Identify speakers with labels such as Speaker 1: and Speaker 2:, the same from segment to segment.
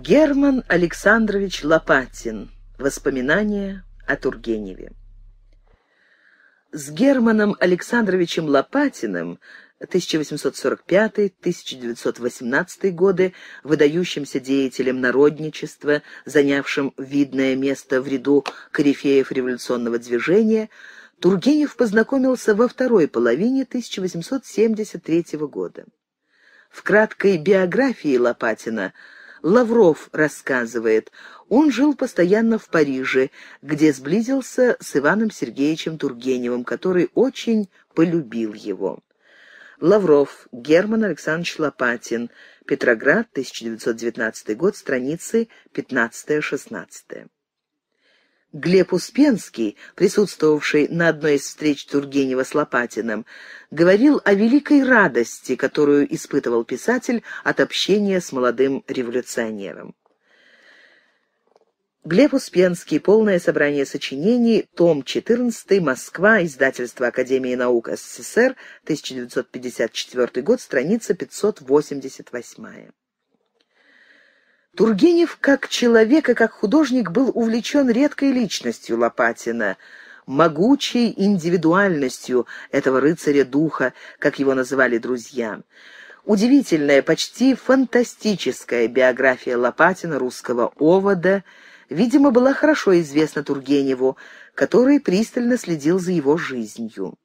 Speaker 1: Герман Александрович Лопатин. Воспоминания о Тургеневе. С Германом Александровичем Лопатиным 1845-1918 годы, выдающимся деятелем народничества, занявшим видное место в ряду корифеев революционного движения, Тургенев познакомился во второй половине 1873 года. В краткой биографии Лопатина – Лавров рассказывает, он жил постоянно в Париже, где сблизился с Иваном Сергеевичем Тургеневым, который очень полюбил его. Лавров, Герман Александрович Лопатин, Петроград, 1919 год, страницы 15-16. Глеб Успенский, присутствовавший на одной из встреч Тургенева с Лопатиным, говорил о великой радости, которую испытывал писатель от общения с молодым революционером. Глеб Успенский. Полное собрание сочинений. Том 14. Москва. Издательство Академии наук СССР. 1954 год. Страница 588. Тургенев как человек и как художник был увлечен редкой личностью Лопатина, могучей индивидуальностью этого рыцаря духа, как его называли друзья. Удивительная, почти фантастическая биография Лопатина русского овода, видимо, была хорошо известна Тургеневу, который пристально следил за его жизнью.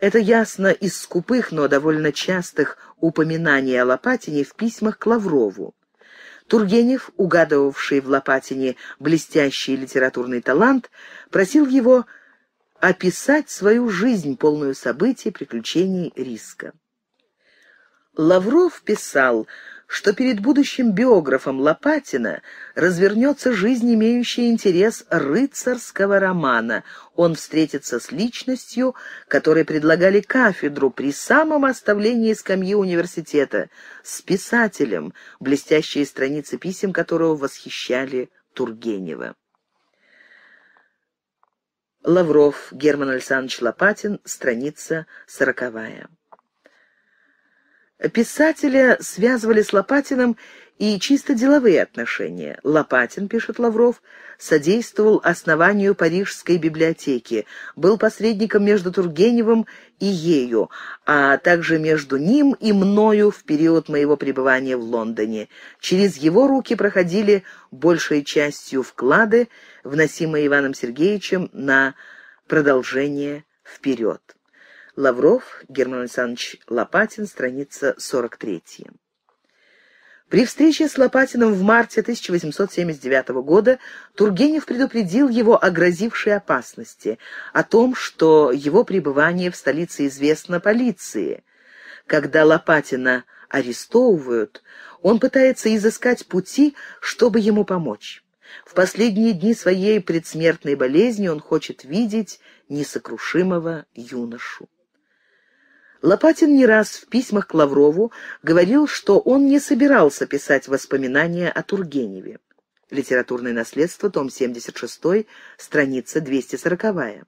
Speaker 1: Это ясно из скупых, но довольно частых упоминаний о Лопатине в письмах к Лаврову. Тургенев, угадывавший в Лопатине блестящий литературный талант, просил его описать свою жизнь, полную событий, приключений, риска. Лавров писал что перед будущим биографом Лопатина развернется жизнь, имеющая интерес рыцарского романа. Он встретится с личностью, которой предлагали кафедру при самом оставлении скамьи университета, с писателем, блестящие страницы писем которого восхищали Тургенева. Лавров, Герман Александрович Лопатин, страница сороковая. Писателя связывали с Лопатиным и чисто деловые отношения. Лопатин, пишет Лавров, содействовал основанию Парижской библиотеки, был посредником между Тургеневым и ею, а также между ним и мною в период моего пребывания в Лондоне. Через его руки проходили большей частью вклады, вносимые Иваном Сергеевичем на продолжение «Вперед». Лавров, Герман Александрович Лопатин, страница 43. При встрече с Лопатиным в марте 1879 года Тургенев предупредил его о грозившей опасности, о том, что его пребывание в столице известно полиции. Когда Лопатина арестовывают, он пытается изыскать пути, чтобы ему помочь. В последние дни своей предсмертной болезни он хочет видеть несокрушимого юношу. Лопатин не раз в письмах к Лаврову говорил, что он не собирался писать воспоминания о Тургеневе. Литературное наследство, том 76, страница 240.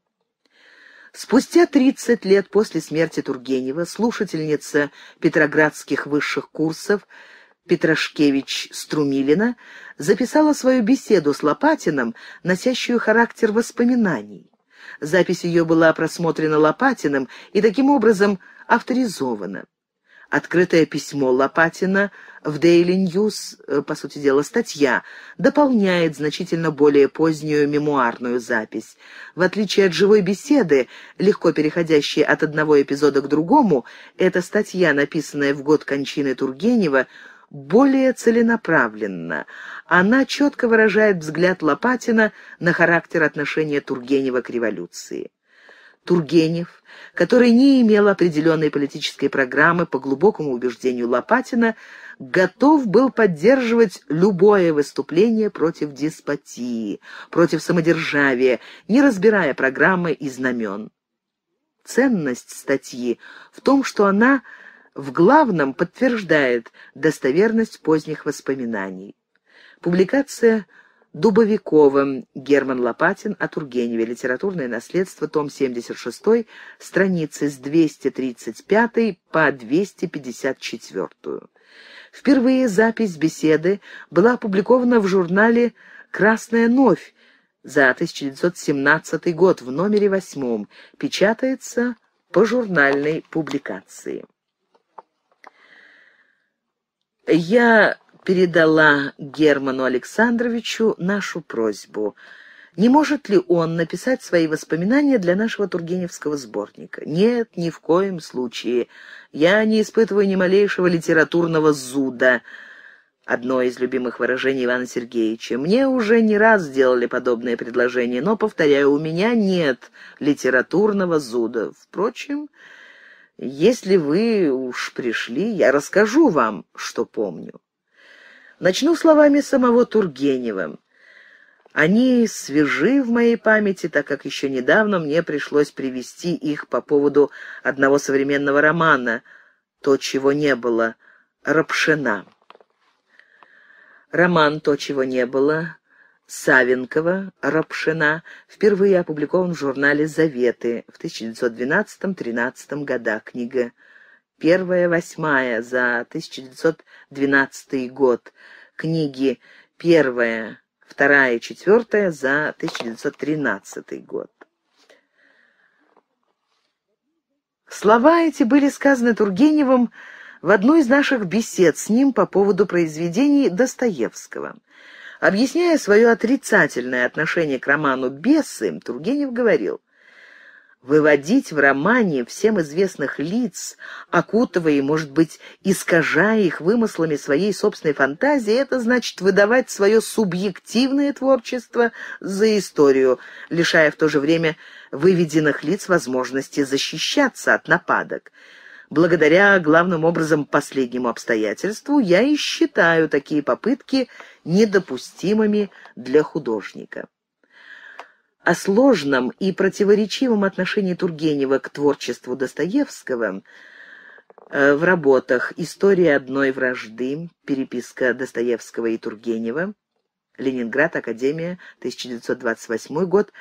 Speaker 1: Спустя 30 лет после смерти Тургенева слушательница петроградских высших курсов Петрошкевич Струмилина записала свою беседу с Лопатином, носящую характер воспоминаний. Запись ее была просмотрена Лопатиным и таким образом авторизована. Открытое письмо Лопатина в Daily News, э, по сути дела статья, дополняет значительно более позднюю мемуарную запись. В отличие от живой беседы, легко переходящей от одного эпизода к другому, эта статья, написанная в год кончины Тургенева, более целенаправленно. Она четко выражает взгляд Лопатина на характер отношения Тургенева к революции. Тургенев, который не имел определенной политической программы по глубокому убеждению Лопатина, готов был поддерживать любое выступление против деспотии, против самодержавия, не разбирая программы и знамен. Ценность статьи в том, что она – в главном подтверждает достоверность поздних воспоминаний. Публикация Дубовиковым Герман Лопатин о Тургеневе, литературное наследство, том 76, страницы с 235 по 254. Впервые запись беседы была опубликована в журнале «Красная новь» за 1917 год в номере 8, печатается по журнальной публикации. Я передала Герману Александровичу нашу просьбу. Не может ли он написать свои воспоминания для нашего Тургеневского сборника? Нет, ни в коем случае. Я не испытываю ни малейшего литературного зуда. Одно из любимых выражений Ивана Сергеевича. Мне уже не раз сделали подобное предложение, но, повторяю, у меня нет литературного зуда. Впрочем, если вы уж пришли, я расскажу вам, что помню. Начну словами самого Тургенева. Они свежи в моей памяти, так как еще недавно мне пришлось привести их по поводу одного современного романа «То, чего не было» Рапшина. Роман «То, чего не было» Савенкова «Рапшина» впервые опубликован в журнале «Заветы» в 1912-13 годах. Книга «Первая восьмая» за 1912 год. Книги «Первая», «Вторая» и «Четвертая» за 1913 год. Слова эти были сказаны Тургеневым в одной из наших бесед с ним по поводу произведений Достоевского. Объясняя свое отрицательное отношение к роману «Бесы», Тургенев говорил, «Выводить в романе всем известных лиц, окутывая и, может быть, искажая их вымыслами своей собственной фантазии, это значит выдавать свое субъективное творчество за историю, лишая в то же время выведенных лиц возможности защищаться от нападок». Благодаря главным образом последнему обстоятельству я и считаю такие попытки недопустимыми для художника. О сложном и противоречивом отношении Тургенева к творчеству Достоевского э, в работах «История одной вражды», «Переписка Достоевского и Тургенева», «Ленинград. Академия. 1928 год»,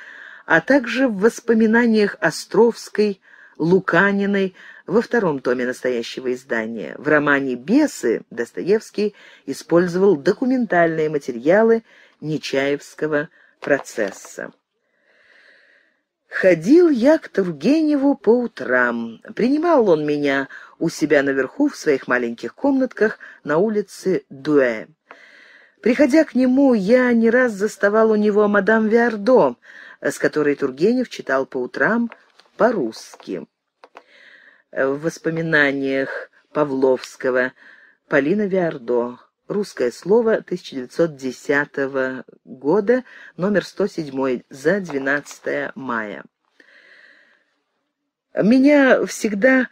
Speaker 1: а также в воспоминаниях Островской Луканиной во втором томе настоящего издания. В романе «Бесы» Достоевский использовал документальные материалы Нечаевского процесса. Ходил я к Тургеневу по утрам. Принимал он меня у себя наверху в своих маленьких комнатках на улице Дуэ. Приходя к нему, я не раз заставал у него мадам Виардо, с которой Тургенев читал по утрам по-русски. В воспоминаниях Павловского Полина Виардо. Русское слово 1910 года, номер 107, за 12 мая. Меня всегда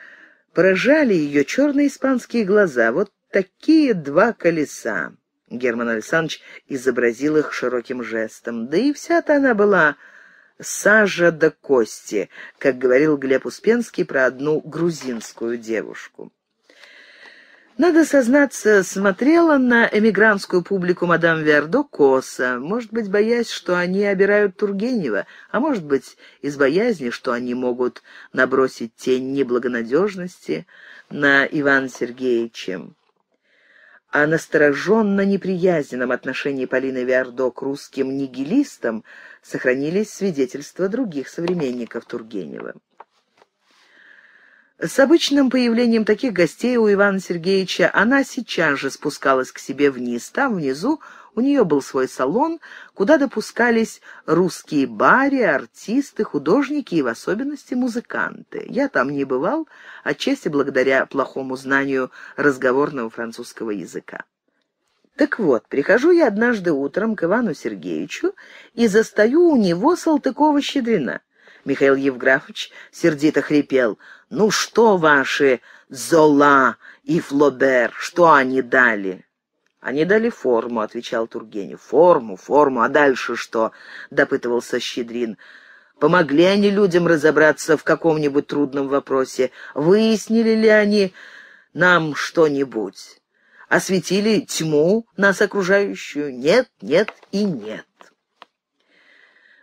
Speaker 1: поражали ее черные испанские глаза, вот такие два колеса. Герман Александрович изобразил их широким жестом. Да и вся-то она была сажа до кости, как говорил Глеб Успенский про одну грузинскую девушку. Надо сознаться, смотрела на эмигрантскую публику мадам Вердо косо, может быть, боясь, что они обирают Тургенева, а может быть, из боязни, что они могут набросить тень неблагонадежности на Ивана Сергеевича о настороженно-неприязненном отношении Полины Виардо к русским нигилистам сохранились свидетельства других современников Тургенева. С обычным появлением таких гостей у Ивана Сергеевича она сейчас же спускалась к себе вниз. Там, внизу, у нее был свой салон, куда допускались русские бари, артисты, художники и в особенности музыканты. Я там не бывал, отчасти благодаря плохому знанию разговорного французского языка. Так вот, прихожу я однажды утром к Ивану Сергеевичу и застаю у него Салтыкова-Щедрина. Михаил Евграфович сердито хрипел. «Ну что ваши Зола и Флобер, что они дали?» «Они дали форму», — отвечал Тургенев. «Форму, форму, а дальше что?» — допытывался Щедрин. «Помогли они людям разобраться в каком-нибудь трудном вопросе? Выяснили ли они нам что-нибудь? Осветили тьму нас окружающую? Нет, нет и нет».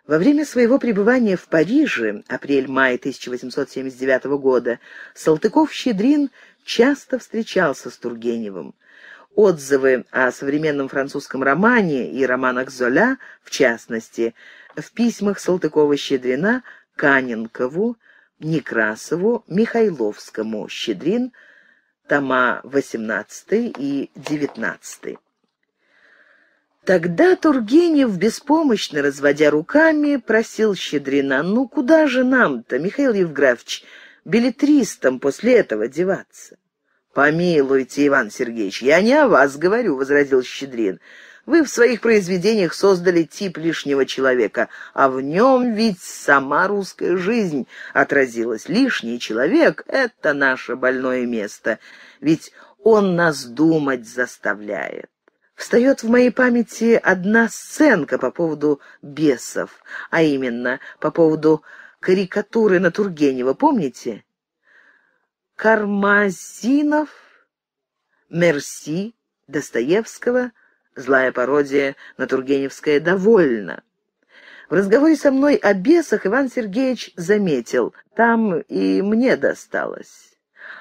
Speaker 1: Во время своего пребывания в Париже, апрель-май 1879 года, Салтыков-Щедрин часто встречался с Тургеневым отзывы о современном французском романе и романах Золя, в частности, в письмах Салтыкова-Щедрина Каненкову, Некрасову, Михайловскому, Щедрин, тома 18 и 19. Тогда Тургенев, беспомощно разводя руками, просил Щедрина, «Ну куда же нам-то, Михаил Евграфович, билетристам после этого деваться?» «Помилуйте, Иван Сергеевич, я не о вас говорю», — возразил Щедрин. «Вы в своих произведениях создали тип лишнего человека, а в нем ведь сама русская жизнь отразилась. Лишний человек — это наше больное место, ведь он нас думать заставляет». Встает в моей памяти одна сценка по поводу бесов, а именно по поводу карикатуры на Тургенева, помните? Кармазинов, Мерси, Достоевского, злая пародия на Тургеневское «Довольно». В разговоре со мной о бесах Иван Сергеевич заметил, там и мне досталось.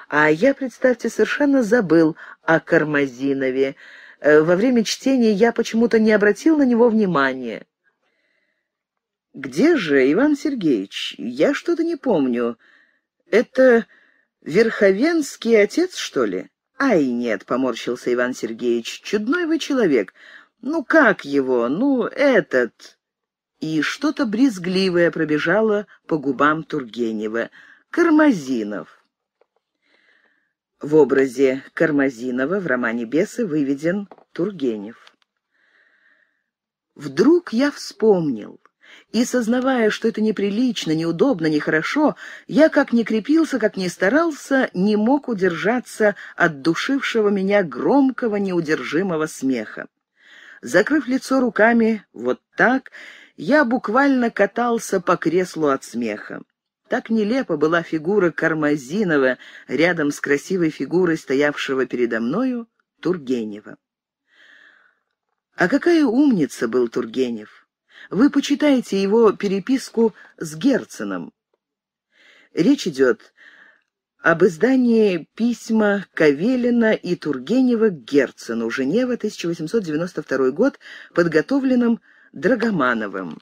Speaker 1: А я, представьте, совершенно забыл о Кармазинове. Э, во время чтения я почему-то не обратил на него внимания. «Где же, Иван Сергеевич? Я что-то не помню. Это Верховенский отец, что ли? Ай, нет, поморщился Иван Сергеевич, чудной вы человек. Ну как его? Ну, этот. И что-то брезгливое пробежало по губам Тургенева. Кармазинов. В образе Кармазинова в романе «Бесы» выведен Тургенев. Вдруг я вспомнил. И, сознавая, что это неприлично, неудобно, нехорошо, я как ни крепился, как ни старался, не мог удержаться от душившего меня громкого, неудержимого смеха. Закрыв лицо руками вот так, я буквально катался по креслу от смеха. Так нелепо была фигура Кармазинова рядом с красивой фигурой, стоявшего передо мною, Тургенева. А какая умница был Тургенев! Вы почитаете его переписку с Герценом. Речь идет об издании письма Кавелина и Тургенева к Герцену, Женева, 1892 год, подготовленном Драгомановым.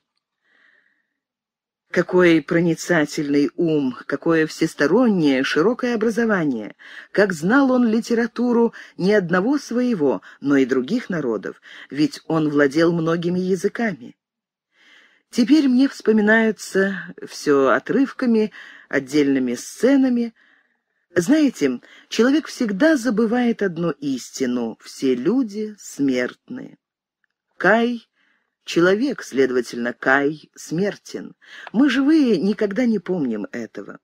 Speaker 1: Какой проницательный ум, какое всестороннее, широкое образование! Как знал он литературу не одного своего, но и других народов, ведь он владел многими языками. Теперь мне вспоминаются все отрывками, отдельными сценами. Знаете, человек всегда забывает одну истину — все люди смертны. Кай — человек, следовательно, Кай смертен. Мы живые никогда не помним этого.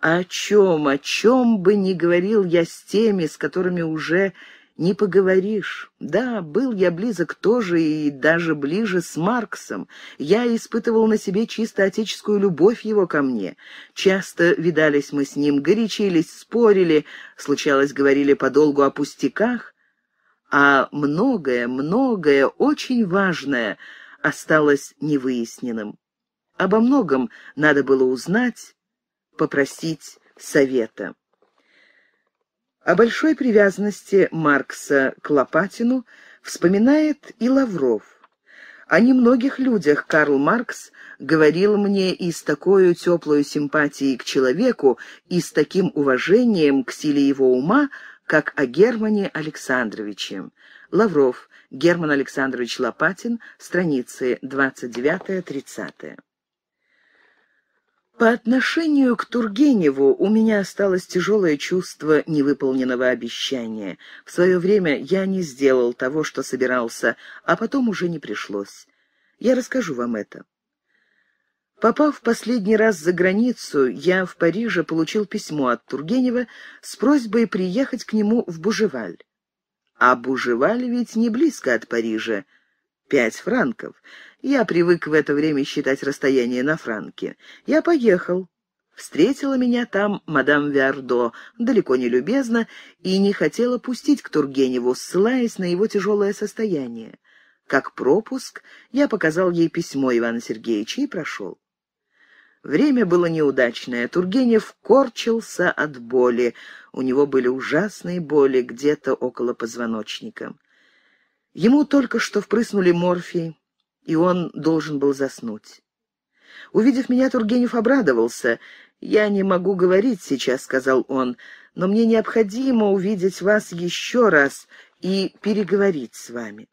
Speaker 1: О чем, о чем бы ни говорил я с теми, с которыми уже не поговоришь. Да, был я близок тоже и даже ближе с Марксом. Я испытывал на себе чисто отеческую любовь его ко мне. Часто видались мы с ним, горячились, спорили, случалось, говорили подолгу о пустяках. А многое, многое, очень важное осталось невыясненным. Обо многом надо было узнать, попросить совета. О большой привязанности Маркса к Лопатину вспоминает и Лавров. О немногих людях Карл Маркс говорил мне и с такой теплой симпатией к человеку, и с таким уважением к силе его ума, как о Германе Александровиче. Лавров, Герман Александрович Лопатин, страницы 29-30. По отношению к Тургеневу у меня осталось тяжелое чувство невыполненного обещания. В свое время я не сделал того, что собирался, а потом уже не пришлось. Я расскажу вам это. Попав в последний раз за границу, я в Париже получил письмо от Тургенева с просьбой приехать к нему в Бужеваль. А Бужеваль ведь не близко от Парижа пять франков. Я привык в это время считать расстояние на франки. Я поехал. Встретила меня там мадам Виардо, далеко не любезно, и не хотела пустить к Тургеневу, ссылаясь на его тяжелое состояние. Как пропуск я показал ей письмо Ивана Сергеевича и прошел. Время было неудачное. Тургенев корчился от боли. У него были ужасные боли где-то около позвоночника. Ему только что впрыснули морфий, и он должен был заснуть. Увидев меня, Тургенев обрадовался. «Я не могу говорить сейчас», — сказал он, — «но мне необходимо увидеть вас еще раз и переговорить с вами».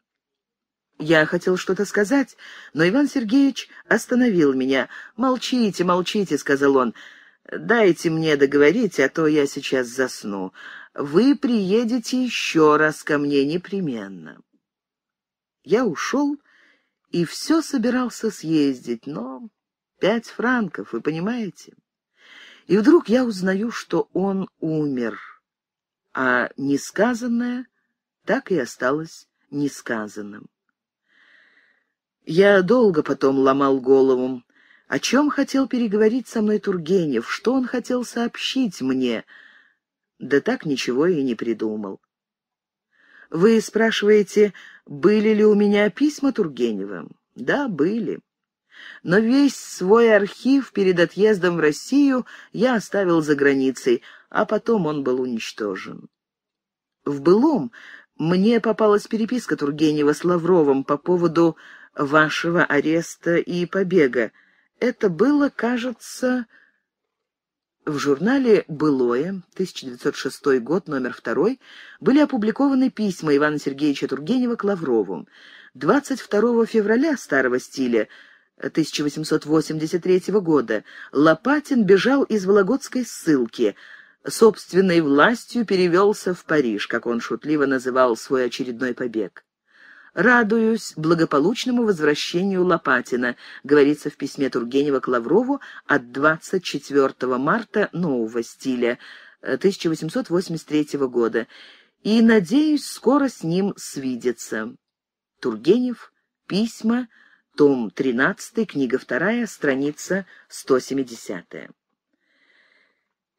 Speaker 1: Я хотел что-то сказать, но Иван Сергеевич остановил меня. «Молчите, молчите», — сказал он, — «дайте мне договорить, а то я сейчас засну. Вы приедете еще раз ко мне непременно». Я ушел и все собирался съездить, но пять франков, вы понимаете? И вдруг я узнаю, что он умер, а несказанное так и осталось несказанным. Я долго потом ломал голову, о чем хотел переговорить со мной Тургенев, что он хотел сообщить мне, да так ничего и не придумал. Вы спрашиваете, были ли у меня письма Тургенева? Да, были. Но весь свой архив перед отъездом в Россию я оставил за границей, а потом он был уничтожен. В былом мне попалась переписка Тургенева с Лавровым по поводу вашего ареста и побега. Это было, кажется, в журнале «Былое», 1906 год, номер 2, были опубликованы письма Ивана Сергеевича Тургенева к Лаврову. 22 февраля старого стиля 1883 года Лопатин бежал из Вологодской ссылки, собственной властью перевелся в Париж, как он шутливо называл свой очередной побег радуюсь благополучному возвращению Лопатина», говорится в письме Тургенева к Лаврову от 24 марта нового стиля 1883 э, года, «и, надеюсь, скоро с ним свидеться». Тургенев, письма, том 13, книга 2, страница 170.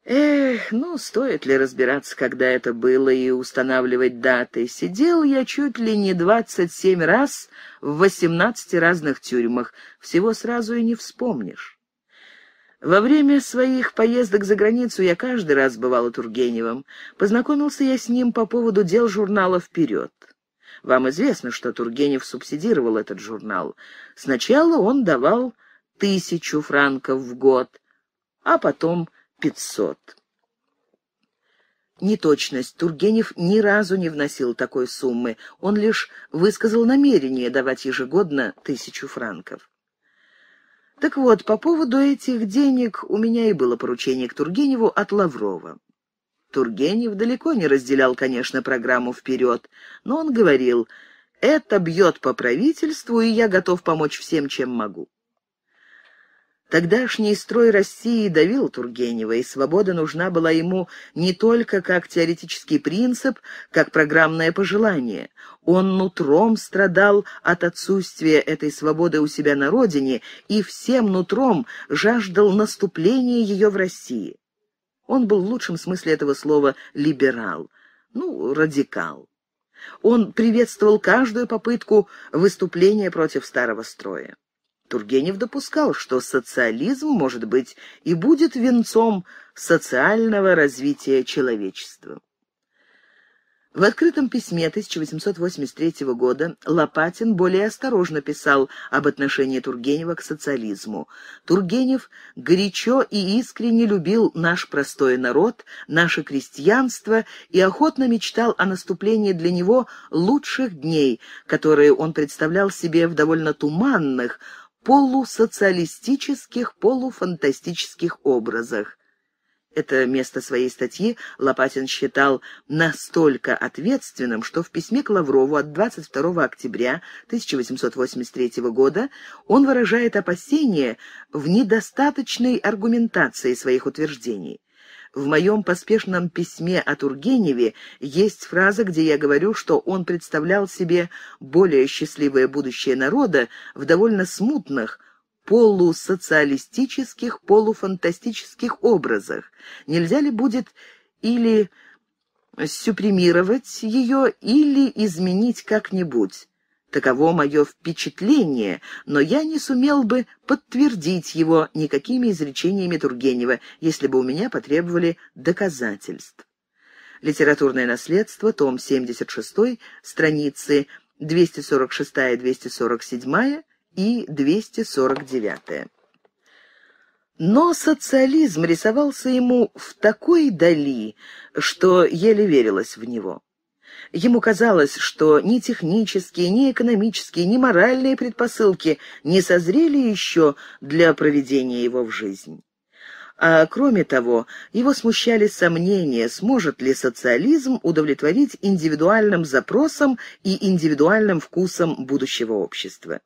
Speaker 1: Эх, ну, стоит ли разбираться, когда это было, и устанавливать даты. Сидел я чуть ли не двадцать семь раз в восемнадцати разных тюрьмах. Всего сразу и не вспомнишь. Во время своих поездок за границу я каждый раз бывал у Тургеневым. Познакомился я с ним по поводу дел журнала «Вперед». Вам известно, что Тургенев субсидировал этот журнал. Сначала он давал тысячу франков в год, а потом пятьсот. Неточность. Тургенев ни разу не вносил такой суммы. Он лишь высказал намерение давать ежегодно тысячу франков. Так вот, по поводу этих денег у меня и было поручение к Тургеневу от Лаврова. Тургенев далеко не разделял, конечно, программу «Вперед», но он говорил «Это бьет по правительству, и я готов помочь всем, чем могу». Тогдашний строй России давил Тургенева, и свобода нужна была ему не только как теоретический принцип, как программное пожелание. Он нутром страдал от отсутствия этой свободы у себя на родине и всем нутром жаждал наступления ее в России. Он был в лучшем смысле этого слова «либерал», ну, «радикал». Он приветствовал каждую попытку выступления против старого строя. Тургенев допускал, что социализм, может быть, и будет венцом социального развития человечества. В открытом письме 1883 года Лопатин более осторожно писал об отношении Тургенева к социализму. «Тургенев горячо и искренне любил наш простой народ, наше крестьянство и охотно мечтал о наступлении для него лучших дней, которые он представлял себе в довольно туманных, полусоциалистических, полуфантастических образах. Это место своей статьи Лопатин считал настолько ответственным, что в письме к Лаврову от 22 октября 1883 года он выражает опасения в недостаточной аргументации своих утверждений. В моем поспешном письме о Тургеневе есть фраза, где я говорю, что он представлял себе более счастливое будущее народа в довольно смутных, полусоциалистических, полуфантастических образах? Нельзя ли будет или сюпримировать ее, или изменить как-нибудь? Таково мое впечатление, но я не сумел бы подтвердить его никакими изречениями Тургенева, если бы у меня потребовали доказательств. Литературное наследство, том 76, страницы 246-247, и 249. Но социализм рисовался ему в такой дали, что еле верилось в него. Ему казалось, что ни технические, ни экономические, ни моральные предпосылки не созрели еще для проведения его в жизнь. А кроме того, его смущали сомнения, сможет ли социализм удовлетворить индивидуальным запросам и индивидуальным вкусам будущего общества.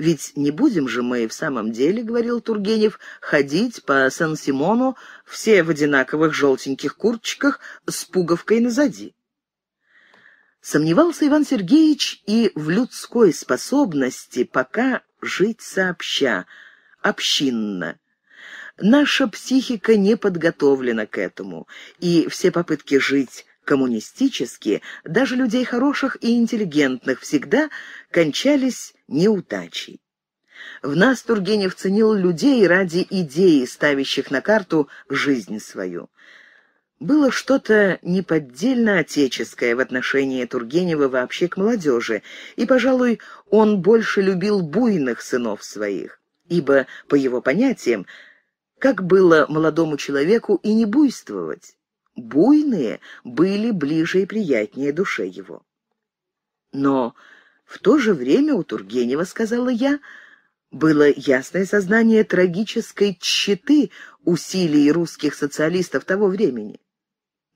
Speaker 1: Ведь не будем же мы в самом деле, — говорил Тургенев, — ходить по Сан-Симону все в одинаковых желтеньких курточках с пуговкой назади. Сомневался Иван Сергеевич и в людской способности пока жить сообща, общинно. Наша психика не подготовлена к этому, и все попытки жить коммунистические, даже людей хороших и интеллигентных всегда кончались неудачей. В нас Тургенев ценил людей ради идеи, ставящих на карту жизнь свою. Было что-то неподдельно отеческое в отношении Тургенева вообще к молодежи, и, пожалуй, он больше любил буйных сынов своих, ибо, по его понятиям, как было молодому человеку и не буйствовать? буйные, были ближе и приятнее душе его. Но в то же время у Тургенева, сказала я, было ясное сознание трагической тщеты усилий русских социалистов того времени.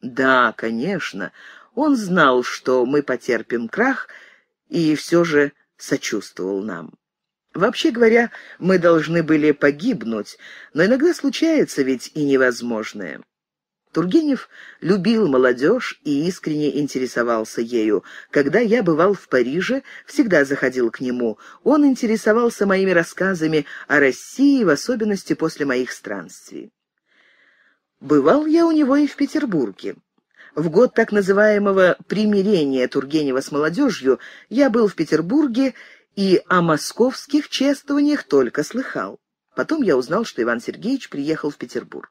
Speaker 1: Да, конечно, он знал, что мы потерпим крах, и все же сочувствовал нам. Вообще говоря, мы должны были погибнуть, но иногда случается ведь и невозможное. Тургенев любил молодежь и искренне интересовался ею. Когда я бывал в Париже, всегда заходил к нему. Он интересовался моими рассказами о России, в особенности после моих странствий. Бывал я у него и в Петербурге. В год так называемого «примирения» Тургенева с молодежью я был в Петербурге и о московских чествованиях только слыхал. Потом я узнал, что Иван Сергеевич приехал в Петербург.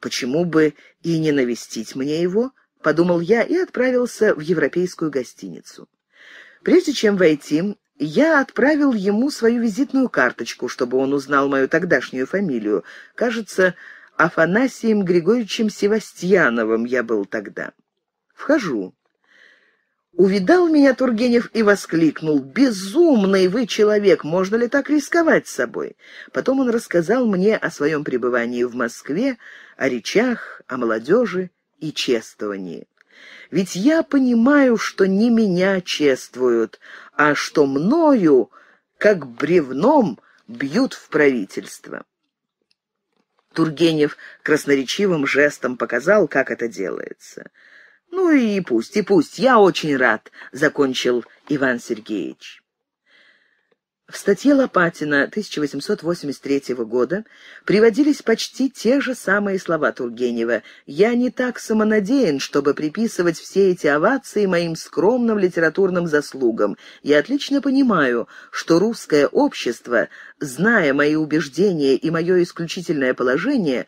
Speaker 1: Почему бы и не навестить мне его, подумал я и отправился в европейскую гостиницу. Прежде чем войти, я отправил ему свою визитную карточку, чтобы он узнал мою тогдашнюю фамилию. Кажется, Афанасием Григорьевичем Севастьяновым я был тогда. Вхожу. Увидал меня Тургенев и воскликнул. «Безумный вы человек! Можно ли так рисковать собой?» Потом он рассказал мне о своем пребывании в Москве, о речах, о молодежи и чествовании. Ведь я понимаю, что не меня чествуют, а что мною, как бревном, бьют в правительство. Тургенев красноречивым жестом показал, как это делается. «Ну и пусть, и пусть, я очень рад», — закончил Иван Сергеевич. В статье Лопатина 1883 года приводились почти те же самые слова Тургенева. «Я не так самонадеян, чтобы приписывать все эти овации моим скромным литературным заслугам. Я отлично понимаю, что русское общество, зная мои убеждения и мое исключительное положение,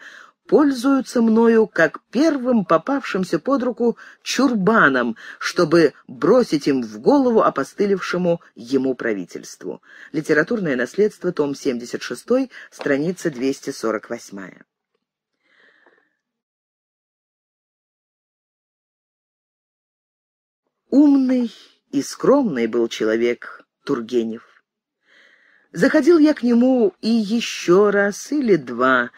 Speaker 1: пользуются мною как первым попавшимся под руку чурбаном, чтобы бросить им в голову опостылевшему ему правительству. Литературное наследство, том 76, страница 248. Умный и скромный был человек Тургенев. Заходил я к нему и еще раз или два,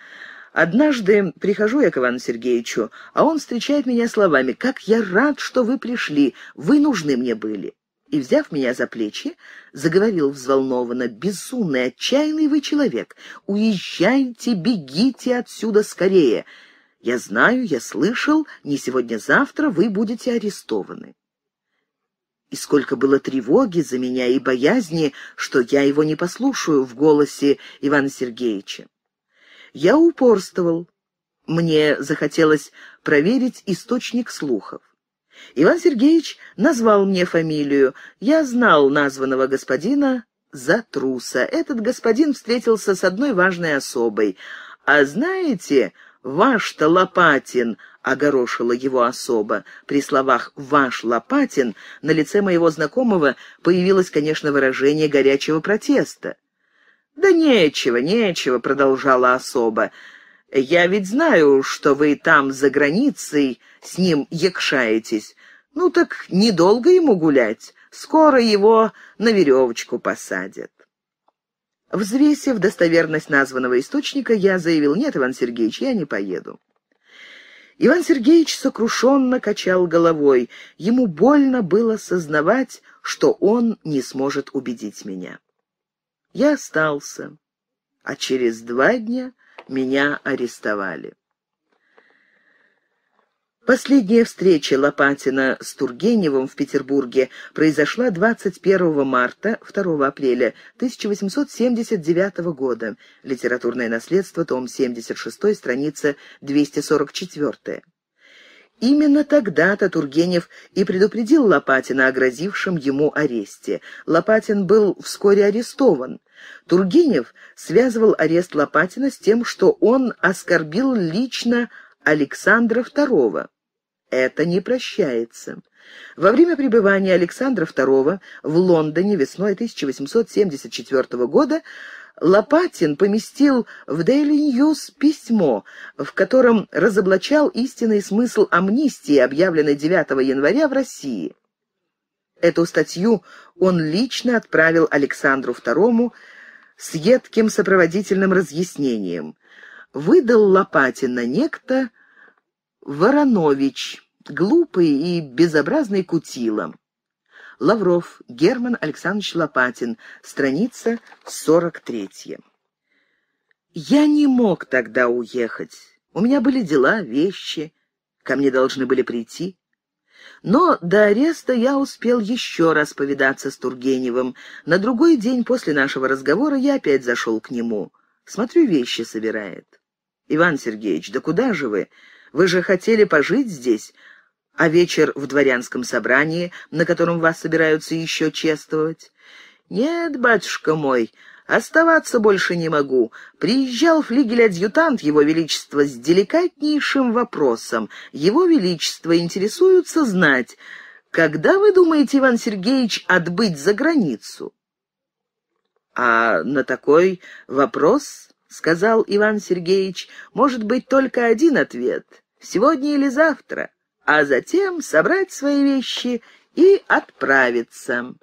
Speaker 1: Однажды прихожу я к Ивану Сергеевичу, а он встречает меня словами «Как я рад, что вы пришли! Вы нужны мне были!» И, взяв меня за плечи, заговорил взволнованно «Безумный, отчаянный вы человек! Уезжайте, бегите отсюда скорее! Я знаю, я слышал, не сегодня-завтра вы будете арестованы!» И сколько было тревоги за меня и боязни, что я его не послушаю в голосе Ивана Сергеевича. Я упорствовал. Мне захотелось проверить источник слухов. Иван Сергеевич назвал мне фамилию. Я знал названного господина за труса. Этот господин встретился с одной важной особой. «А знаете, ваш-то Лопатин», — огорошила его особа. При словах «ваш Лопатин» на лице моего знакомого появилось, конечно, выражение горячего протеста. «Да нечего, нечего», — продолжала особа. «Я ведь знаю, что вы там за границей с ним якшаетесь. Ну так недолго ему гулять, скоро его на веревочку посадят». Взвесив достоверность названного источника, я заявил, «Нет, Иван Сергеевич, я не поеду». Иван Сергеевич сокрушенно качал головой. Ему больно было сознавать, что он не сможет убедить меня. Я остался, а через два дня меня арестовали. Последняя встреча Лопатина с Тургеневым в Петербурге произошла 21 марта 2 апреля 1879 года. Литературное наследство, том 76, страница 244. Именно тогда-то Тургенев и предупредил Лопатина о грозившем ему аресте. Лопатин был вскоре арестован. Тургенев связывал арест Лопатина с тем, что он оскорбил лично Александра II. Это не прощается. Во время пребывания Александра II в Лондоне весной 1874 года Лопатин поместил в Daily News письмо, в котором разоблачал истинный смысл амнистии, объявленной 9 января в России. Эту статью он лично отправил Александру II с едким сопроводительным разъяснением. Выдал Лопатина некто Воронович, глупый и безобразный кутилом. Лавров, Герман Александрович Лопатин, страница 43. Я не мог тогда уехать. У меня были дела, вещи. Ко мне должны были прийти. Но до ареста я успел еще раз повидаться с Тургеневым. На другой день после нашего разговора я опять зашел к нему. Смотрю, вещи собирает. «Иван Сергеевич, да куда же вы? Вы же хотели пожить здесь, а вечер в дворянском собрании, на котором вас собираются еще чествовать? Нет, батюшка мой, оставаться больше не могу. Приезжал флигель-адъютант Его Величества с деликатнейшим вопросом. Его Величество интересуется знать, когда вы думаете, Иван Сергеевич, отбыть за границу? А на такой вопрос, сказал Иван Сергеевич, может быть только один ответ. Сегодня или завтра а затем собрать свои вещи и отправиться.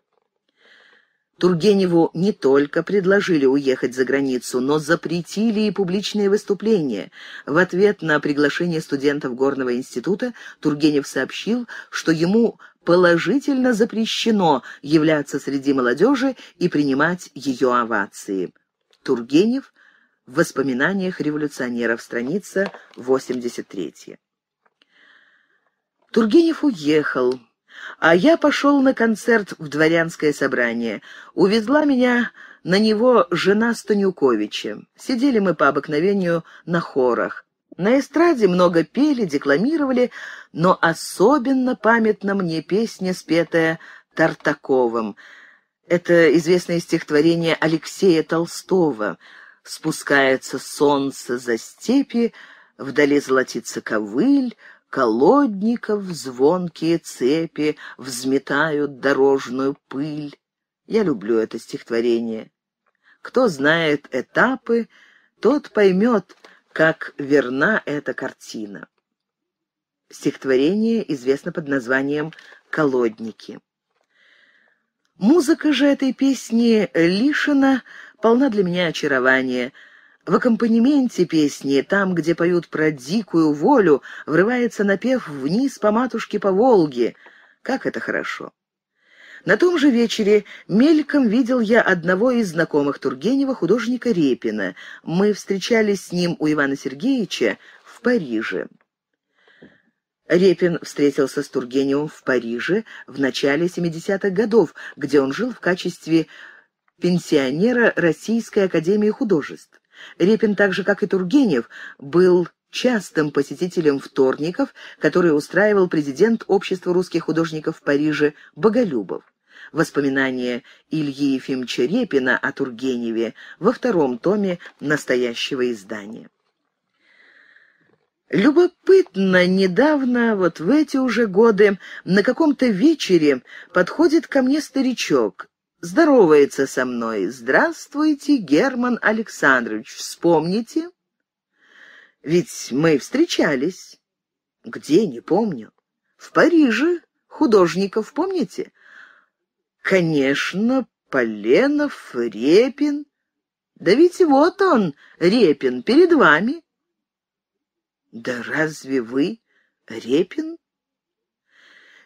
Speaker 1: Тургеневу не только предложили уехать за границу, но запретили и публичные выступления. В ответ на приглашение студентов Горного института Тургенев сообщил, что ему положительно запрещено являться среди молодежи и принимать ее овации. Тургенев в воспоминаниях революционеров, страница 83. Тургенев уехал, а я пошел на концерт в дворянское собрание. Увезла меня на него жена Станюковича. Сидели мы по обыкновению на хорах. На эстраде много пели, декламировали, но особенно памятна мне песня, спетая Тартаковым. Это известное стихотворение Алексея Толстого. «Спускается солнце за степи, вдали золотится ковыль, колодников звонкие цепи взметают дорожную пыль. Я люблю это стихотворение. Кто знает этапы, тот поймет, как верна эта картина. Стихотворение известно под названием «Колодники». Музыка же этой песни лишена полна для меня очарования — в аккомпанементе песни, там, где поют про дикую волю, врывается напев «Вниз по матушке по Волге». Как это хорошо! На том же вечере мельком видел я одного из знакомых Тургенева, художника Репина. Мы встречались с ним у Ивана Сергеевича в Париже. Репин встретился с Тургеневым в Париже в начале 70-х годов, где он жил в качестве пенсионера Российской академии художеств. Репин, так же как и Тургенев, был частым посетителем вторников, который устраивал президент Общества русских художников в Париже Боголюбов. Воспоминания Ильи Ефимовича Репина о Тургеневе во втором томе настоящего издания. Любопытно, недавно, вот в эти уже годы, на каком-то вечере подходит ко мне старичок здоровается со мной. «Здравствуйте, Герман Александрович, вспомните?» «Ведь мы встречались». «Где, не помню». «В Париже, художников, помните?» «Конечно, Поленов, Репин». «Да ведь вот он, Репин, перед вами». «Да разве вы Репин?»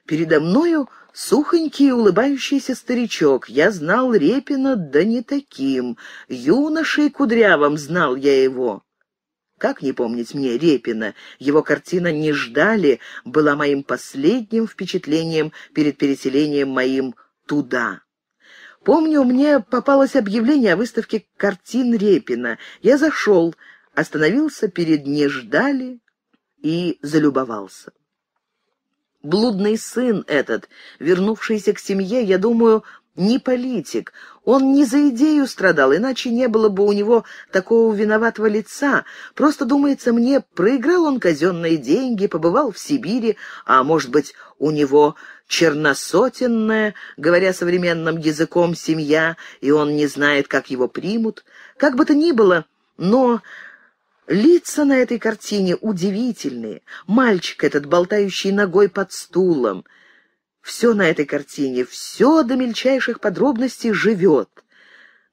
Speaker 1: Передо мною Сухонький улыбающийся старичок. Я знал Репина, да не таким. Юношей кудрявым знал я его. Как не помнить мне Репина? Его картина «Не ждали» была моим последним впечатлением перед переселением моим туда. Помню, мне попалось объявление о выставке картин Репина. Я зашел, остановился перед «Не ждали» и залюбовался. Блудный сын этот, вернувшийся к семье, я думаю, не политик. Он не за идею страдал, иначе не было бы у него такого виноватого лица. Просто, думается мне, проиграл он казенные деньги, побывал в Сибири, а, может быть, у него черносотенная, говоря современным языком, семья, и он не знает, как его примут. Как бы то ни было, но Лица на этой картине удивительные. Мальчик этот, болтающий ногой под стулом. Все на этой картине, все до мельчайших подробностей живет.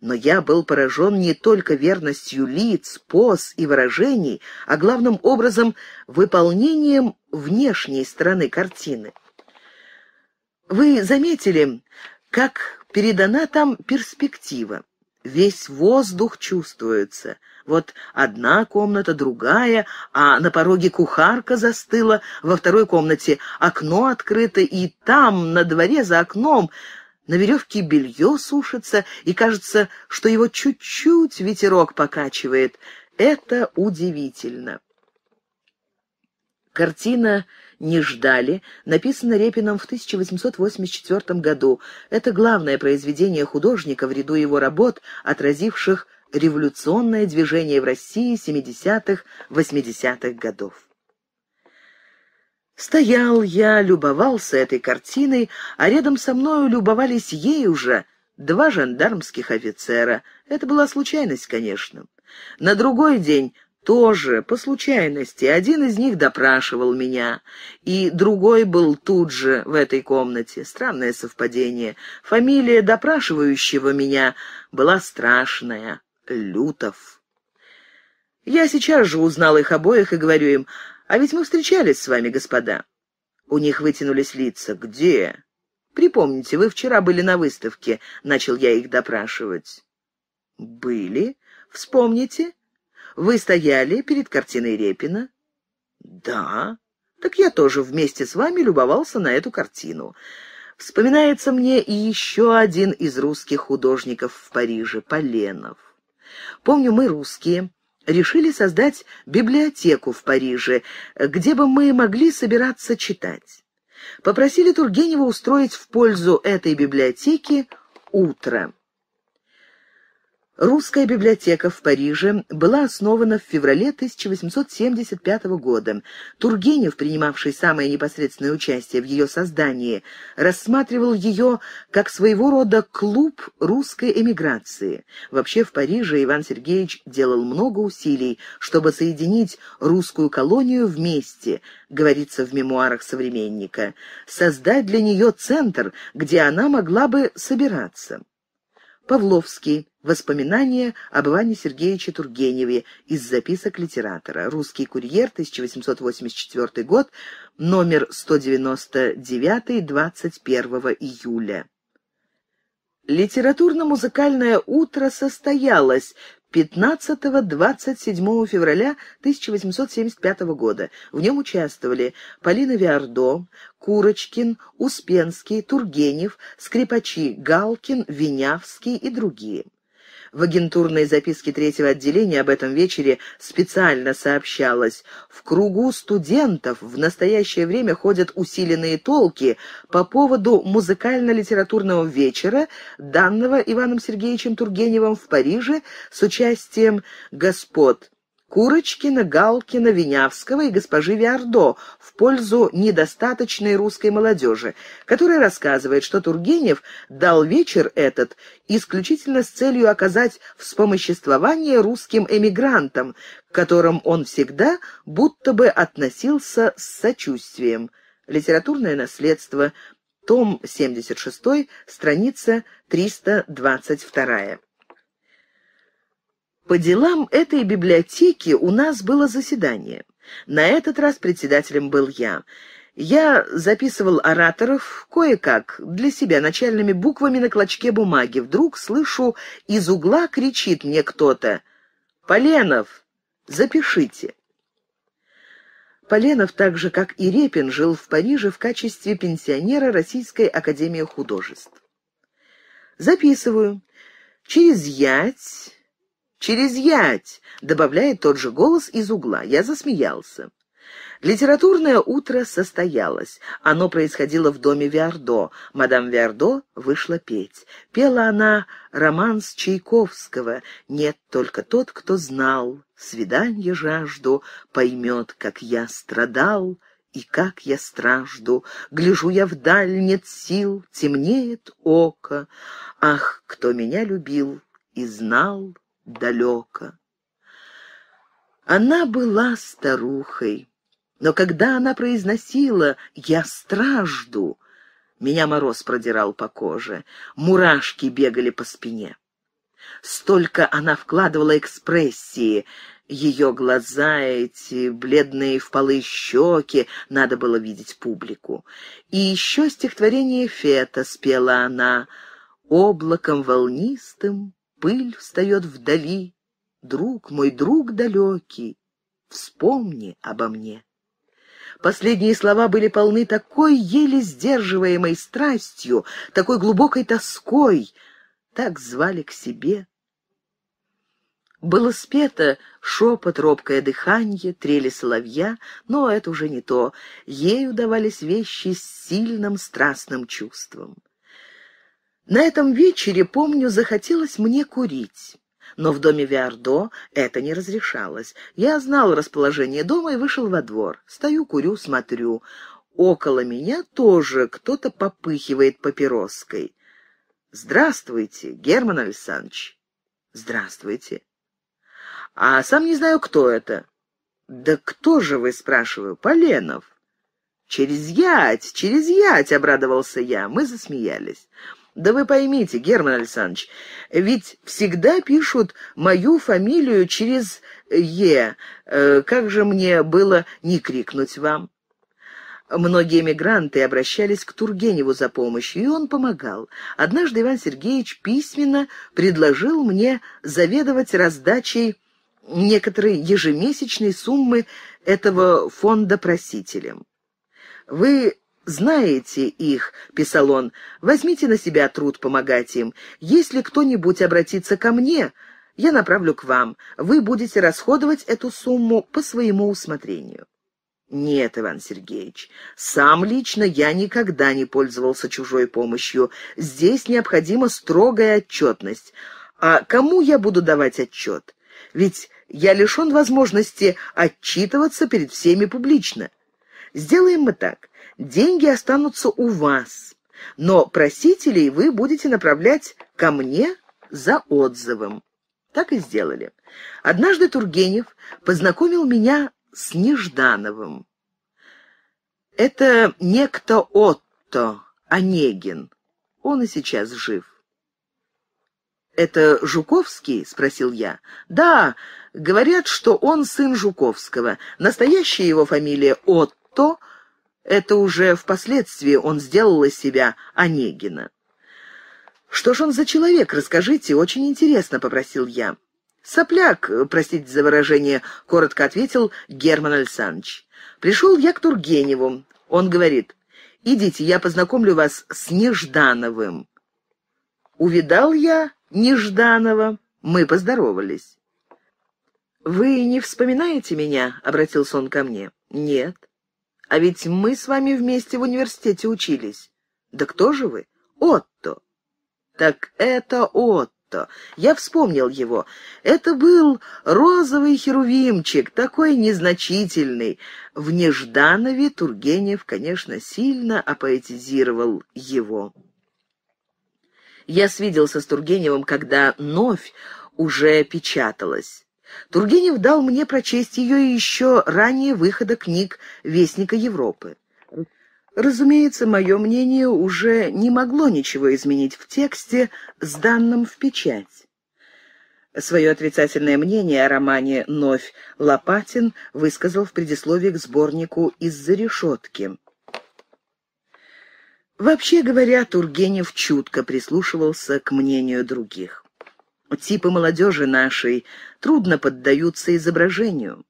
Speaker 1: Но я был поражен не только верностью лиц, поз и выражений, а главным образом выполнением внешней стороны картины. Вы заметили, как передана там перспектива. Весь воздух чувствуется. Вот одна комната, другая, а на пороге кухарка застыла, во второй комнате окно открыто, и там, на дворе за окном, на веревке белье сушится, и кажется, что его чуть-чуть ветерок покачивает. Это удивительно. Картина не ждали», написано Репином в 1884 году. Это главное произведение художника в ряду его работ, отразивших революционное движение в России 70-х, 80-х годов. Стоял я, любовался этой картиной, а рядом со мною любовались ей уже два жандармских офицера. Это была случайность, конечно. На другой день тоже, по случайности, один из них допрашивал меня, и другой был тут же в этой комнате. Странное совпадение. Фамилия допрашивающего меня была страшная — Лютов. Я сейчас же узнал их обоих и говорю им, «А ведь мы встречались с вами, господа». У них вытянулись лица. «Где?» «Припомните, вы вчера были на выставке», — начал я их допрашивать. «Были? Вспомните?» Вы стояли перед картиной Репина?» «Да. Так я тоже вместе с вами любовался на эту картину. Вспоминается мне и еще один из русских художников в Париже, Поленов. Помню, мы русские». Решили создать библиотеку в Париже, где бы мы могли собираться читать. Попросили Тургенева устроить в пользу этой библиотеки утро. Русская библиотека в Париже была основана в феврале 1875 года. Тургенев, принимавший самое непосредственное участие в ее создании, рассматривал ее как своего рода клуб русской эмиграции. Вообще в Париже Иван Сергеевич делал много усилий, чтобы соединить русскую колонию вместе, говорится в мемуарах современника, создать для нее центр, где она могла бы собираться. Павловский Воспоминания об Иване Сергеевиче Тургеневе из записок литератора. Русский курьер, 1884 год, номер 199, 21 июля. Литературно-музыкальное утро состоялось 15-27 февраля 1875 года. В нем участвовали Полина Виардо, Курочкин, Успенский, Тургенев, скрипачи Галкин, Винявский и другие. В агентурной записке третьего отделения об этом вечере специально сообщалось. В кругу студентов в настоящее время ходят усиленные толки по поводу музыкально-литературного вечера, данного Иваном Сергеевичем Тургеневым в Париже с участием господ Курочкина, Галкина, Винявского и госпожи Виардо в пользу недостаточной русской молодежи, которая рассказывает, что Тургенев дал вечер этот исключительно с целью оказать вспомоществование русским эмигрантам, к которым он всегда будто бы относился с сочувствием. Литературное наследство, том 76, страница 322. По делам этой библиотеки у нас было заседание. На этот раз председателем был я. Я записывал ораторов кое-как для себя начальными буквами на клочке бумаги. Вдруг слышу, из угла кричит мне кто-то. «Поленов, запишите». Поленов, так же как и Репин, жил в Париже в качестве пенсионера Российской Академии Художеств. Записываю. Через ять «Через ять!» — добавляет тот же голос из угла. Я засмеялся. Литературное утро состоялось. Оно происходило в доме Виардо. Мадам Виардо вышла петь. Пела она роман Чайковского «Нет только тот, кто знал, свиданье жажду, поймет, как я страдал». И как я стражду, гляжу я вдаль, нет сил, темнеет око. Ах, кто меня любил и знал, далеко. Она была старухой, но когда она произносила «Я стражду», меня мороз продирал по коже, мурашки бегали по спине. Столько она вкладывала экспрессии, ее глаза эти, бледные впалые щеки, надо было видеть публику. И еще стихотворение Фета спела она «Облаком волнистым пыль встает вдали. Друг мой, друг далекий, вспомни обо мне. Последние слова были полны такой еле сдерживаемой страстью, такой глубокой тоской. Так звали к себе. Было спето шепот, робкое дыхание, трели соловья, но это уже не то. Ею давались вещи с сильным страстным чувством. На этом вечере, помню, захотелось мне курить. Но в доме Виардо это не разрешалось. Я знал расположение дома и вышел во двор. Стою, курю, смотрю. Около меня тоже кто-то попыхивает папироской. «Здравствуйте, Герман Александрович». «Здравствуйте». «А сам не знаю, кто это». «Да кто же вы?» — спрашиваю. «Поленов». «Через ять, через ять!» — обрадовался я. Мы засмеялись. Да вы поймите, Герман Александрович, ведь всегда пишут мою фамилию через «е». Э, как же мне было не крикнуть вам? Многие эмигранты обращались к Тургеневу за помощью, и он помогал. Однажды Иван Сергеевич письменно предложил мне заведовать раздачей некоторой ежемесячной суммы этого фонда просителям. Вы знаете их, — писал он, — возьмите на себя труд помогать им. Если кто-нибудь обратится ко мне, я направлю к вам. Вы будете расходовать эту сумму по своему усмотрению». «Нет, Иван Сергеевич, сам лично я никогда не пользовался чужой помощью. Здесь необходима строгая отчетность. А кому я буду давать отчет? Ведь я лишен возможности отчитываться перед всеми публично. Сделаем мы так. Деньги останутся у вас, но просителей вы будете направлять ко мне за отзывом. Так и сделали. Однажды Тургенев познакомил меня с Неждановым. Это некто Отто Онегин. Он и сейчас жив. «Это Жуковский?» — спросил я. «Да, говорят, что он сын Жуковского. Настоящая его фамилия Отто это уже впоследствии он сделал из себя Онегина. «Что ж он за человек, расскажите, очень интересно», — попросил я. «Сопляк, простите за выражение», — коротко ответил Герман Альсанч. «Пришел я к Тургеневу. Он говорит, идите, я познакомлю вас с Неждановым». Увидал я Нежданова, мы поздоровались. «Вы не вспоминаете меня?» — обратился он ко мне. «Нет». А ведь мы с вами вместе в университете учились. Да кто же вы? Отто. Так это Отто. Я вспомнил его. Это был розовый херувимчик, такой незначительный. В Нежданове Тургенев, конечно, сильно апоэтизировал его. Я свиделся с Тургеневым, когда «Новь» уже печаталась. Тургенев дал мне прочесть ее еще ранее выхода книг «Вестника Европы». Разумеется, мое мнение уже не могло ничего изменить в тексте, сданном в печать. Свое отрицательное мнение о романе «Новь» Лопатин высказал в предисловии к сборнику «Из-за решетки». Вообще говоря, Тургенев чутко прислушивался к мнению других типы молодежи нашей трудно поддаются изображению.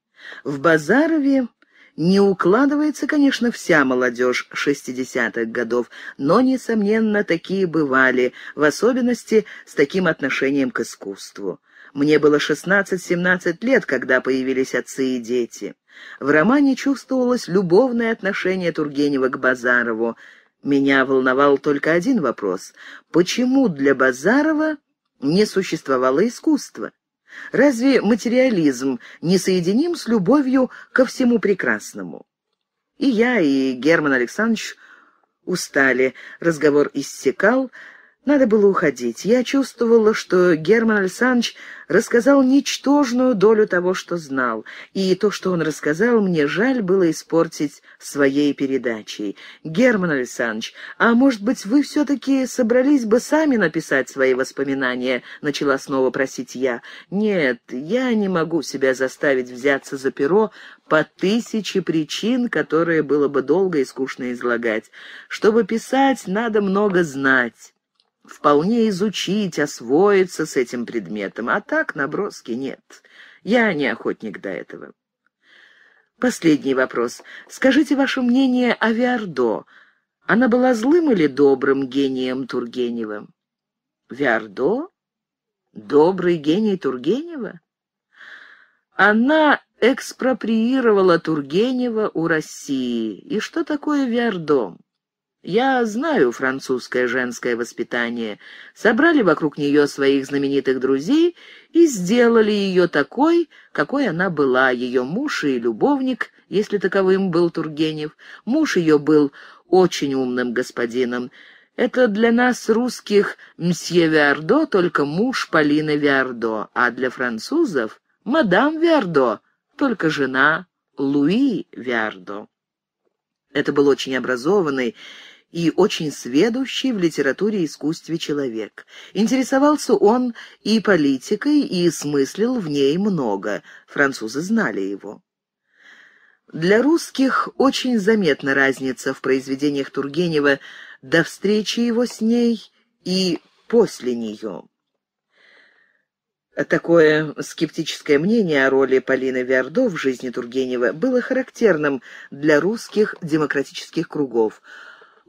Speaker 1: В Базарове не укладывается, конечно, вся молодежь шестидесятых годов, но, несомненно, такие бывали, в особенности с таким отношением к искусству. Мне было 16-17 лет, когда появились отцы и дети. В романе чувствовалось любовное отношение Тургенева к Базарову. Меня волновал только один вопрос. Почему для Базарова не существовало искусства. Разве материализм не соединим с любовью ко всему прекрасному? И я, и Герман Александрович устали. Разговор иссякал, надо было уходить. Я чувствовала, что Герман Александрович рассказал ничтожную долю того, что знал, и то, что он рассказал, мне жаль было испортить своей передачей. «Герман Александрович, а может быть, вы все-таки собрались бы сами написать свои воспоминания?» — начала снова просить я. «Нет, я не могу себя заставить взяться за перо по тысяче причин, которые было бы долго и скучно излагать. Чтобы писать, надо много знать» вполне изучить, освоиться с этим предметом, а так наброски нет. Я не охотник до этого. Последний вопрос. Скажите ваше мнение о Виардо. Она была злым или добрым гением Тургенева? Виардо? Добрый гений Тургенева? Она экспроприировала Тургенева у России. И что такое Виардом? Я знаю французское женское воспитание. Собрали вокруг нее своих знаменитых друзей и сделали ее такой, какой она была, ее муж и любовник, если таковым был Тургенев. Муж ее был очень умным господином. Это для нас, русских, мсье Виардо, только муж Полины Виардо, а для французов — мадам Виардо, только жена Луи Виардо. Это был очень образованный и очень сведущий в литературе и искусстве человек. Интересовался он и политикой, и смыслил в ней много. Французы знали его. Для русских очень заметна разница в произведениях Тургенева до встречи его с ней и после нее. Такое скептическое мнение о роли Полины Виардо в жизни Тургенева было характерным для русских демократических кругов –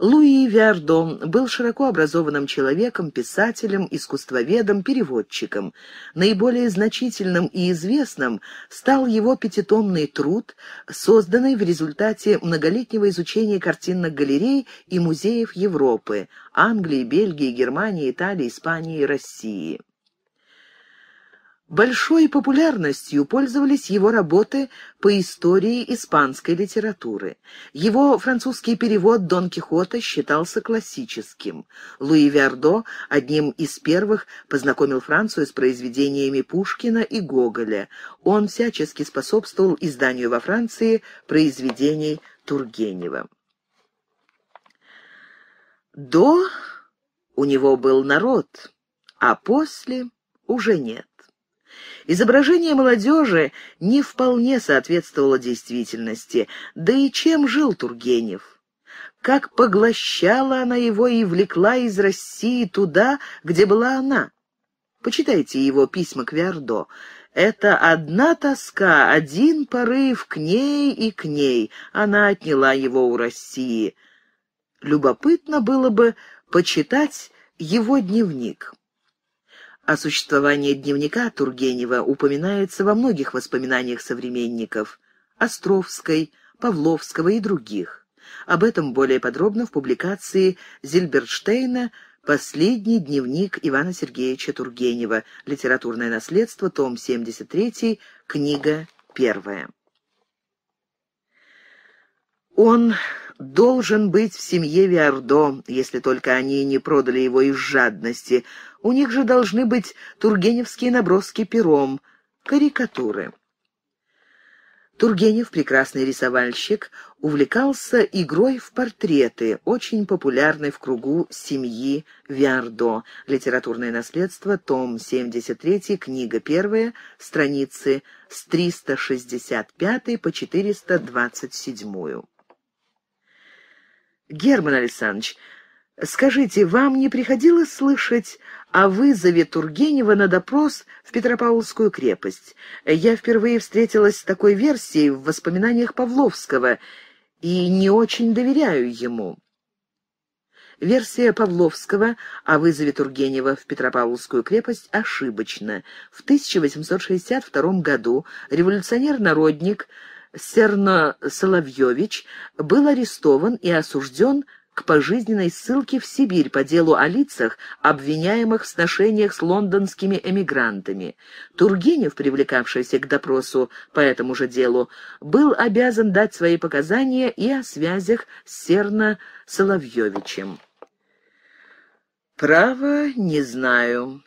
Speaker 1: Луи Виардо был широко образованным человеком, писателем, искусствоведом, переводчиком. Наиболее значительным и известным стал его пятитомный труд, созданный в результате многолетнего изучения картинных галерей и музеев Европы – Англии, Бельгии, Германии, Италии, Испании и России. Большой популярностью пользовались его работы по истории испанской литературы. Его французский перевод «Дон Кихота» считался классическим. Луи Вердо одним из первых познакомил Францию с произведениями Пушкина и Гоголя. Он всячески способствовал изданию во Франции произведений Тургенева. До у него был народ, а после уже нет. Изображение молодежи не вполне соответствовало действительности, да и чем жил Тургенев? Как поглощала она его и влекла из России туда, где была она? Почитайте его письма к Виардо. Это одна тоска, один порыв к ней и к ней. Она отняла его у России. Любопытно было бы почитать его дневник. О существовании дневника Тургенева упоминается во многих воспоминаниях современников – Островской, Павловского и других. Об этом более подробно в публикации Зильберштейна «Последний дневник Ивана Сергеевича Тургенева. Литературное наследство. Том 73. Книга 1». Он должен быть в семье Виардо, если только они не продали его из жадности – у них же должны быть тургеневские наброски пером, карикатуры. Тургенев, прекрасный рисовальщик, увлекался игрой в портреты, очень популярной в кругу семьи Виардо. Литературное наследство, том 73, книга 1, страницы с 365 по 427. Герман Александрович, скажите, вам не приходилось слышать о вызове Тургенева на допрос в Петропавловскую крепость. Я впервые встретилась с такой версией в воспоминаниях Павловского и не очень доверяю ему. Версия Павловского о вызове Тургенева в Петропавловскую крепость ошибочна. В 1862 году революционер-народник Серно Соловьевич был арестован и осужден к пожизненной ссылке в Сибирь по делу о лицах, обвиняемых в сношениях с лондонскими эмигрантами. Тургенев, привлекавшийся к допросу по этому же делу, был обязан дать свои показания и о связях с Серно-Соловьевичем. «Право, не знаю.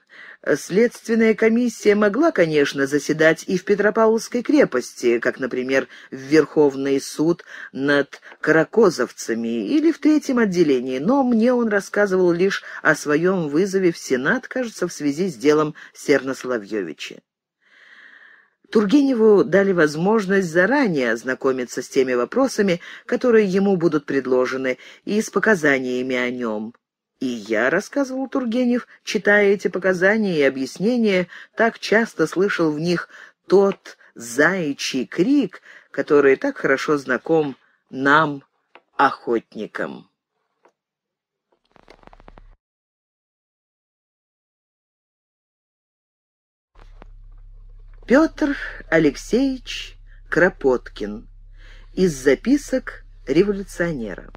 Speaker 1: Следственная комиссия могла, конечно, заседать и в Петропавловской крепости, как, например, в Верховный суд над каракозовцами или в третьем отделении, но мне он рассказывал лишь о своем вызове в Сенат, кажется, в связи с делом Серна-Соловьевича. Тургеневу дали возможность заранее ознакомиться с теми вопросами, которые ему будут предложены, и с показаниями о нем. И я, — рассказывал Тургенев, читая эти показания и объяснения, так часто слышал в них тот заячий крик, который так хорошо знаком нам, охотникам. Петр Алексеевич Кропоткин из записок революционера.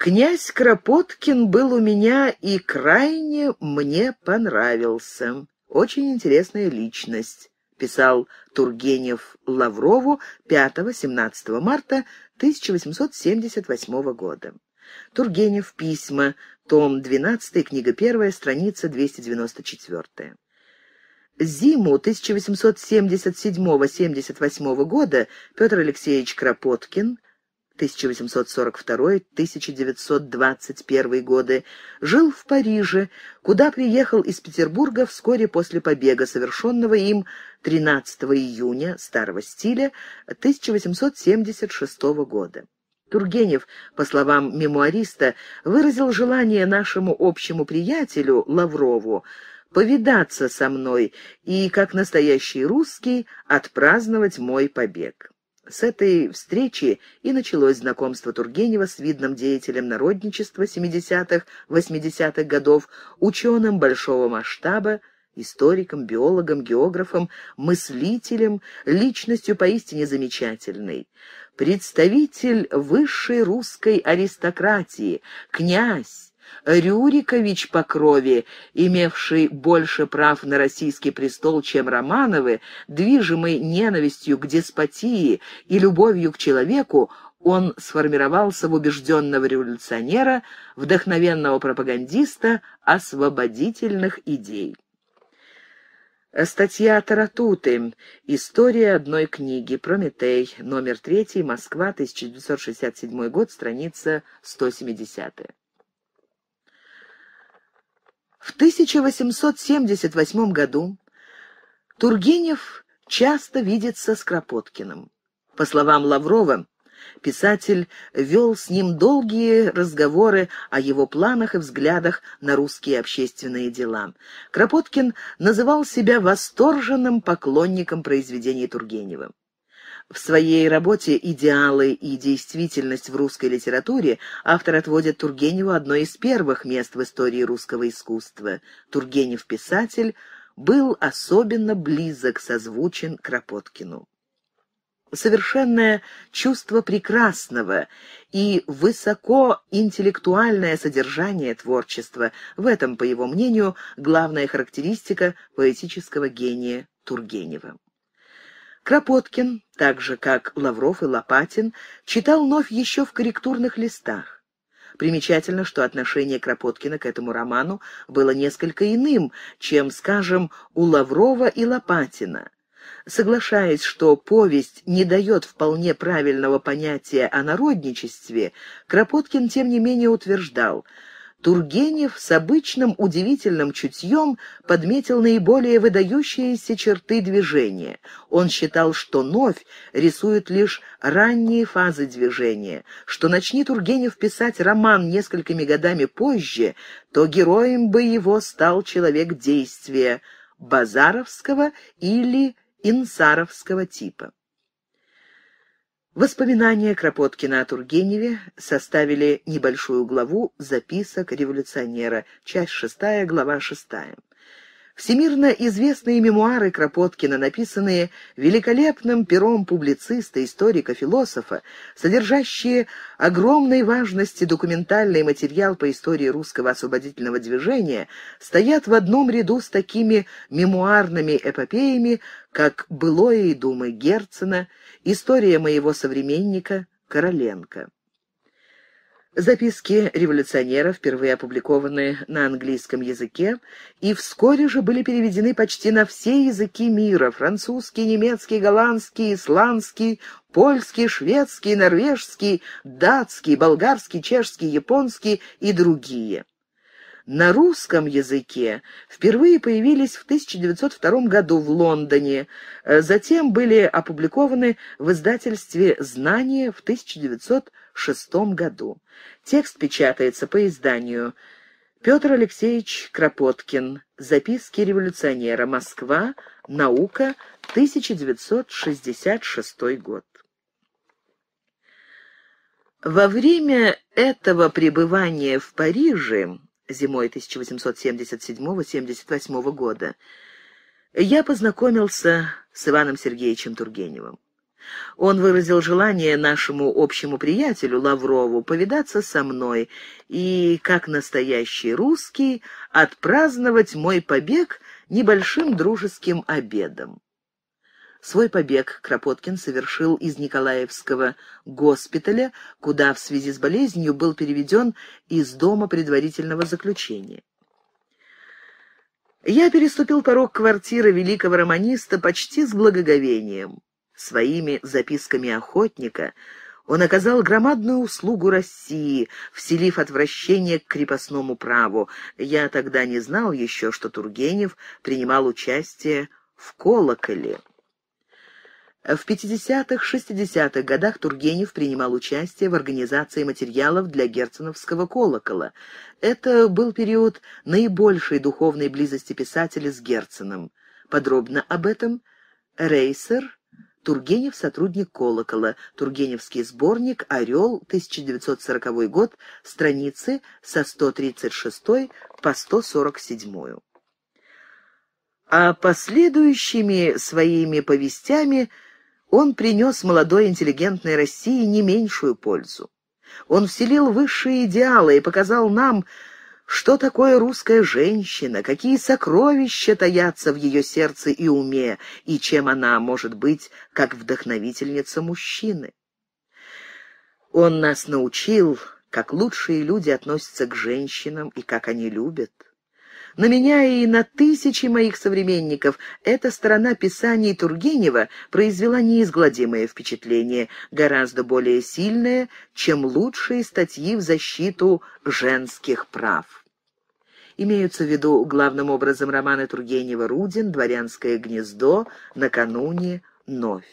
Speaker 1: Князь Кропоткин был у меня и крайне мне понравился. Очень интересная личность, писал Тургенев Лаврову 5-17 марта 1878 года. Тургенев письма, том 12, книга 1, страница 294. Зиму 1877-78 года Петр Алексеевич Кропоткин – 1842-1921 годы, жил в Париже, куда приехал из Петербурга вскоре после побега, совершенного им 13 июня старого стиля 1876 года. Тургенев, по словам мемуариста, выразил желание нашему общему приятелю Лаврову повидаться со мной и, как настоящий русский, отпраздновать мой побег. С этой встречи и началось знакомство Тургенева с видным деятелем народничества 70-х, 80-х годов, ученым большого масштаба, историком, биологом, географом, мыслителем, личностью поистине замечательной. Представитель высшей русской аристократии, князь, Рюрикович по крови, имевший больше прав на российский престол, чем Романовы, движимый ненавистью к деспотии и любовью к человеку, он сформировался в убежденного революционера, вдохновенного пропагандиста освободительных идей. Статья Таратуты. История одной книги. Прометей. Номер 3. Москва. 1967 год. Страница 170. В 1878 году Тургенев часто видится с Кропоткиным. По словам Лаврова, писатель вел с ним долгие разговоры о его планах и взглядах на русские общественные дела. Кропоткин называл себя восторженным поклонником произведений Тургенева. В своей работе «Идеалы и действительность в русской литературе» автор отводит Тургеневу одно из первых мест в истории русского искусства. Тургенев-писатель был особенно близок, созвучен Кропоткину. Совершенное чувство прекрасного и высоко интеллектуальное содержание творчества – в этом, по его мнению, главная характеристика поэтического гения Тургенева. Кропоткин, так же как Лавров и Лопатин, читал Новь еще в корректурных листах. Примечательно, что отношение Кропоткина к этому роману было несколько иным, чем, скажем, у Лаврова и Лопатина. Соглашаясь, что повесть не дает вполне правильного понятия о народничестве, Кропоткин, тем не менее, утверждал – Тургенев с обычным удивительным чутьем подметил наиболее выдающиеся черты движения. Он считал, что новь рисует лишь ранние фазы движения, что начни Тургенев писать роман несколькими годами позже, то героем бы его стал человек действия Базаровского или Инсаровского типа. Воспоминания Кропоткина о Тургеневе составили небольшую главу записок революционера, часть шестая, глава шестая. Всемирно известные мемуары Кропоткина, написанные великолепным пером публициста, историка, философа, содержащие огромной важности документальный материал по истории русского освободительного движения, стоят в одном ряду с такими мемуарными эпопеями, как «Былое и думы Герцена», «История моего современника» Короленко. Записки революционера впервые опубликованы на английском языке и вскоре же были переведены почти на все языки мира – французский, немецкий, голландский, исландский, польский, шведский, норвежский, датский, болгарский, чешский, японский и другие. На русском языке впервые появились в 1902 году в Лондоне, э, затем были опубликованы в издательстве «Знание» в 1902 1906 году. Текст печатается по изданию Петр Алексеевич Кропоткин. Записки революционера. Москва. Наука. 1966 год. Во время этого пребывания в Париже зимой 1877-78 года я познакомился с Иваном Сергеевичем Тургеневым. Он выразил желание нашему общему приятелю Лаврову повидаться со мной и, как настоящий русский, отпраздновать мой побег небольшим дружеским обедом. Свой побег Кропоткин совершил из Николаевского госпиталя, куда в связи с болезнью был переведен из дома предварительного заключения. Я переступил порог квартиры великого романиста почти с благоговением. Своими записками охотника он оказал громадную услугу России, вселив отвращение к крепостному праву. Я тогда не знал еще, что Тургенев принимал участие в «Колоколе». В 50-х-60-х годах Тургенев принимал участие в организации материалов для герценовского колокола. Это был период наибольшей духовной близости писателя с Герценом. Подробно об этом Рейсер Тургенев – сотрудник колокола. Тургеневский сборник «Орел», 1940 год, страницы со 136 по 147. А последующими своими повестями он принес молодой интеллигентной России не меньшую пользу. Он вселил высшие идеалы и показал нам – что такое русская женщина, какие сокровища таятся в ее сердце и уме, и чем она может быть как вдохновительница мужчины? Он нас научил, как лучшие люди относятся к женщинам и как они любят. На меня и на тысячи моих современников эта сторона писаний Тургенева произвела неизгладимое впечатление, гораздо более сильное, чем лучшие статьи в защиту женских прав. Имеются в виду главным образом романы Тургенева-Рудин, «Дворянское гнездо», «Накануне», «Новь».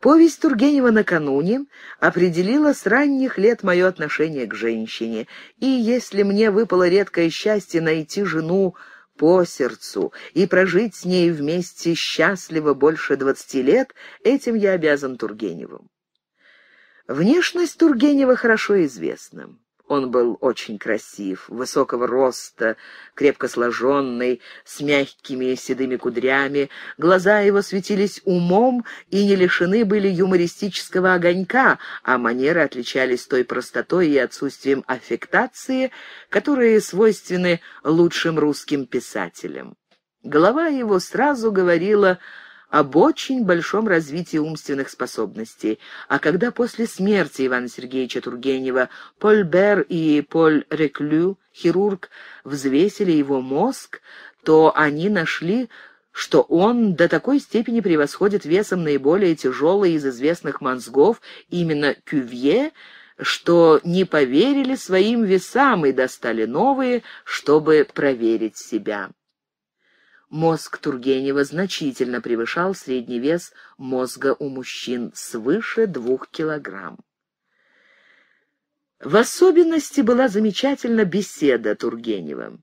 Speaker 1: Повесть Тургенева накануне определила с ранних лет мое отношение к женщине, и если мне выпало редкое счастье найти жену по сердцу и прожить с ней вместе счастливо больше двадцати лет, этим я обязан Тургеневу. Внешность Тургенева хорошо известна. Он был очень красив, высокого роста, крепко сложенный, с мягкими седыми кудрями. Глаза его светились умом и не лишены были юмористического огонька, а манеры отличались той простотой и отсутствием аффектации, которые свойственны лучшим русским писателям. Голова его сразу говорила об очень большом развитии умственных способностей. А когда после смерти Ивана Сергеевича Тургенева Поль Бер и Поль Реклю, хирург, взвесили его мозг, то они нашли что он до такой степени превосходит весом наиболее тяжелые из известных мозгов, именно Кювье, что не поверили своим весам и достали новые, чтобы проверить себя. Мозг Тургенева значительно превышал средний вес мозга у мужчин свыше двух килограмм. В особенности была замечательна беседа Тургенева.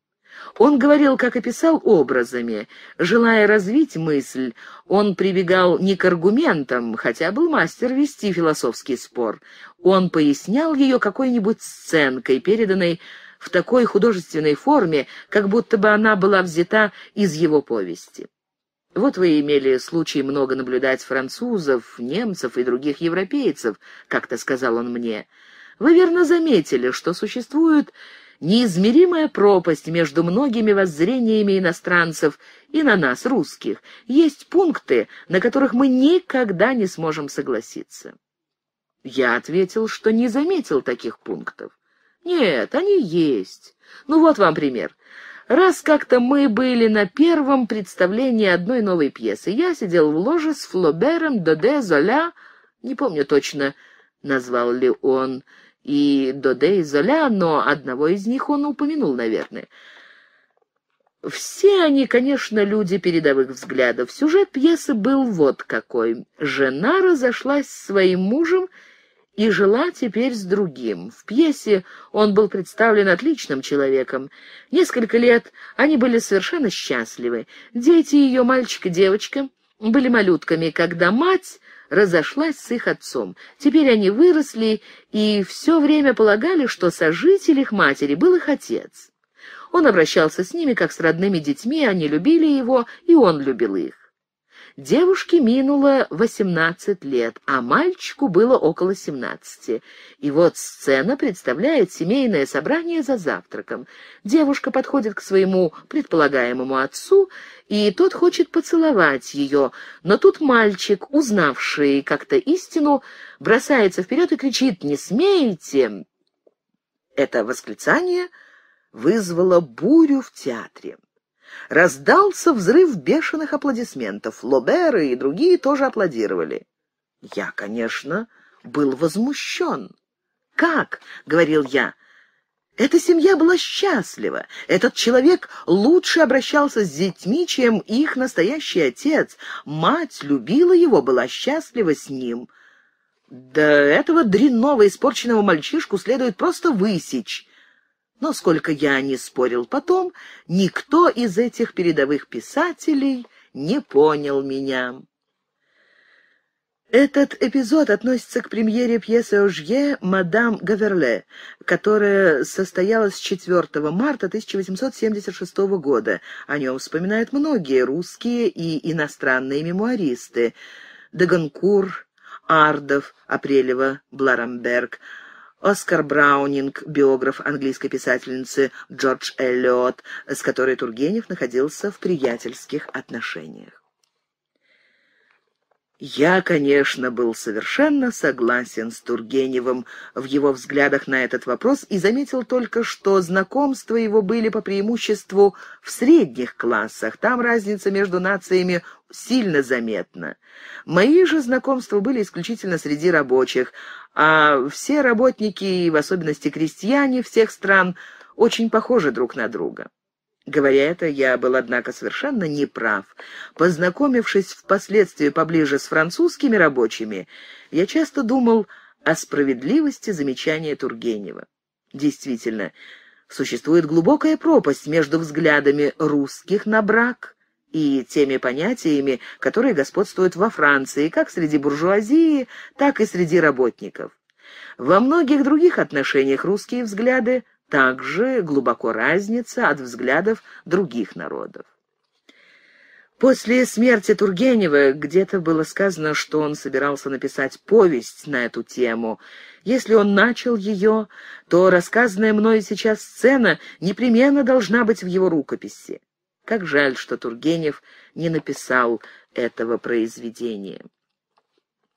Speaker 1: Он говорил, как описал, образами. Желая развить мысль, он прибегал не к аргументам, хотя был мастер вести философский спор. Он пояснял ее какой-нибудь сценкой, переданной в такой художественной форме, как будто бы она была взята из его повести. Вот вы имели случай много наблюдать французов, немцев и других европейцев, как-то сказал он мне. Вы верно заметили, что существует неизмеримая пропасть между многими воззрениями иностранцев и на нас, русских. Есть пункты, на которых мы никогда не сможем согласиться. Я ответил, что не заметил таких пунктов. Нет, они есть. Ну вот вам пример. Раз как-то мы были на первом представлении одной новой пьесы. Я сидел в ложе с Флобером, Доде, Золя, не помню точно, назвал ли он и Доде, и Золя, но одного из них он упомянул, наверное. Все они, конечно, люди передовых взглядов. Сюжет пьесы был вот какой. Жена разошлась с своим мужем и жила теперь с другим. В пьесе он был представлен отличным человеком. Несколько лет они были совершенно счастливы. Дети ее, мальчик и девочка, были малютками, когда мать разошлась с их отцом. Теперь они выросли и все время полагали, что сожитель их матери был их отец. Он обращался с ними, как с родными детьми, они любили его, и он любил их. Девушке минуло восемнадцать лет, а мальчику было около семнадцати. И вот сцена представляет семейное собрание за завтраком. Девушка подходит к своему предполагаемому отцу, и тот хочет поцеловать ее, но тут мальчик, узнавший как-то истину, бросается вперед и кричит «Не смейте!». Это восклицание вызвало бурю в театре. Раздался взрыв бешеных аплодисментов. Лоберы и другие тоже аплодировали. Я, конечно, был возмущен. «Как?» — говорил я. «Эта семья была счастлива. Этот человек лучше обращался с детьми, чем их настоящий отец. Мать любила его, была счастлива с ним. Да этого дрянного, испорченного мальчишку следует просто высечь». Но сколько я не спорил потом, никто из этих передовых писателей не понял меня. Этот эпизод относится к премьере пьесы Ожье «Мадам Гаверле», которая состоялась 4 марта 1876 года. О нем вспоминают многие русские и иностранные мемуаристы. Дагонкур, Ардов, Апрелева, Бларамберг – Оскар Браунинг, биограф английской писательницы Джордж Эллиот, с которой Тургенев находился в приятельских отношениях. Я, конечно, был совершенно согласен с Тургеневым в его взглядах на этот вопрос и заметил только, что знакомства его были по преимуществу в средних классах. Там разница между нациями сильно заметно. Мои же знакомства были исключительно среди рабочих, а все работники, и в особенности крестьяне всех стран, очень похожи друг на друга. Говоря это, я был, однако, совершенно неправ. Познакомившись впоследствии поближе с французскими рабочими, я часто думал о справедливости замечания Тургенева. Действительно, существует глубокая пропасть между взглядами русских на брак и теми понятиями, которые господствуют во Франции, как среди буржуазии, так и среди работников. Во многих других отношениях русские взгляды также глубоко разнятся от взглядов других народов. После смерти Тургенева где-то было сказано, что он собирался написать повесть на эту тему. Если он начал ее, то рассказанная мною сейчас сцена непременно должна быть в его рукописи. Как жаль, что Тургенев не написал этого произведения.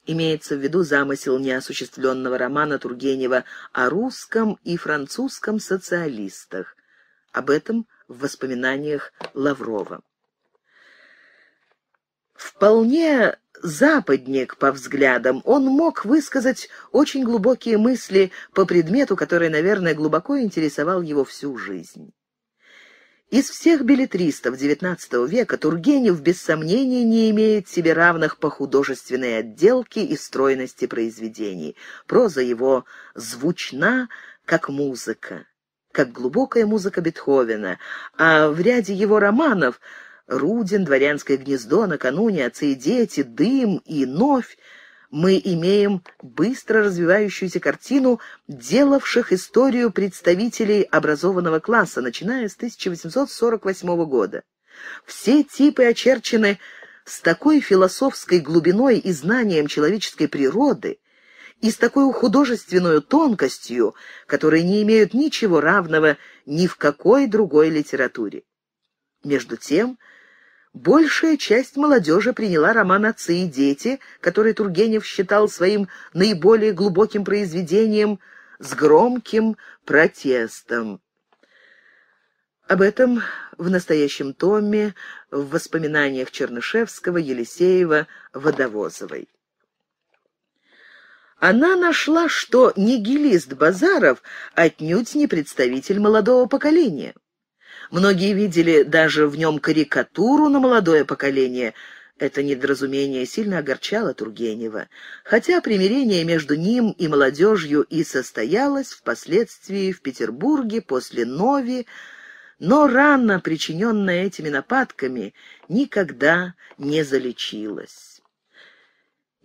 Speaker 1: Имеется в виду замысел неосуществленного романа Тургенева о русском и французском социалистах. Об этом в воспоминаниях Лаврова. Вполне западник по взглядам, он мог высказать очень глубокие мысли по предмету, который, наверное, глубоко интересовал его всю жизнь. Из всех билетристов XIX века Тургенев, без сомнения, не имеет себе равных по художественной отделке и стройности произведений. Проза его звучна, как музыка, как глубокая музыка Бетховена, а в ряде его романов «Рудин», «Дворянское гнездо», «Накануне», «Отцы и дети», «Дым» и «Новь» мы имеем быстро развивающуюся картину делавших историю представителей образованного класса, начиная с 1848 года. Все типы очерчены с такой философской глубиной и знанием человеческой природы, и с такой художественной тонкостью, которые не имеют ничего равного ни в какой другой литературе. Между тем, Большая часть молодежи приняла роман «Отцы и дети», который Тургенев считал своим наиболее глубоким произведением с громким протестом. Об этом в настоящем томе в воспоминаниях Чернышевского, Елисеева, Водовозовой. Она нашла, что нигилист Базаров отнюдь не представитель молодого поколения. Многие видели даже в нем карикатуру на молодое поколение. Это недоразумение сильно огорчало Тургенева, хотя примирение между ним и молодежью и состоялось впоследствии в Петербурге после Нови, но рана, причиненная этими нападками, никогда не залечилась.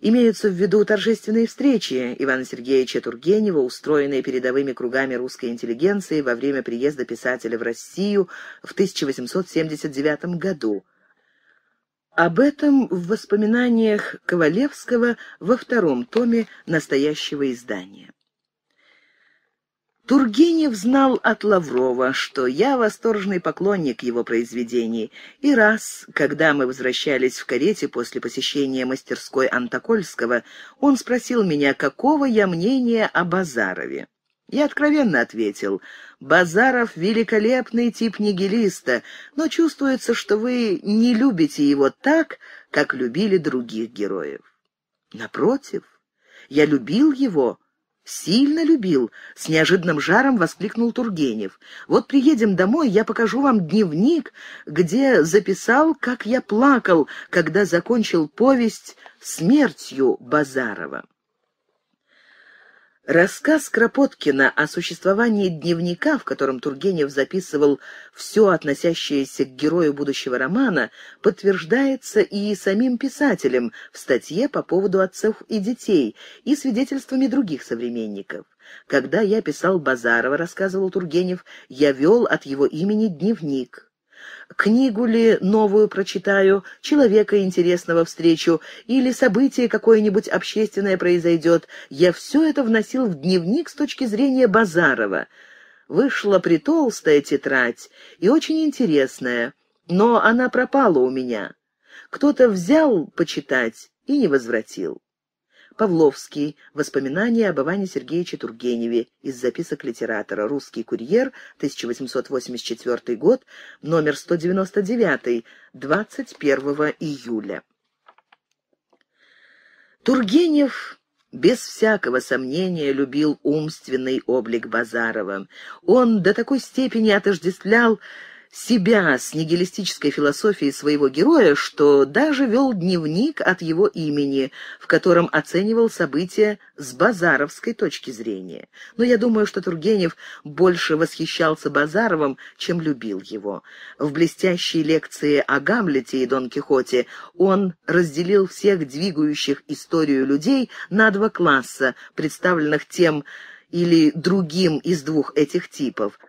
Speaker 1: Имеются в виду торжественные встречи Ивана Сергеевича Тургенева, устроенные передовыми кругами русской интеллигенции во время приезда писателя в Россию в 1879 году. Об этом в воспоминаниях Ковалевского во втором томе настоящего издания. Тургенев знал от Лаврова, что я восторженный поклонник его произведений, и раз, когда мы возвращались в карете после посещения мастерской Антокольского, он спросил меня, какого я мнения о Базарове. Я откровенно ответил, «Базаров — великолепный тип нигилиста, но чувствуется, что вы не любите его так, как любили других героев». Напротив, я любил его, «Сильно любил!» — с неожиданным жаром воскликнул Тургенев. «Вот приедем домой, я покажу вам дневник, где записал, как я плакал, когда закончил повесть «Смертью Базарова». Рассказ Кропоткина о существовании дневника, в котором Тургенев записывал все относящееся к герою будущего романа, подтверждается и самим писателем в статье по поводу отцов и детей и свидетельствами других современников. «Когда я писал Базарова, — рассказывал Тургенев, — я вел от его имени дневник». Книгу ли новую прочитаю, человека интересного встречу, или событие какое-нибудь общественное произойдет. Я все это вносил в дневник с точки зрения Базарова. Вышла притолстая тетрадь и очень интересная, но она пропала у меня. Кто-то взял почитать и не возвратил. Павловский. Воспоминания об Иване Сергеевиче Тургеневе из записок литератора. Русский курьер, 1884 год, номер 199, 21 июля. Тургенев без всякого сомнения любил умственный облик Базарова. Он до такой степени отождествлял себя с нигилистической философией своего героя, что даже вел дневник от его имени, в котором оценивал события с базаровской точки зрения. Но я думаю, что Тургенев больше восхищался Базаровым, чем любил его. В блестящей лекции о Гамлете и Дон Кихоте он разделил всех двигающих историю людей на два класса, представленных тем или другим из двух этих типов –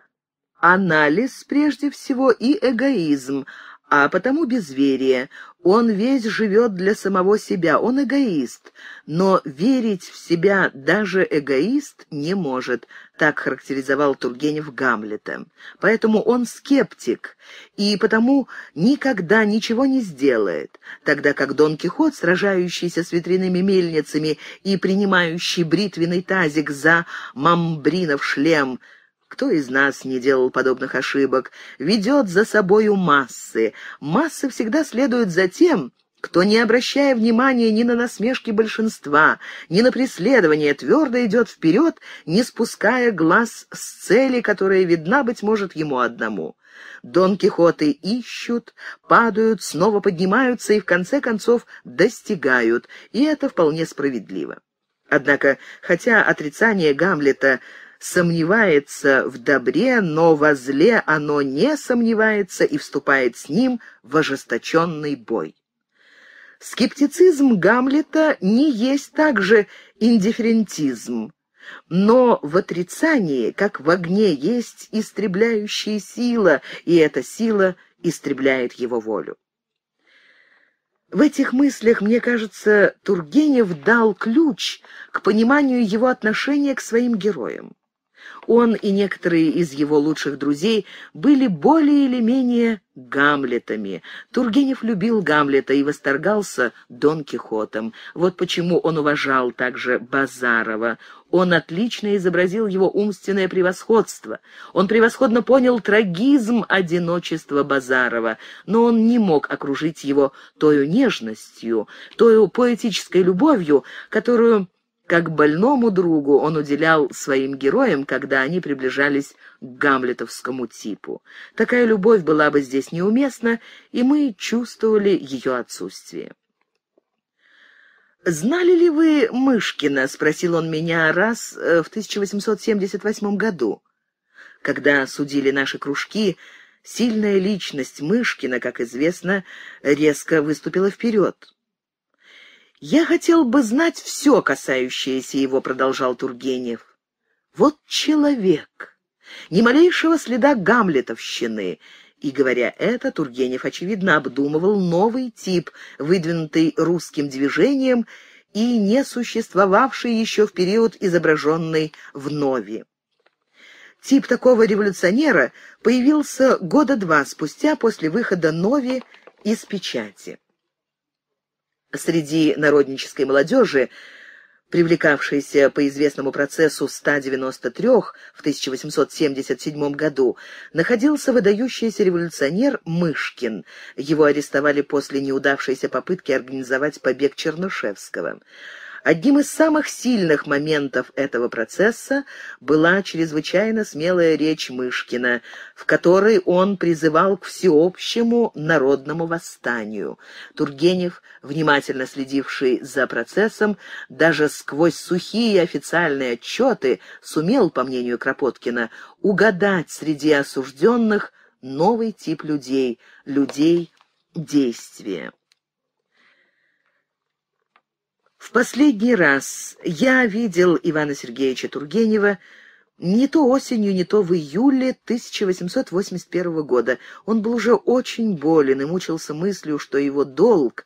Speaker 1: анализ прежде всего и эгоизм, а потому безверие. Он весь живет для самого себя, он эгоист, но верить в себя даже эгоист не может, так характеризовал Тургенев Гамлета. Поэтому он скептик, и потому никогда ничего не сделает, тогда как Дон Кихот, сражающийся с ветряными мельницами и принимающий бритвенный тазик за мамбринов шлем – кто из нас не делал подобных ошибок? Ведет за собою массы. Массы всегда следуют за тем, кто, не обращая внимания ни на насмешки большинства, ни на преследование, твердо идет вперед, не спуская глаз с цели, которая видна, быть может, ему одному. Дон Кихоты ищут, падают, снова поднимаются и, в конце концов, достигают, и это вполне справедливо. Однако, хотя отрицание Гамлета – сомневается в добре, но во зле оно не сомневается и вступает с ним в ожесточенный бой. Скептицизм Гамлета не есть также индифферентизм, но в отрицании, как в огне, есть истребляющая сила, и эта сила истребляет его волю. В этих мыслях, мне кажется, Тургенев дал ключ к пониманию его отношения к своим героям он и некоторые из его лучших друзей были более или менее Гамлетами. Тургенев любил Гамлета и восторгался Дон Кихотом. Вот почему он уважал также Базарова. Он отлично изобразил его умственное превосходство. Он превосходно понял трагизм одиночества Базарова, но он не мог окружить его той нежностью, той поэтической любовью, которую как больному другу он уделял своим героям, когда они приближались к гамлетовскому типу. Такая любовь была бы здесь неуместна, и мы чувствовали ее отсутствие. «Знали ли вы Мышкина?» — спросил он меня раз э, в 1878 году. Когда судили наши кружки, сильная личность Мышкина, как известно, резко выступила вперед. «Я хотел бы знать все, касающееся его», — продолжал Тургенев. «Вот человек! Ни малейшего следа гамлетовщины!» И, говоря это, Тургенев, очевидно, обдумывал новый тип, выдвинутый русским движением и не существовавший еще в период, изображенный в Нови. Тип такого революционера появился года два спустя после выхода Нови из печати. Среди народнической молодежи, привлекавшейся по известному процессу 193 в 1877 году, находился выдающийся революционер Мышкин. Его арестовали после неудавшейся попытки организовать побег Чернышевского. Одним из самых сильных моментов этого процесса была чрезвычайно смелая речь Мышкина, в которой он призывал к всеобщему народному восстанию. Тургенев, внимательно следивший за процессом, даже сквозь сухие официальные отчеты сумел, по мнению Кропоткина, угадать среди осужденных новый тип людей, людей действия. В последний раз я видел Ивана Сергеевича Тургенева не то осенью, не то в июле 1881 года. Он был уже очень болен и мучился мыслью, что его долг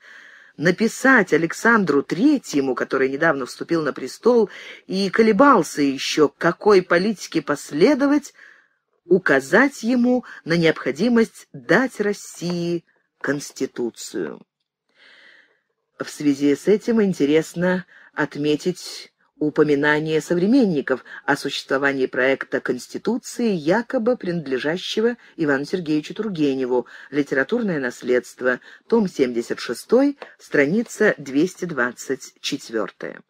Speaker 1: написать Александру Третьему, который недавно вступил на престол и колебался еще, какой политике последовать, указать ему на необходимость дать России Конституцию. В связи с этим интересно отметить упоминание современников о существовании проекта Конституции, якобы принадлежащего Ивану Сергеевичу Тургеневу, «Литературное наследство», том 76, страница 224.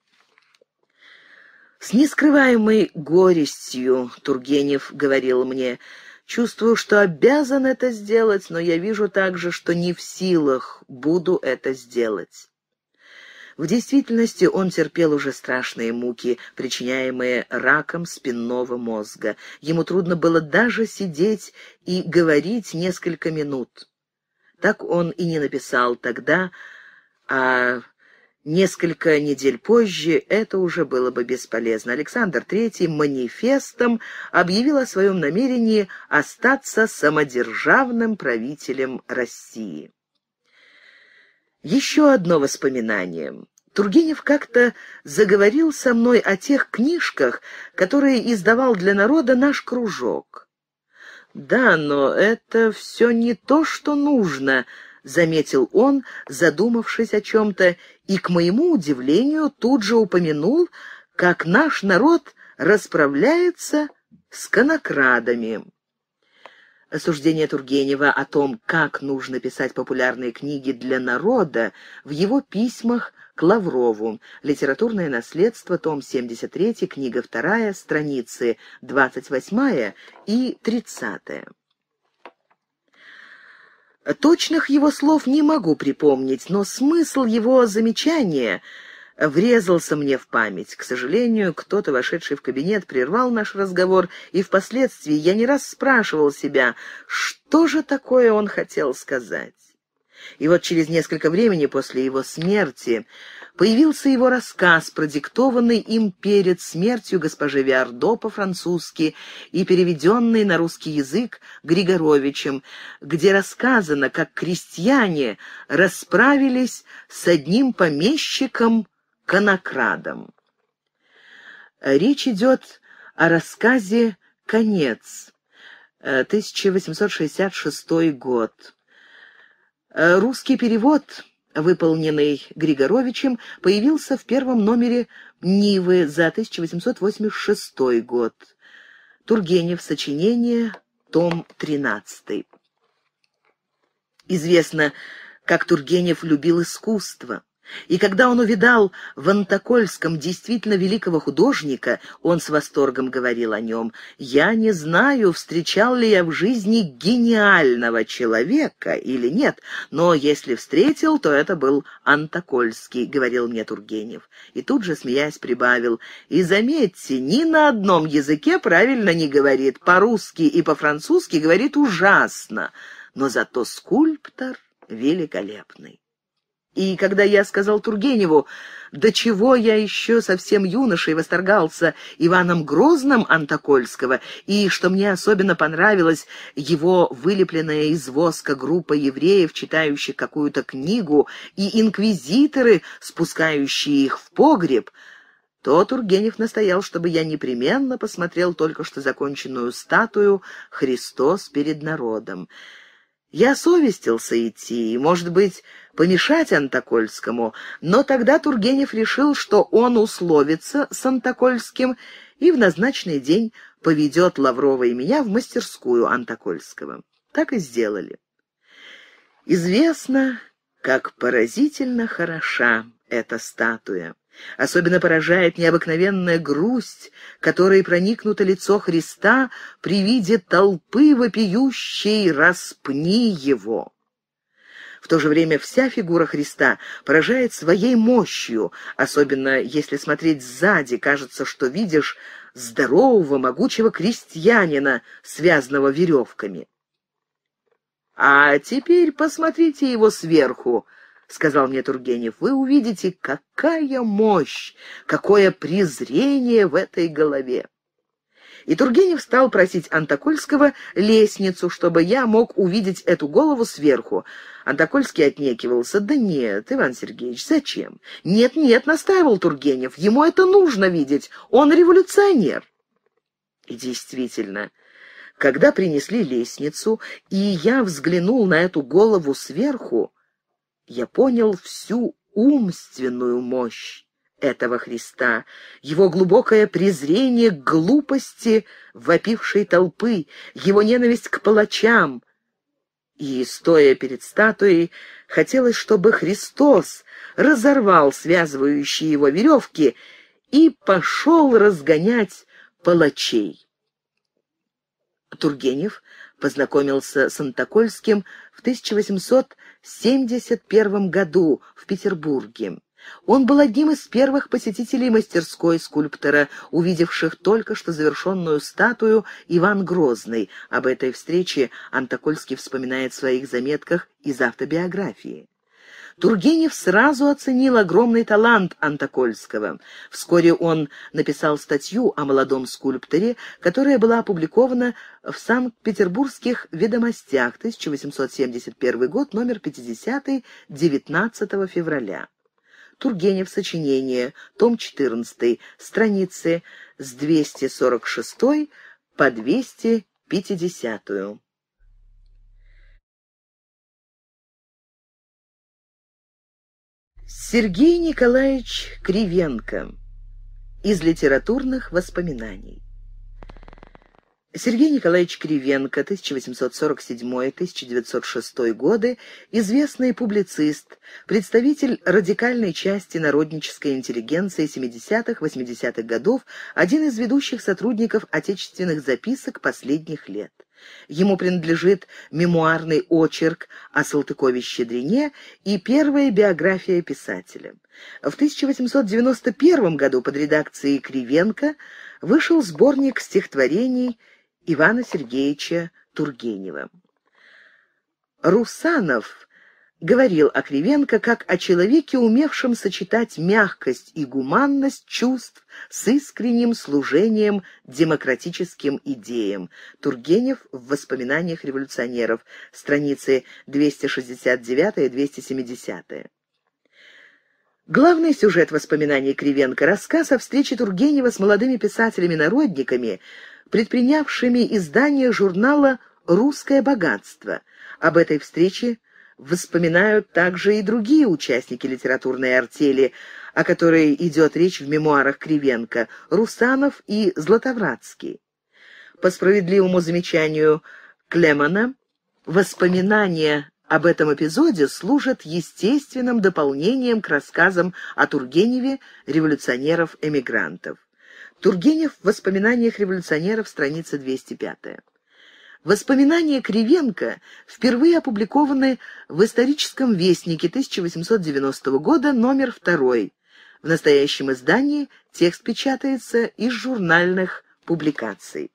Speaker 1: С нескрываемой горестью Тургенев говорил мне, «Чувствую, что обязан это сделать, но я вижу также, что не в силах буду это сделать». В действительности он терпел уже страшные муки, причиняемые раком спинного мозга. Ему трудно было даже сидеть и говорить несколько минут. Так он и не написал тогда, а Несколько недель позже это уже было бы бесполезно. Александр III манифестом объявил о своем намерении остаться самодержавным правителем России. Еще одно воспоминание. Тургенев как-то заговорил со мной о тех книжках, которые издавал для народа наш кружок. «Да, но это все не то, что нужно», — заметил он, задумавшись о чем-то, и, к моему удивлению, тут же упомянул, как наш народ расправляется с конокрадами. Осуждение Тургенева о том, как нужно писать популярные книги для народа, в его письмах к Лаврову. Литературное наследство, том 73, книга 2, страницы 28 и 30. Точных его слов не могу припомнить, но смысл его замечания врезался мне в память. К сожалению, кто-то, вошедший в кабинет, прервал наш разговор, и впоследствии я не раз спрашивал себя, что же такое он хотел сказать. И вот через несколько времени после его смерти появился его рассказ, продиктованный им перед смертью госпожи Виардо по-французски и переведенный на русский язык Григоровичем, где рассказано, как крестьяне расправились с одним помещиком-конокрадом. Речь идет о рассказе «Конец», 1866 э, год. Э, русский перевод, выполненный Григоровичем, появился в первом номере «Нивы» за 1886 год. Тургенев, сочинение, том 13. Известно, как Тургенев любил искусство. И когда он увидал в Антокольском действительно великого художника, он с восторгом говорил о нем, «Я не знаю, встречал ли я в жизни гениального человека или нет, но если встретил, то это был Антокольский», — говорил мне Тургенев. И тут же, смеясь, прибавил, «И заметьте, ни на одном языке правильно не говорит, по-русски и по-французски говорит ужасно, но зато скульптор великолепный». И когда я сказал Тургеневу, до чего я еще совсем юношей восторгался Иваном Грозным Антокольского, и, что мне особенно понравилось, его вылепленная из воска группа евреев, читающих какую-то книгу, и инквизиторы, спускающие их в погреб, то Тургенев настоял, чтобы я непременно посмотрел только что законченную статую «Христос перед народом». Я совестился идти и, может быть, помешать Антокольскому, но тогда Тургенев решил, что он условится с Антокольским и в назначенный день поведет Лаврова и меня в мастерскую Антокольского. Так и сделали. Известно, как поразительно хороша эта статуя. Особенно поражает необыкновенная грусть, которой проникнуто лицо Христа при виде толпы вопиющей «распни его». В то же время вся фигура Христа поражает своей мощью, особенно если смотреть сзади, кажется, что видишь здорового, могучего крестьянина, связанного веревками. А теперь посмотрите его сверху, — сказал мне Тургенев, — вы увидите, какая мощь, какое презрение в этой голове. И Тургенев стал просить Антокольского лестницу, чтобы я мог увидеть эту голову сверху. Антокольский отнекивался. «Да нет, Иван Сергеевич, зачем?» «Нет-нет», — настаивал Тургенев, — «ему это нужно видеть, он революционер». И действительно, когда принесли лестницу, и я взглянул на эту голову сверху, я понял всю умственную мощь этого Христа, его глубокое презрение к глупости вопившей толпы, его ненависть к палачам. И, стоя перед статуей, хотелось, чтобы Христос разорвал связывающие его веревки и пошел разгонять палачей. Тургенев познакомился с Антокольским в 1800 в 1971 году в Петербурге. Он был одним из первых посетителей мастерской скульптора, увидевших только что завершенную статую Иван Грозный. Об этой встрече Антокольский вспоминает в своих заметках из автобиографии. Тургенев сразу оценил огромный талант Антокольского. Вскоре он написал статью о молодом скульпторе, которая была опубликована в Санкт-Петербургских ведомостях 1871 год, номер 50, 19 февраля. Тургенев, сочинение, том 14, страницы с 246 по 250. Сергей Николаевич Кривенко. Из литературных воспоминаний. Сергей Николаевич Кривенко, 1847-1906 годы, известный публицист, представитель радикальной части народнической интеллигенции 70-80-х годов, один из ведущих сотрудников отечественных записок последних лет. Ему принадлежит мемуарный очерк о Салтыкове-Щедрине и первая биография писателя. В 1891 году под редакцией Кривенко вышел сборник стихотворений «Связь» Ивана Сергеевича Тургенева. Русанов говорил о Кривенко как о человеке, умевшем сочетать мягкость и гуманность чувств с искренним служением демократическим идеям. Тургенев в «Воспоминаниях революционеров», страницы 269-270. Главный сюжет воспоминаний Кривенко – рассказ о встрече Тургенева с молодыми писателями-народниками, предпринявшими издание журнала «Русское богатство». Об этой встрече вспоминают также и другие участники литературной артели, о которой идет речь в мемуарах Кривенко, Русанов и Златовратский. По справедливому замечанию Клемана, воспоминания об этом эпизоде служат естественным дополнением к рассказам о Тургеневе революционеров-эмигрантов. Тургенев в «Воспоминаниях революционеров», страница 205. Воспоминания Кривенко впервые опубликованы в «Историческом вестнике» 1890 года, номер 2. В настоящем издании текст печатается из журнальных публикаций.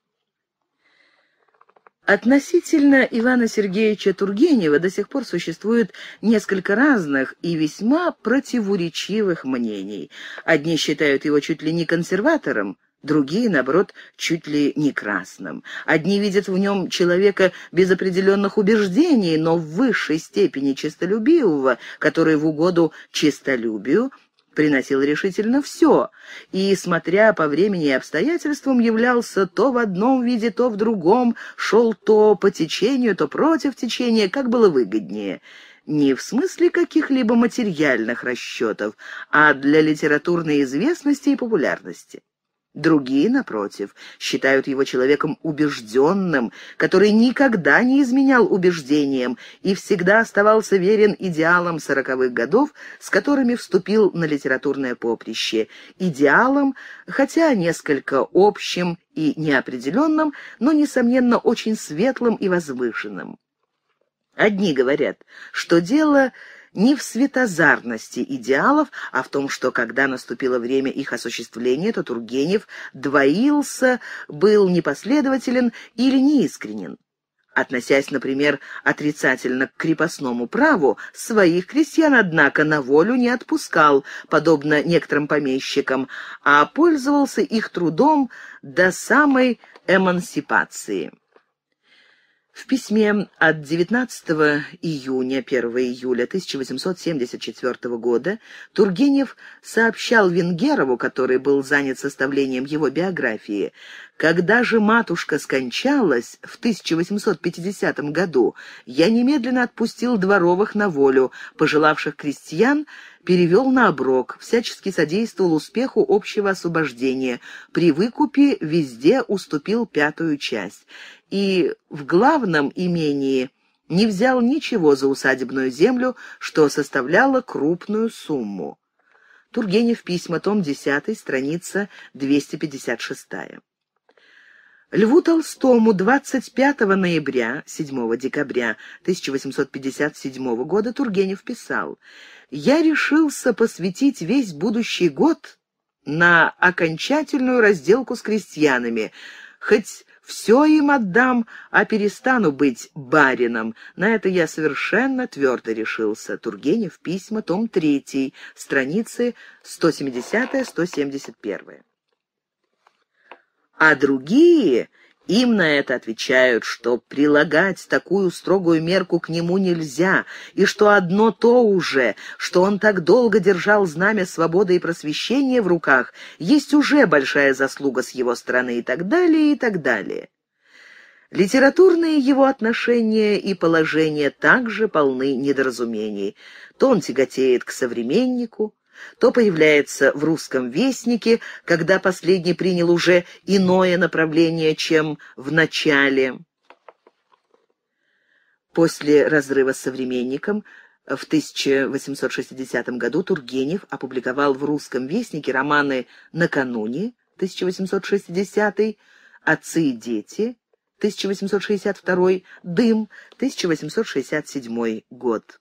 Speaker 1: Относительно Ивана Сергеевича Тургенева до сих пор существует несколько разных и весьма противоречивых мнений. Одни считают его чуть ли не консерватором, другие, наоборот, чуть ли не красным. Одни видят в нем человека без определенных убеждений, но в высшей степени честолюбивого, который в угоду честолюбию приносил решительно все, и, смотря по времени и обстоятельствам, являлся то в одном виде, то в другом, шел то по течению, то против течения, как было выгоднее. Не в смысле каких-либо материальных расчетов, а для литературной известности и популярности. Другие, напротив, считают его человеком убежденным, который никогда не изменял убеждениям и всегда оставался верен идеалам сороковых годов, с которыми вступил на литературное поприще. Идеалам, хотя несколько общим и неопределенным, но, несомненно, очень светлым и возвышенным. Одни говорят, что дело не в светозарности идеалов, а в том, что когда наступило время их осуществления, то Тургенев двоился, был непоследователен или неискренен относясь, например, отрицательно к крепостному праву, своих крестьян, однако, на волю не отпускал, подобно некоторым помещикам, а пользовался их трудом до самой эмансипации. В письме от 19 июня 1 июля 1874 года Тургенев сообщал Венгерову, который был занят составлением его биографии, «Когда же матушка скончалась в 1850 году, я немедленно отпустил дворовых на волю, пожелавших крестьян перевел на оброк, всячески содействовал успеху общего освобождения, при выкупе везде уступил пятую часть и в главном имении не взял ничего за усадебную землю, что составляло крупную сумму. Тургенев, письма, том 10, страница 256. Льву Толстому 25 ноября, 7 декабря 1857 года Тургенев писал «Я решился посвятить весь будущий год на окончательную разделку с крестьянами, хоть все им отдам, а перестану быть барином. На это я совершенно твердо решился. Тургенев, письма, том 3, страницы 170-171. А другие им на это отвечают, что прилагать такую строгую мерку к нему нельзя, и что одно то уже, что он так долго держал знамя свободы и просвещения в руках, есть уже большая заслуга с его стороны и так далее, и так далее. Литературные его отношения и положения также полны недоразумений. То он тяготеет к современнику, то появляется в «Русском вестнике», когда последний принял уже иное направление, чем в начале. После разрыва с «Современником» в 1860 году Тургенев опубликовал в «Русском вестнике» романы «Накануне» 1860 «Отцы и дети» 1862 «Дым» 1867 год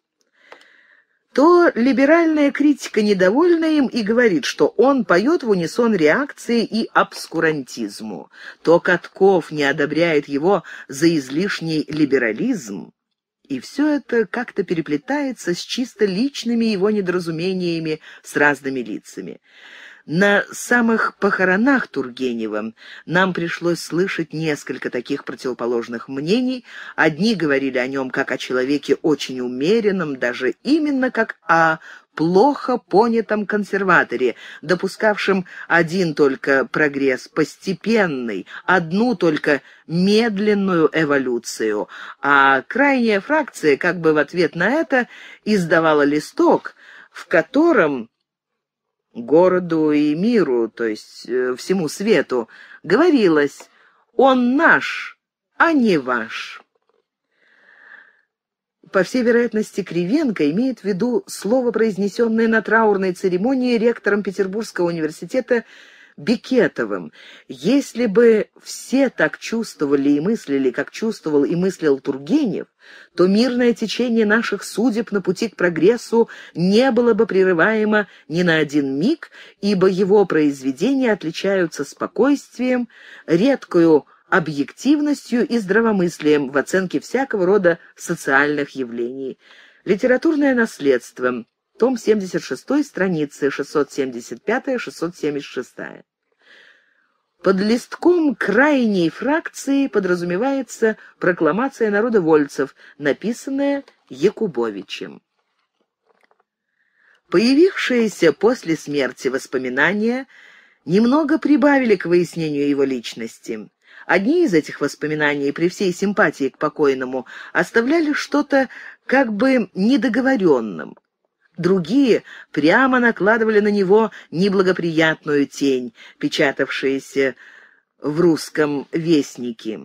Speaker 1: то либеральная критика недовольна им и говорит, что он поет в унисон реакции и обскурантизму. То Катков не одобряет его за излишний либерализм. И все это как-то переплетается с чисто личными его недоразумениями с разными лицами. На самых похоронах Тургенева нам пришлось слышать несколько таких противоположных мнений. Одни говорили о нем как о человеке очень умеренном, даже именно как о плохо понятом консерваторе, допускавшем один только прогресс, постепенный, одну только медленную эволюцию. А крайняя фракция как бы в ответ на это издавала листок, в котором городу и миру, то есть э, всему свету, говорилось «Он наш, а не ваш». По всей вероятности, Кривенко имеет в виду слово, произнесенное на траурной церемонии ректором Петербургского университета Бекетовым. Если бы все так чувствовали и мыслили, как чувствовал и мыслил Тургенев, то мирное течение наших судеб на пути к прогрессу не было бы прерываемо ни на один миг, ибо его произведения отличаются спокойствием, редкую объективностью и здравомыслием в оценке всякого рода социальных явлений. Литературное наследство том 76, страницы 675-676. Под листком крайней фракции подразумевается прокламация народа вольцев, написанная Якубовичем. Появившиеся после смерти воспоминания немного прибавили к выяснению его личности. Одни из этих воспоминаний при всей симпатии к покойному оставляли что-то как бы недоговоренным. Другие прямо накладывали на него неблагоприятную тень, печатавшаяся в русском вестнике.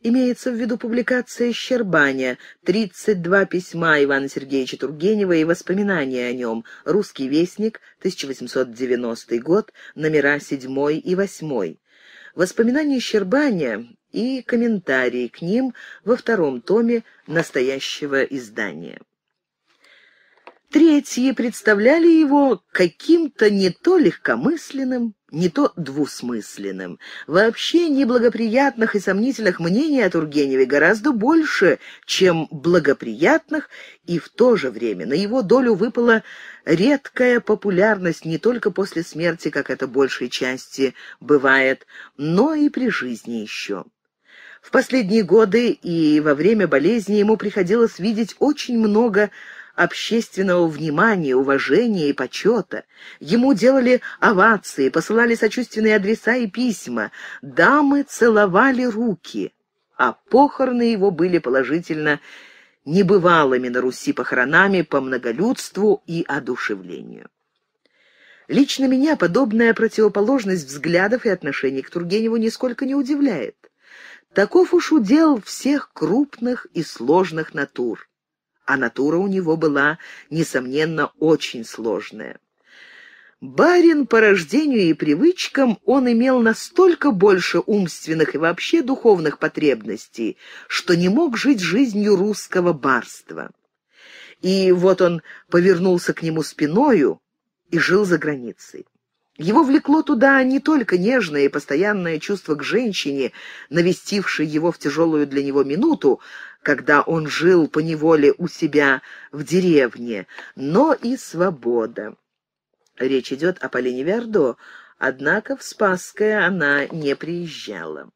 Speaker 1: Имеется в виду публикация Щербаня «32 письма Ивана Сергеевича Тургенева и воспоминания о нем. Русский вестник, 1890 год, номера 7 и 8». Воспоминания Щербаня и комментарии к ним во втором томе настоящего издания. Третьи представляли его каким-то не то легкомысленным, не то двусмысленным. Вообще неблагоприятных и сомнительных мнений о Тургеневе гораздо больше, чем благоприятных, и в то же время на его долю выпала редкая популярность не только после смерти, как это большей части бывает, но и при жизни еще. В последние годы и во время болезни ему приходилось видеть очень много общественного внимания, уважения и почета. Ему делали овации, посылали сочувственные адреса и письма. Дамы целовали руки, а похороны его были положительно небывалыми на Руси похоронами по многолюдству и одушевлению. Лично меня подобная противоположность взглядов и отношений к Тургеневу нисколько не удивляет. Таков уж удел всех крупных и сложных натур а натура у него была, несомненно, очень сложная. Барин по рождению и привычкам он имел настолько больше умственных и вообще духовных потребностей, что не мог жить жизнью русского барства. И вот он повернулся к нему спиною и жил за границей. Его влекло туда не только нежное и постоянное чувство к женщине, навестившей его в тяжелую для него минуту, когда он жил по неволе у себя в деревне, но и свобода. Речь идет о Полине Вердо, однако в Спасское она не приезжала.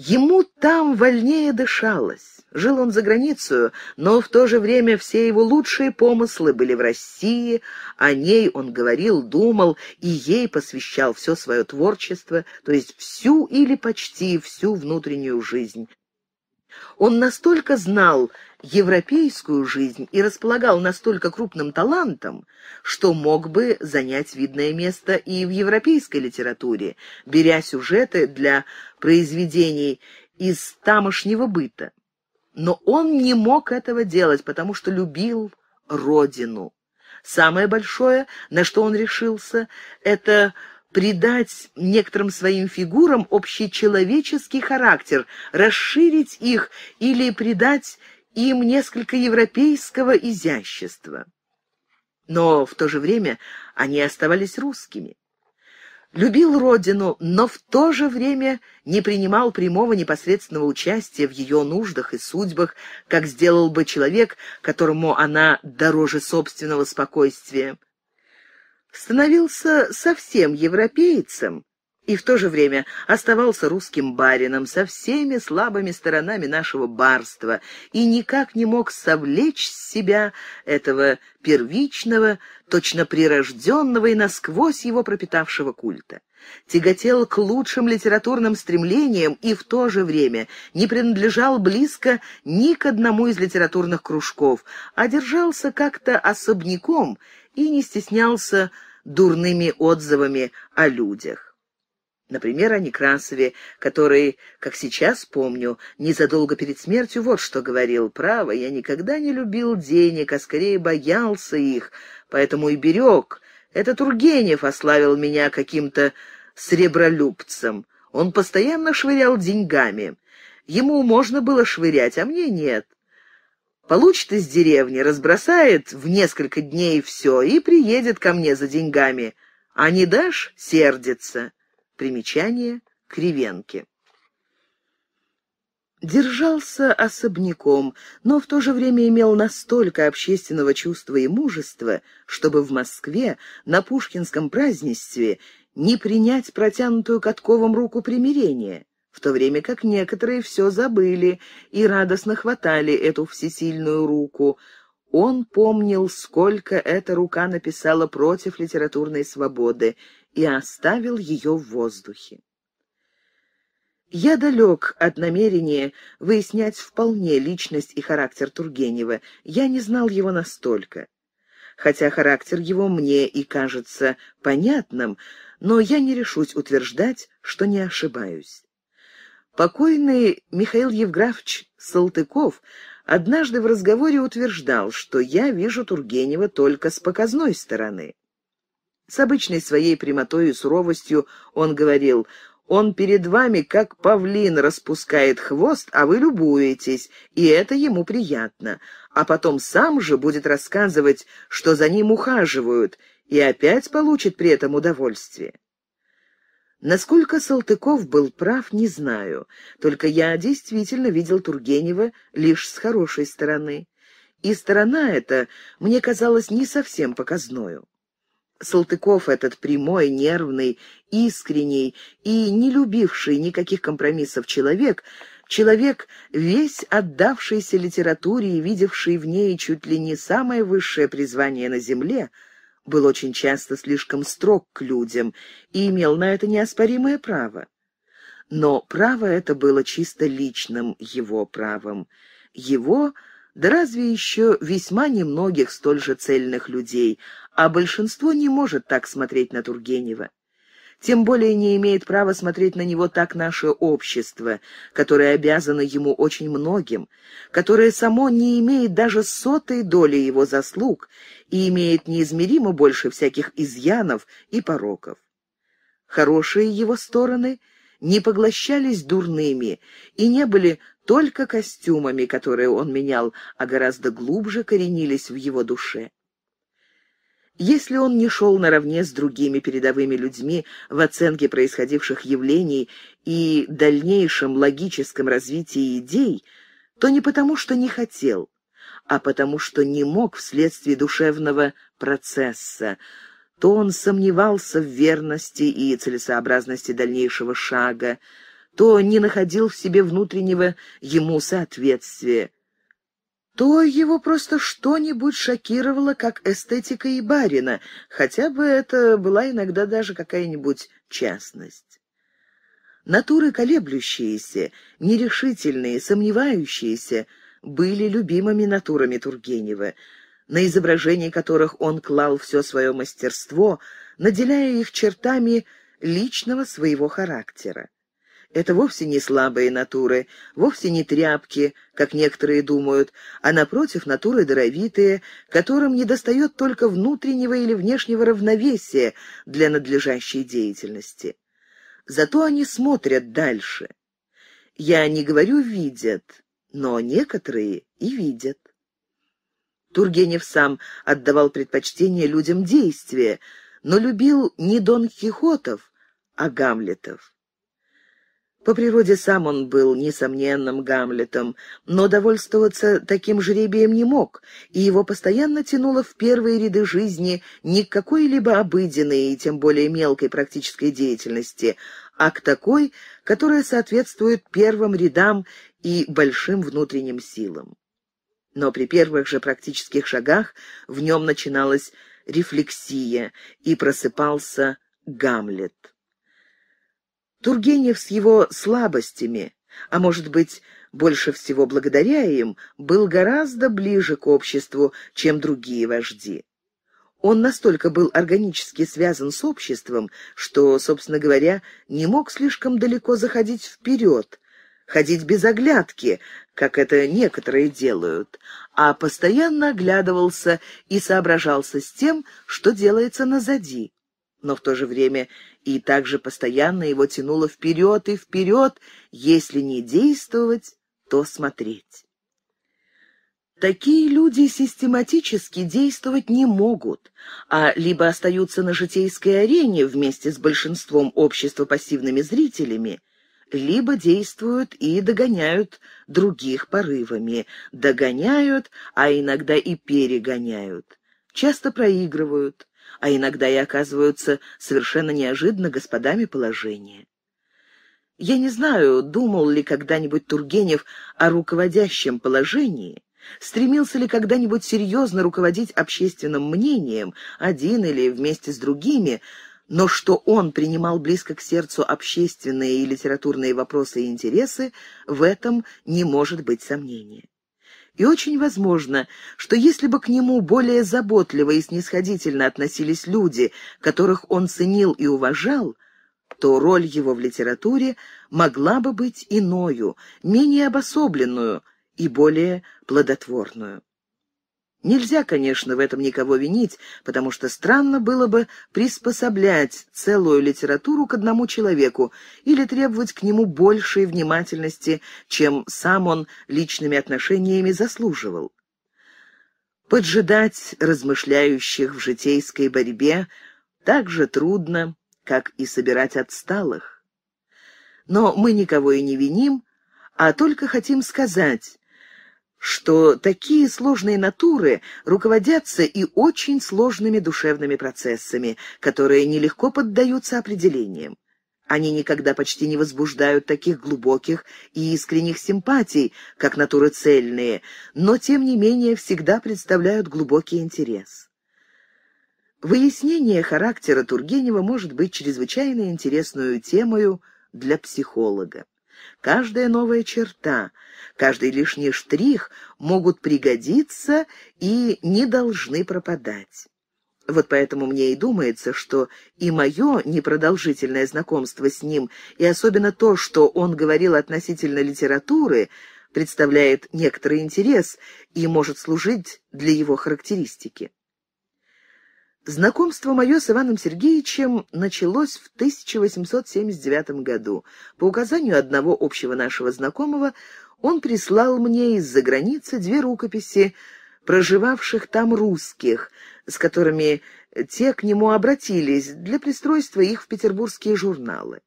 Speaker 1: Ему там вольнее дышалось. Жил он за границу, но в то же время все его лучшие помыслы были в России, о ней он говорил, думал и ей посвящал все свое творчество, то есть всю или почти всю внутреннюю жизнь. Он настолько знал европейскую жизнь и располагал настолько крупным талантом, что мог бы занять видное место и в европейской литературе, беря сюжеты для произведений из тамошнего быта. Но он не мог этого делать, потому что любил родину. Самое большое, на что он решился, это придать некоторым своим фигурам общечеловеческий характер, расширить их или придать им несколько европейского изящества. Но в то же время они оставались русскими любил родину, но в то же время не принимал прямого непосредственного участия в ее нуждах и судьбах, как сделал бы человек, которому она дороже собственного спокойствия. Становился совсем европейцем, и в то же время оставался русским барином со всеми слабыми сторонами нашего барства и никак не мог совлечь с себя этого первичного, точно прирожденного и насквозь его пропитавшего культа. Тяготел к лучшим литературным стремлениям и в то же время не принадлежал близко ни к одному из литературных кружков, а держался как-то особняком и не стеснялся дурными отзывами о людях. Например, о Некрасове, который, как сейчас помню, незадолго перед смертью вот что говорил. «Право, я никогда не любил денег, а скорее боялся их, поэтому и берег. Этот Ургенев ославил меня каким-то сребролюбцем. Он постоянно швырял деньгами. Ему можно было швырять, а мне нет. Получит из деревни, разбросает в несколько дней все и приедет ко мне за деньгами. А не дашь — сердится». Примечание Кривенки. Держался особняком, но в то же время имел настолько общественного чувства и мужества, чтобы в Москве на Пушкинском празднестве не принять протянутую Катковым руку примирения, в то время как некоторые все забыли и радостно хватали эту всесильную руку. Он помнил, сколько эта рука написала против литературной свободы, и оставил ее в воздухе. Я далек от намерения выяснять вполне личность и характер Тургенева. Я не знал его настолько. Хотя характер его мне и кажется понятным, но я не решусь утверждать, что не ошибаюсь. Покойный Михаил Евграфович Салтыков однажды в разговоре утверждал, что я вижу Тургенева только с показной стороны. С обычной своей прямотой и суровостью он говорил «Он перед вами, как павлин, распускает хвост, а вы любуетесь, и это ему приятно. А потом сам же будет рассказывать, что за ним ухаживают, и опять получит при этом удовольствие». Насколько Салтыков был прав, не знаю. Только я действительно видел Тургенева лишь с хорошей стороны. И сторона эта мне казалась не совсем показною. Салтыков этот прямой, нервный, искренний и не любивший никаких компромиссов человек, человек, весь отдавшийся литературе и видевший в ней чуть ли не самое высшее призвание на земле, был очень часто слишком строг к людям и имел на это неоспоримое право. Но право это было чисто личным его правом. Его да разве еще весьма немногих столь же цельных людей, а большинство не может так смотреть на Тургенева. Тем более не имеет права смотреть на него так наше общество, которое обязано ему очень многим, которое само не имеет даже сотой доли его заслуг и имеет неизмеримо больше всяких изъянов и пороков. Хорошие его стороны не поглощались дурными и не были только костюмами, которые он менял, а гораздо глубже коренились в его душе. Если он не шел наравне с другими передовыми людьми в оценке происходивших явлений и дальнейшем логическом развитии идей, то не потому, что не хотел, а потому, что не мог вследствие душевного процесса, то он сомневался в верности и целесообразности дальнейшего шага, то не находил в себе внутреннего ему соответствия, то его просто что-нибудь шокировало, как эстетика и барина, хотя бы это была иногда даже какая-нибудь частность. Натуры колеблющиеся, нерешительные, сомневающиеся были любимыми натурами Тургенева, на изображении которых он клал все свое мастерство, наделяя их чертами личного своего характера. Это вовсе не слабые натуры, вовсе не тряпки, как некоторые думают, а, напротив, натуры даровитые, которым недостает только внутреннего или внешнего равновесия для надлежащей деятельности. Зато они смотрят дальше. Я не говорю «видят», но некоторые и видят. Тургенев сам отдавал предпочтение людям действия, но любил не Дон Кихотов, а Гамлетов. По природе сам он был несомненным Гамлетом, но довольствоваться таким жребием не мог, и его постоянно тянуло в первые ряды жизни не к какой-либо обыденной и тем более мелкой практической деятельности, а к такой, которая соответствует первым рядам и большим внутренним силам. Но при первых же практических шагах в нем начиналась рефлексия, и просыпался Гамлет. Тургенев с его слабостями, а может быть, больше всего благодаря им, был гораздо ближе к обществу, чем другие вожди. Он настолько был органически связан с обществом, что, собственно говоря, не мог слишком далеко заходить вперед, ходить без оглядки, как это некоторые делают, а постоянно оглядывался и соображался с тем, что делается назади но в то же время и также постоянно его тянуло вперед и вперед, если не действовать, то смотреть. Такие люди систематически действовать не могут, а либо остаются на житейской арене вместе с большинством общества пассивными зрителями, либо действуют и догоняют других порывами, догоняют, а иногда и перегоняют. Часто проигрывают, а иногда и оказываются совершенно неожиданно господами положения. Я не знаю, думал ли когда-нибудь Тургенев о руководящем положении, стремился ли когда-нибудь серьезно руководить общественным мнением, один или вместе с другими, но что он принимал близко к сердцу общественные и литературные вопросы и интересы, в этом не может быть сомнения. И очень возможно, что если бы к нему более заботливо и снисходительно относились люди, которых он ценил и уважал, то роль его в литературе могла бы быть иною, менее обособленную и более плодотворную. Нельзя, конечно, в этом никого винить, потому что странно было бы приспособлять целую литературу к одному человеку или требовать к нему большей внимательности, чем сам он личными отношениями заслуживал. Поджидать размышляющих в житейской борьбе так же трудно, как и собирать отсталых. Но мы никого и не виним, а только хотим сказать, что такие сложные натуры руководятся и очень сложными душевными процессами, которые нелегко поддаются определениям. Они никогда почти не возбуждают таких глубоких и искренних симпатий, как натуры цельные, но тем не менее всегда представляют глубокий интерес. Выяснение характера Тургенева может быть чрезвычайно интересную темою для психолога. Каждая новая черта, каждый лишний штрих могут пригодиться и не должны пропадать. Вот поэтому мне и думается, что и мое непродолжительное знакомство с ним, и особенно то, что он говорил относительно литературы, представляет некоторый интерес и может служить для его характеристики. Знакомство мое с Иваном Сергеевичем началось в 1879 году. По указанию одного общего нашего знакомого он прислал мне из-за границы две рукописи проживавших там русских, с которыми те к нему обратились для пристройства их в петербургские журналы.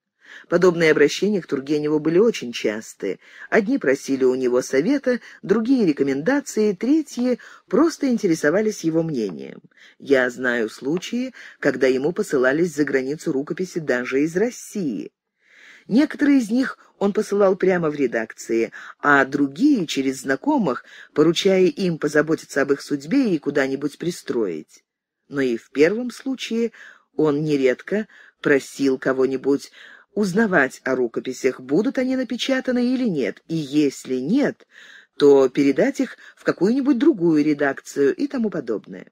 Speaker 1: Подобные обращения к Тургеневу были очень часты. Одни просили у него совета, другие — рекомендации, третьи просто интересовались его мнением. Я знаю случаи, когда ему посылались за границу рукописи даже из России. Некоторые из них он посылал прямо в редакции, а другие — через знакомых, поручая им позаботиться об их судьбе и куда-нибудь пристроить. Но и в первом случае он нередко просил кого-нибудь узнавать о рукописях, будут они напечатаны или нет, и если нет, то передать их в какую-нибудь другую редакцию и тому подобное.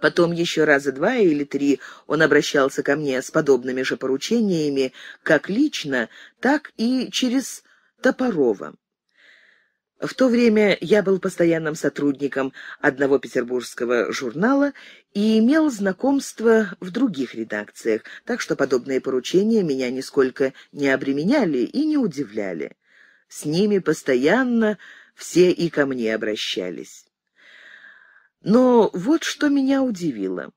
Speaker 1: Потом еще раза два или три он обращался ко мне с подобными же поручениями, как лично, так и через Топорова. В то время я был постоянным сотрудником одного петербургского журнала и имел знакомство в других редакциях, так что подобные поручения меня нисколько не обременяли и не удивляли. С ними постоянно все и ко мне обращались. Но вот что меня удивило,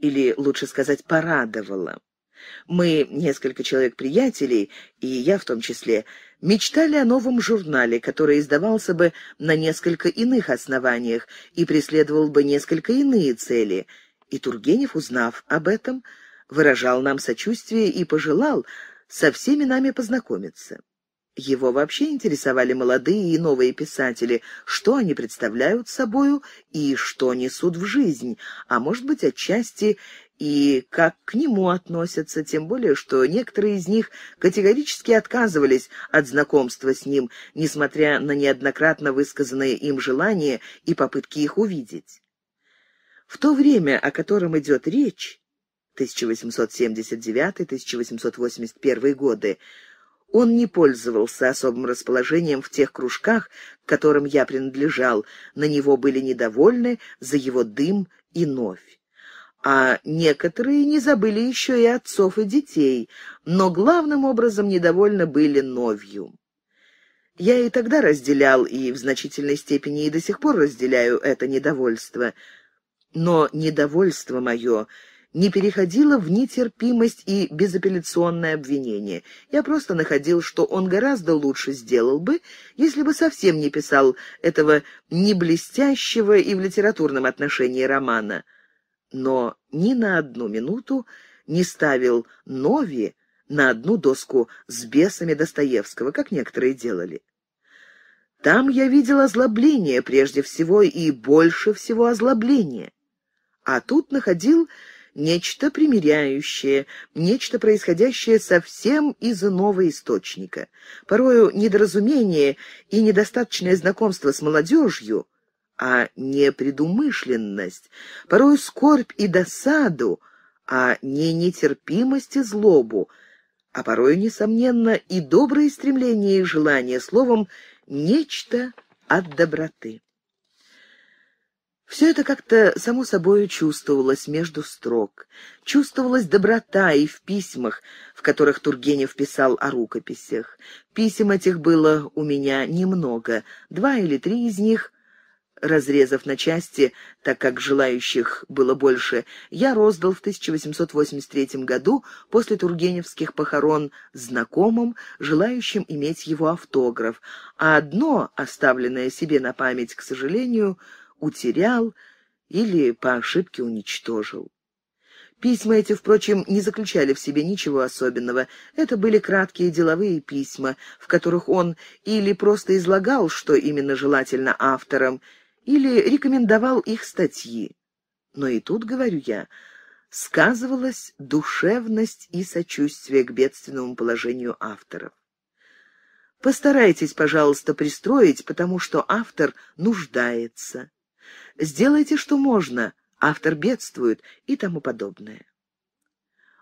Speaker 1: или, лучше сказать, порадовало. Мы, несколько человек-приятелей, и я в том числе, мечтали о новом журнале, который издавался бы на несколько иных основаниях и преследовал бы несколько иные цели. И Тургенев, узнав об этом, выражал нам сочувствие и пожелал со всеми нами познакомиться. Его вообще интересовали молодые и новые писатели, что они представляют собою и что несут в жизнь, а может быть отчасти и как к нему относятся, тем более, что некоторые из них категорически отказывались от знакомства с ним, несмотря на неоднократно высказанные им желания и попытки их увидеть. В то время, о котором идет речь, 1879-1881 годы, он не пользовался особым расположением в тех кружках, к которым я принадлежал, на него были недовольны за его дым и новь а некоторые не забыли еще и отцов и детей, но главным образом недовольны были новью. Я и тогда разделял, и в значительной степени и до сих пор разделяю это недовольство. Но недовольство мое не переходило в нетерпимость и безапелляционное обвинение. Я просто находил, что он гораздо лучше сделал бы, если бы совсем не писал этого неблестящего и в литературном отношении романа но ни на одну минуту не ставил «Нови» на одну доску с бесами Достоевского, как некоторые делали. Там я видел озлобление прежде всего и больше всего озлобление. А тут находил нечто примиряющее, нечто происходящее совсем из иного источника. Порою недоразумение и недостаточное знакомство с молодежью а не предумышленность, порой скорбь и досаду, а не нетерпимость и злобу, а порой, несомненно, и добрые стремления и желания, словом, нечто от доброты. Все это как-то само собой чувствовалось между строк. Чувствовалась доброта и в письмах, в которых Тургенев писал о рукописях. Писем этих было у меня немного, два или три из них разрезав на части, так как желающих было больше, я роздал в 1883 году после Тургеневских похорон знакомым, желающим иметь его автограф, а одно, оставленное себе на память, к сожалению, утерял или по ошибке уничтожил. Письма эти, впрочем, не заключали в себе ничего особенного. Это были краткие деловые письма, в которых он или просто излагал, что именно желательно авторам, или рекомендовал их статьи. Но и тут, говорю я, сказывалась душевность и сочувствие к бедственному положению авторов. Постарайтесь, пожалуйста, пристроить, потому что автор нуждается. Сделайте, что можно, автор бедствует и тому подобное.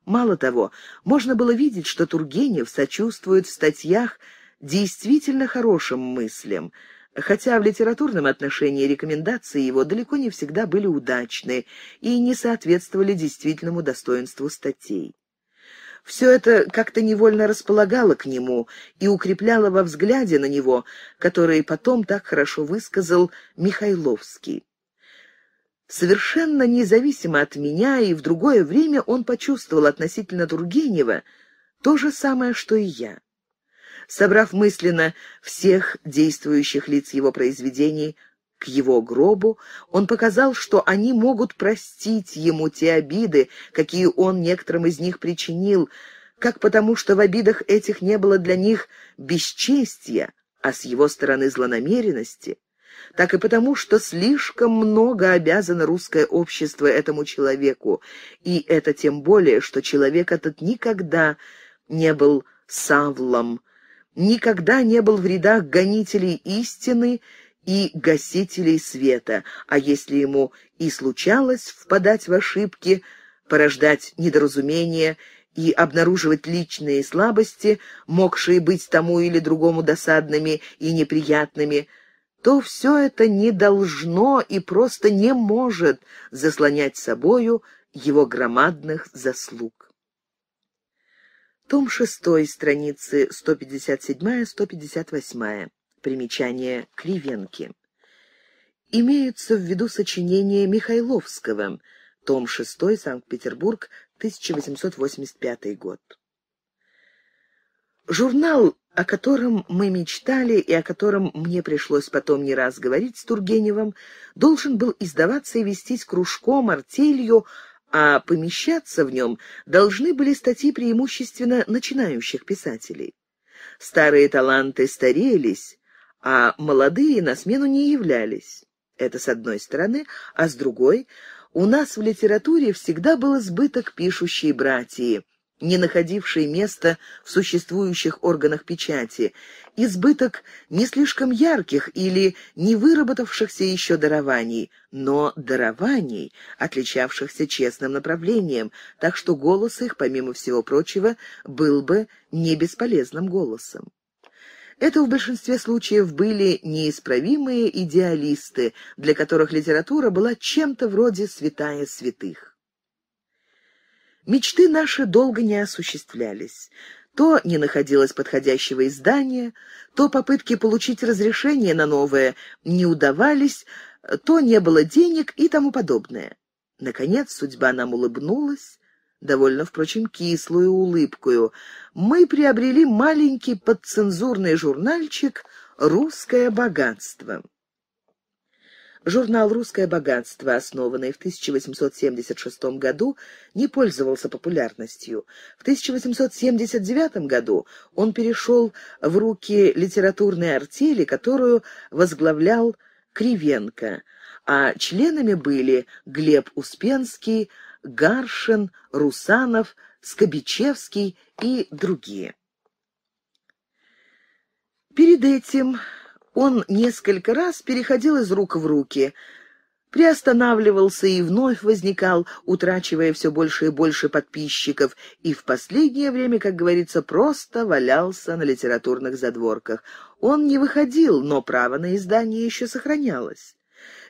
Speaker 1: Мало того, можно было видеть, что Тургенев сочувствует в статьях действительно хорошим мыслям, хотя в литературном отношении рекомендации его далеко не всегда были удачны и не соответствовали действительному достоинству статей. Все это как-то невольно располагало к нему и укрепляло во взгляде на него, который потом так хорошо высказал Михайловский. Совершенно независимо от меня и в другое время он почувствовал относительно Тургенева то же самое, что и я собрав мысленно всех действующих лиц его произведений к его гробу, он показал, что они могут простить ему те обиды, какие он некоторым из них причинил, как потому, что в обидах этих не было для них бесчестия, а с его стороны злонамеренности, так и потому, что слишком много обязано русское общество этому человеку, и это тем более, что человек этот никогда не был Савлом, никогда не был в рядах гонителей истины и гасителей света, а если ему и случалось впадать в ошибки, порождать недоразумения и обнаруживать личные слабости, могшие быть тому или другому досадными и неприятными, то все это не должно и просто не может заслонять собою его громадных заслуг. Том 6, страницы 157-158. Примечание Кривенки. Имеются в виду сочинения Михайловского. Том 6, Санкт-Петербург, 1885 год. Журнал, о котором мы мечтали и о котором мне пришлось потом не раз говорить с Тургеневым, должен был издаваться и вестись кружком, артелью, а помещаться в нем должны были статьи преимущественно начинающих писателей. Старые таланты старелись, а молодые на смену не являлись. Это с одной стороны, а с другой у нас в литературе всегда был избыток пишущей братьи – не находившие места в существующих органах печати, избыток не слишком ярких или не выработавшихся еще дарований, но дарований, отличавшихся честным направлением, так что голос их, помимо всего прочего, был бы не бесполезным голосом. Это в большинстве случаев были неисправимые идеалисты, для которых литература была чем-то вроде святая святых. Мечты наши долго не осуществлялись. То не находилось подходящего издания, то попытки получить разрешение на новое не удавались, то не было денег и тому подобное. Наконец судьба нам улыбнулась, довольно, впрочем, кислую улыбкую. Мы приобрели маленький подцензурный журнальчик «Русское богатство». Журнал «Русское богатство», основанный в 1876 году, не пользовался популярностью. В 1879 году он перешел в руки литературной артели, которую возглавлял Кривенко, а членами были Глеб Успенский, Гаршин, Русанов, Скобичевский и другие. Перед этим он несколько раз переходил из рук в руки, приостанавливался и вновь возникал, утрачивая все больше и больше подписчиков, и в последнее время, как говорится, просто валялся на литературных задворках. Он не выходил, но право на издание еще сохранялось.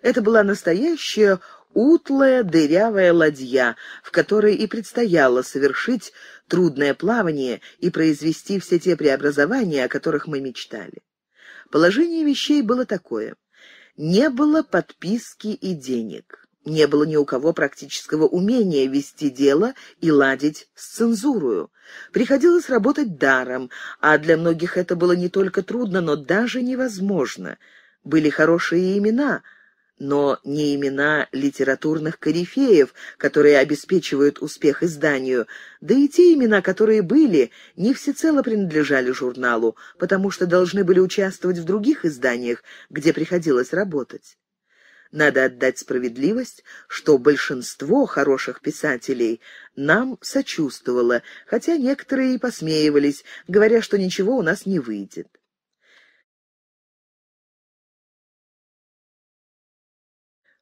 Speaker 1: Это была настоящая утлая дырявая ладья, в которой и предстояло совершить трудное плавание и произвести все те преобразования, о которых мы мечтали. Положение вещей было такое. Не было подписки и денег. Не было ни у кого практического умения вести дело и ладить с цензурою. Приходилось работать даром, а для многих это было не только трудно, но даже невозможно. Были хорошие имена — но не имена литературных корифеев, которые обеспечивают успех изданию, да и те имена, которые были, не всецело принадлежали журналу, потому что должны были участвовать в других изданиях, где приходилось работать. Надо отдать справедливость, что большинство хороших писателей нам сочувствовало, хотя некоторые и посмеивались, говоря, что ничего у нас не выйдет.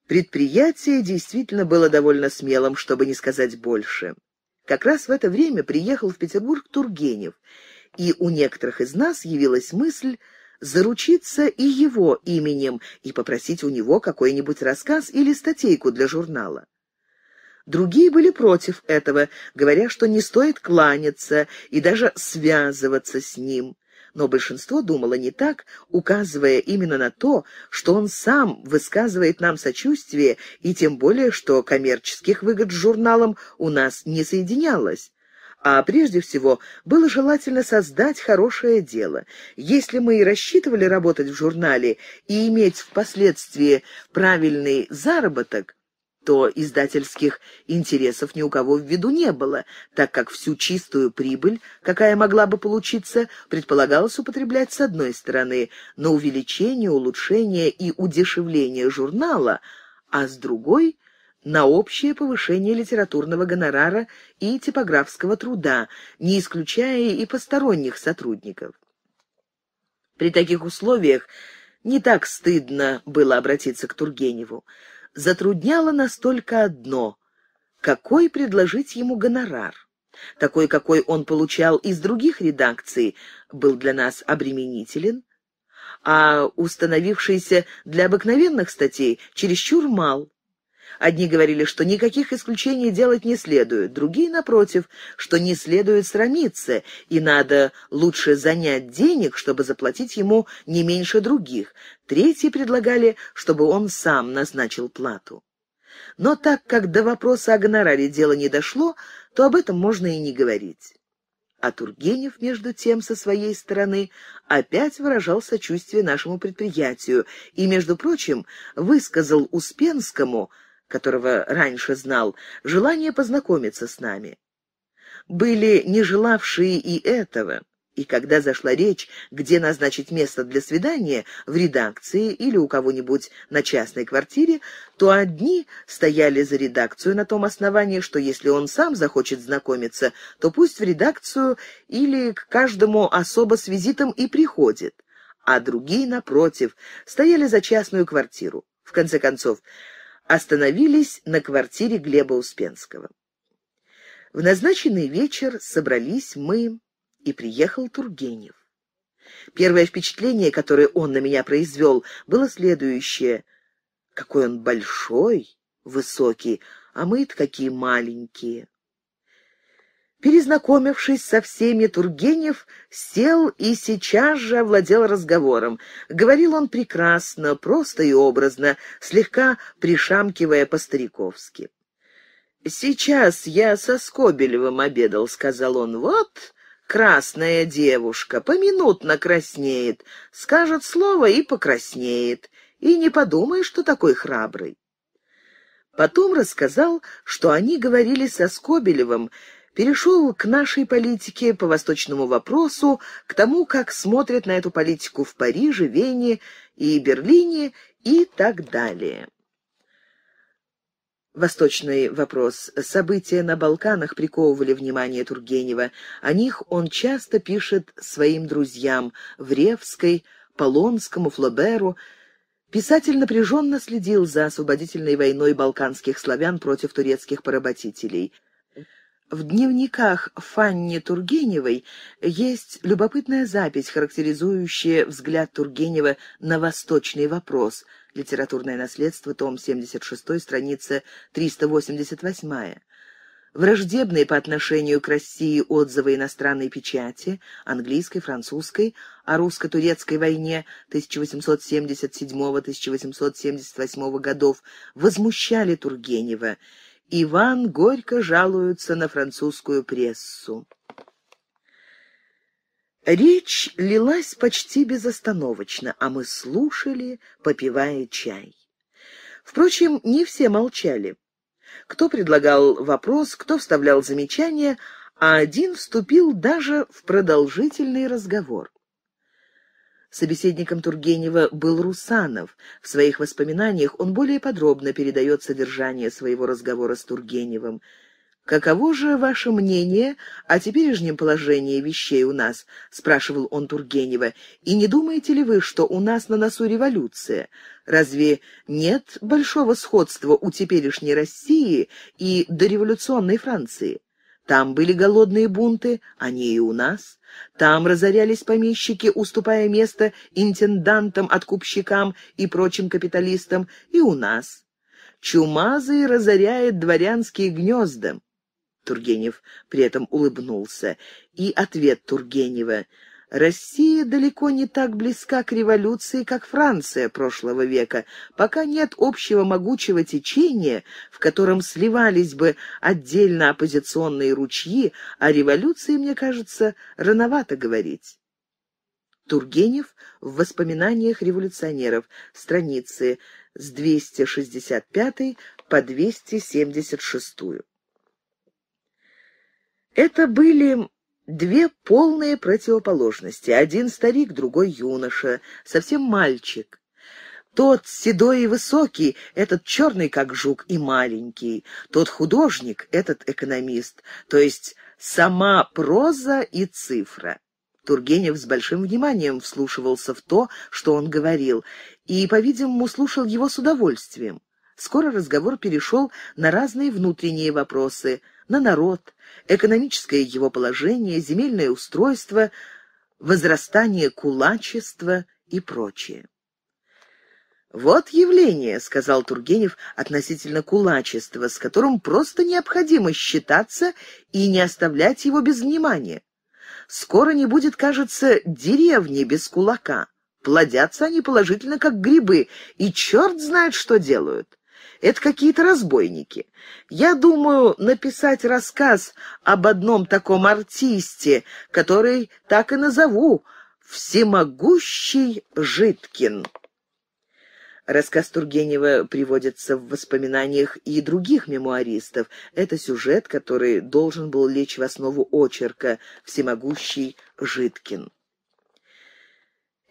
Speaker 1: Предприятие действительно было довольно смелым, чтобы не сказать больше. Как раз в это время приехал в Петербург Тургенев, и у некоторых из нас явилась мысль заручиться и его именем и попросить у него какой-нибудь рассказ или статейку для журнала. Другие были против этого, говоря, что не стоит кланяться и даже связываться с ним но большинство думало не так, указывая именно на то, что он сам высказывает нам сочувствие, и тем более, что коммерческих выгод с журналом у нас не соединялось. А прежде всего, было желательно создать хорошее дело. Если мы и рассчитывали работать в журнале и иметь впоследствии правильный заработок, то издательских интересов ни у кого в виду не было, так как всю чистую прибыль, какая могла бы получиться, предполагалось употреблять с одной стороны на увеличение, улучшение и удешевление журнала, а с другой — на общее повышение литературного гонорара и типографского труда, не исключая и посторонних сотрудников. При таких условиях не так стыдно было обратиться к Тургеневу затрудняло настолько одно — какой предложить ему гонорар. Такой, какой он получал из других редакций, был для нас обременителен, а установившийся для обыкновенных статей чересчур мал. Одни говорили, что никаких исключений делать не следует, другие, напротив, что не следует срамиться, и надо лучше занять денег, чтобы заплатить ему не меньше других. Третьи предлагали, чтобы он сам назначил плату. Но так как до вопроса о гонораре дело не дошло, то об этом можно и не говорить. А Тургенев, между тем, со своей стороны, опять выражал сочувствие нашему предприятию и, между прочим, высказал Успенскому – которого раньше знал, желание познакомиться с нами. Были не желавшие и этого, и когда зашла речь, где назначить место для свидания, в редакции или у кого-нибудь на частной квартире, то одни стояли за редакцию на том основании, что если он сам захочет знакомиться, то пусть в редакцию или к каждому особо с визитом и приходит, а другие, напротив, стояли за частную квартиру. В конце концов, остановились на квартире Глеба Успенского. В назначенный вечер собрались мы, и приехал Тургенев. Первое впечатление, которое он на меня произвел, было следующее. Какой он большой, высокий, а мы-то какие маленькие. Перезнакомившись со всеми, Тургенев сел и сейчас же овладел разговором. Говорил он прекрасно, просто и образно, слегка пришамкивая по-стариковски. «Сейчас я со Скобелевым обедал», — сказал он. «Вот красная девушка, поминутно краснеет, скажет слово и покраснеет, и не подумай, что такой храбрый». Потом рассказал, что они говорили со Скобелевым, перешел к нашей политике по восточному вопросу, к тому, как смотрят на эту политику в Париже, Вене и Берлине и так далее. Восточный вопрос. События на Балканах приковывали внимание Тургенева. О них он часто пишет своим друзьям в Ревской, Полонскому, Флоберу. Писатель напряженно следил за освободительной войной балканских славян против турецких поработителей – в дневниках Фанни Тургеневой есть любопытная запись, характеризующая взгляд Тургенева на восточный вопрос. Литературное наследство, том 76, страница 388. Враждебные по отношению к России отзывы иностранной печати, английской, французской, о русско-турецкой войне 1877-1878 годов возмущали Тургенева, Иван горько жалуется на французскую прессу. Речь лилась почти безостановочно, а мы слушали, попивая чай. Впрочем, не все молчали. Кто предлагал вопрос, кто вставлял замечания, а один вступил даже в продолжительный разговор. Собеседником Тургенева был Русанов. В своих воспоминаниях он более подробно передает содержание своего разговора с Тургеневым. «Каково же ваше мнение о теперешнем положении вещей у нас?» — спрашивал он Тургенева. «И не думаете ли вы, что у нас на носу революция? Разве нет большого сходства у теперешней России и дореволюционной Франции? Там были голодные бунты, они и у нас». Там разорялись помещики, уступая место интендантам, откупщикам и прочим капиталистам, и у нас. Чумазый разоряет дворянские гнезда. Тургенев при этом улыбнулся. И ответ Тургенева Россия далеко не так близка к революции, как Франция прошлого века, пока нет общего могучего течения, в котором сливались бы отдельно оппозиционные ручьи, о революции, мне кажется, рановато говорить. Тургенев в воспоминаниях революционеров, страницы с 265 по 276. Это были две полные противоположности. Один старик, другой юноша, совсем мальчик. Тот седой и высокий, этот черный, как жук, и маленький. Тот художник, этот экономист. То есть сама проза и цифра. Тургенев с большим вниманием вслушивался в то, что он говорил, и, по-видимому, слушал его с удовольствием. Скоро разговор перешел на разные внутренние вопросы – на народ, экономическое его положение, земельное устройство, возрастание кулачества и прочее. «Вот явление», — сказал Тургенев относительно кулачества, с которым просто необходимо считаться и не оставлять его без внимания. «Скоро не будет, кажется, деревни без кулака. Плодятся они положительно, как грибы, и черт знает, что делают. Это какие-то разбойники. Я думаю написать рассказ об одном таком артисте, который так и назову «Всемогущий Житкин». Рассказ Тургенева приводится в воспоминаниях и других мемуаристов. Это сюжет, который должен был лечь в основу очерка «Всемогущий Житкин».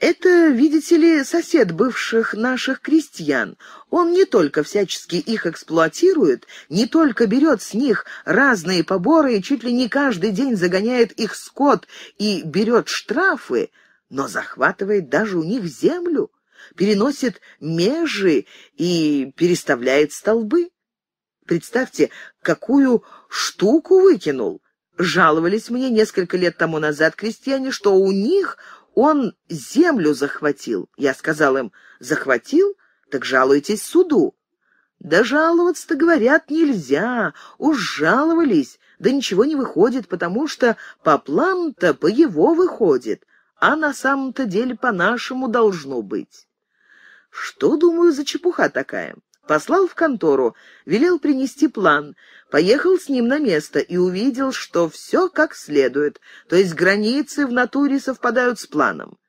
Speaker 1: Это, видите ли, сосед бывших наших крестьян. Он не только всячески их эксплуатирует, не только берет с них разные поборы и чуть ли не каждый день загоняет их скот и берет штрафы, но захватывает даже у них землю, переносит межи и переставляет столбы. Представьте, какую штуку выкинул. Жаловались мне несколько лет тому назад крестьяне, что у них он землю захватил. Я сказал им, захватил? Так жалуйтесь суду. Да жаловаться-то, говорят, нельзя. Уж жаловались, да ничего не выходит, потому что по плану-то по его выходит, а на самом-то деле по-нашему должно быть. Что, думаю, за чепуха такая? Послал в контору, велел принести план, поехал с ним на место и увидел, что все как следует, то есть границы в натуре совпадают с планом.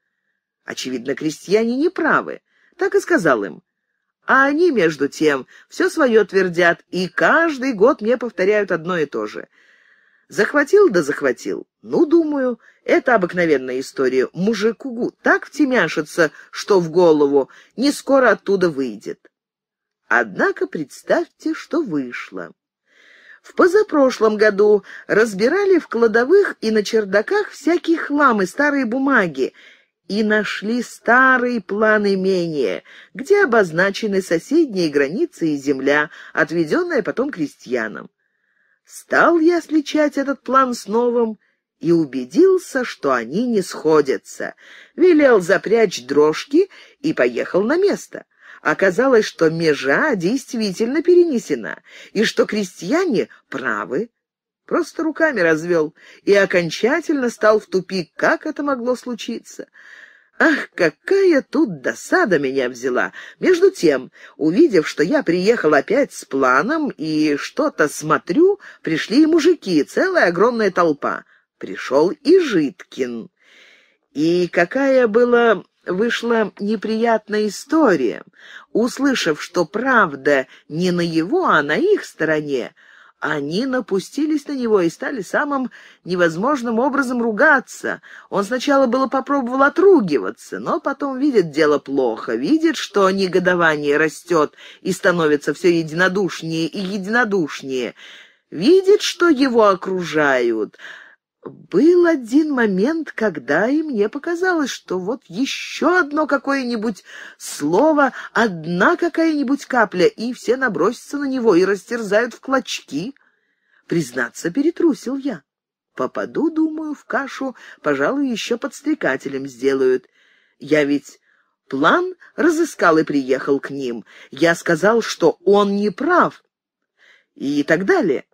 Speaker 1: Очевидно, крестьяне не правы, так и сказал им. А они, между тем, все свое твердят, и каждый год мне повторяют одно и то же. Захватил да захватил. Ну, думаю, это обыкновенная история. Мужик угу так втемяшится, что в голову, не скоро оттуда выйдет. Однако представьте, что вышло. В позапрошлом году разбирали в кладовых и на чердаках всякие хламы старые бумаги, и нашли старый план имения, где обозначены соседние границы и земля, отведенная потом крестьянам. Стал я сличать этот план с новым и убедился, что они не сходятся. Велел запрячь дрожки и поехал на место. Оказалось, что межа действительно перенесена, и что крестьяне правы. Просто руками развел и окончательно стал в тупик, как это могло случиться. Ах, какая тут досада меня взяла! Между тем, увидев, что я приехал опять с планом и что-то смотрю, пришли и мужики, целая огромная толпа. Пришел и Житкин. И какая была вышла неприятная история. Услышав, что правда не на его, а на их стороне, они напустились на него и стали самым невозможным образом ругаться. Он сначала было попробовал отругиваться, но потом видит дело плохо, видит, что негодование растет и становится все единодушнее и единодушнее, видит, что его окружают — был один момент, когда и мне показалось, что вот еще одно какое-нибудь слово, одна какая-нибудь капля, и все набросятся на него и растерзают в клочки. Признаться, перетрусил я. Попаду, думаю, в кашу, пожалуй, еще подстрекателем сделают. Я ведь план разыскал и приехал к ним. Я сказал, что он не прав и так далее.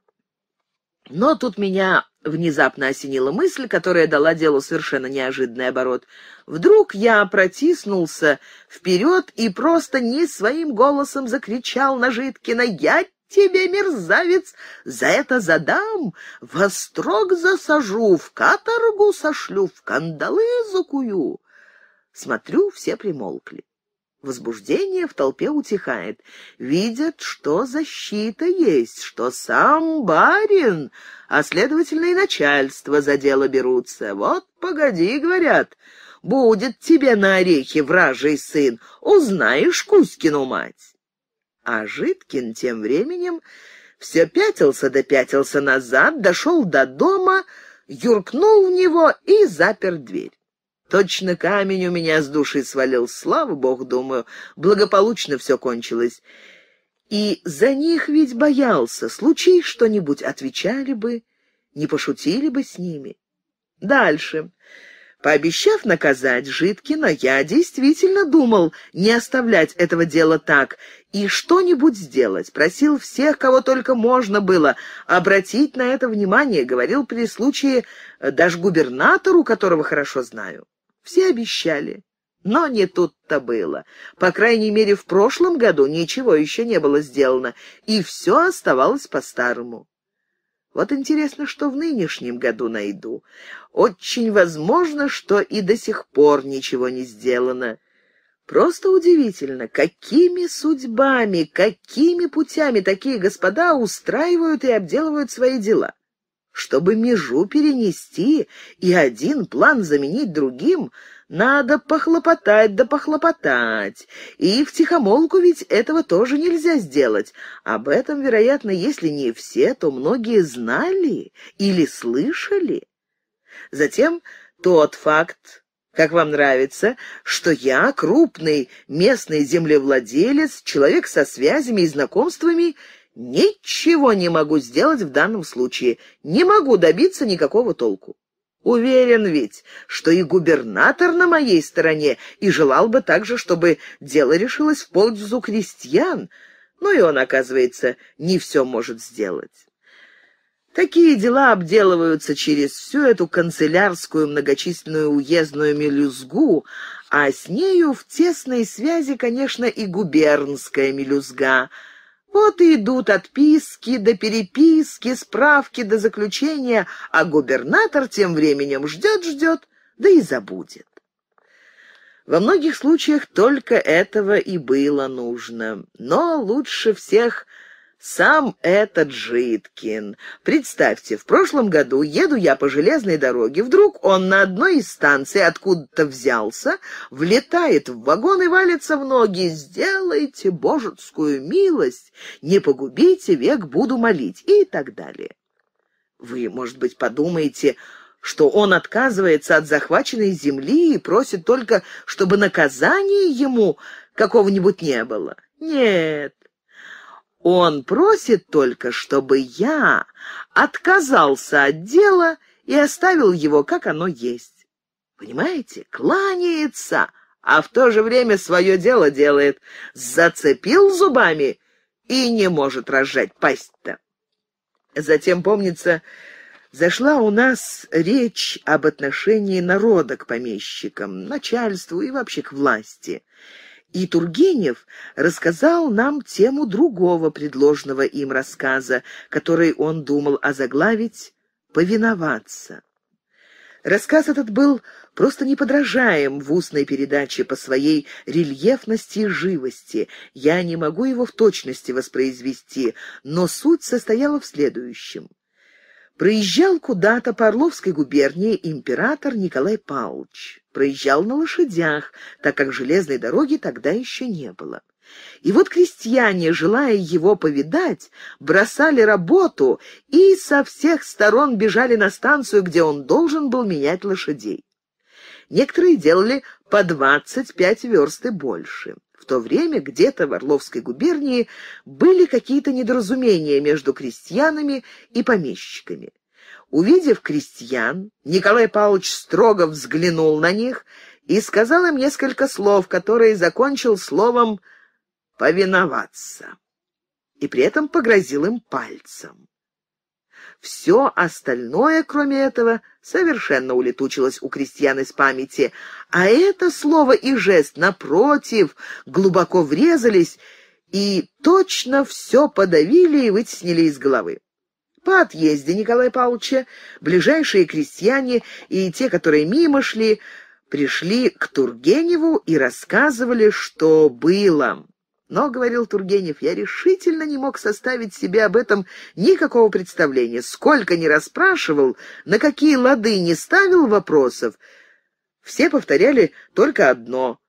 Speaker 1: Но тут меня внезапно осенила мысль, которая дала делу совершенно неожиданный оборот. Вдруг я протиснулся вперед и просто не своим голосом закричал на Житкина «Я тебе, мерзавец, за это задам, во строк засажу, в каторгу сошлю, в кандалы закую». Смотрю, все примолкли. Возбуждение в толпе утихает. Видят, что защита есть, что сам барин, а, следовательно, и начальство за дело берутся. «Вот, погоди», — говорят, — «будет тебе на орехи, вражий сын, узнаешь Кузькину мать». А Житкин тем временем все пятился да пятился назад, дошел до дома, юркнул в него и запер дверь. Точно камень у меня с души свалил. Слава богу, думаю, благополучно все кончилось. И за них ведь боялся. Случай что-нибудь, отвечали бы, не пошутили бы с ними. Дальше. Пообещав наказать Житкина, я действительно думал не оставлять этого дела так и что-нибудь сделать. Просил всех, кого только можно было, обратить на это внимание, говорил при случае э, даже губернатору, которого хорошо знаю. Все обещали. Но не тут-то было. По крайней мере, в прошлом году ничего еще не было сделано, и все оставалось по-старому. Вот интересно, что в нынешнем году найду. Очень возможно, что и до сих пор ничего не сделано. Просто удивительно, какими судьбами, какими путями такие господа устраивают и обделывают свои дела. Чтобы межу перенести и один план заменить другим, надо похлопотать да похлопотать. И в тихомолку ведь этого тоже нельзя сделать. Об этом, вероятно, если не все, то многие знали или слышали. Затем тот факт, как вам нравится, что я, крупный местный землевладелец, человек со связями и знакомствами, Ничего не могу сделать в данном случае, не могу добиться никакого толку. Уверен ведь, что и губернатор на моей стороне, и желал бы также, чтобы дело решилось в пользу крестьян, но и он, оказывается, не все может сделать. Такие дела обделываются через всю эту канцелярскую многочисленную уездную мелюзгу, а с нею в тесной связи, конечно, и губернская мелюзга — вот и идут отписки до переписки, справки до заключения, а губернатор тем временем ждет-ждет, да и забудет. Во многих случаях только этого и было нужно, но лучше всех – сам этот Житкин. Представьте, в прошлом году еду я по железной дороге. Вдруг он на одной из станций откуда-то взялся, влетает в вагон и валится в ноги. «Сделайте божескую милость! Не погубите, век буду молить!» и так далее. Вы, может быть, подумаете, что он отказывается от захваченной земли и просит только, чтобы наказание ему какого-нибудь не было. Нет, он просит только, чтобы я отказался от дела и оставил его, как оно есть. Понимаете, кланяется, а в то же время свое дело делает. Зацепил зубами и не может разжать пасть-то. Затем, помнится, зашла у нас речь об отношении народа к помещикам, начальству и вообще к власти. И Тургенев рассказал нам тему другого предложенного им рассказа, который он думал озаглавить «Повиноваться». Рассказ этот был просто неподражаем в устной передаче по своей рельефности и живости. Я не могу его в точности воспроизвести, но суть состояла в следующем. Проезжал куда-то по Орловской губернии император Николай Павлович проезжал на лошадях, так как железной дороги тогда еще не было. И вот крестьяне, желая его повидать, бросали работу и со всех сторон бежали на станцию, где он должен был менять лошадей. Некоторые делали по 25 верст и больше. В то время где-то в Орловской губернии были какие-то недоразумения между крестьянами и помещиками. Увидев крестьян, Николай Павлович строго взглянул на них и сказал им несколько слов, которые закончил словом «повиноваться» и при этом погрозил им пальцем. Все остальное, кроме этого, совершенно улетучилось у крестьян из памяти, а это слово и жест, напротив, глубоко врезались и точно все подавили и вытеснили из головы. По отъезде Николая Павловича ближайшие крестьяне и те, которые мимо шли, пришли к Тургеневу и рассказывали, что было. Но, — говорил Тургенев, — я решительно не мог составить себе об этом никакого представления. Сколько не расспрашивал, на какие лады не ставил вопросов, все повторяли только одно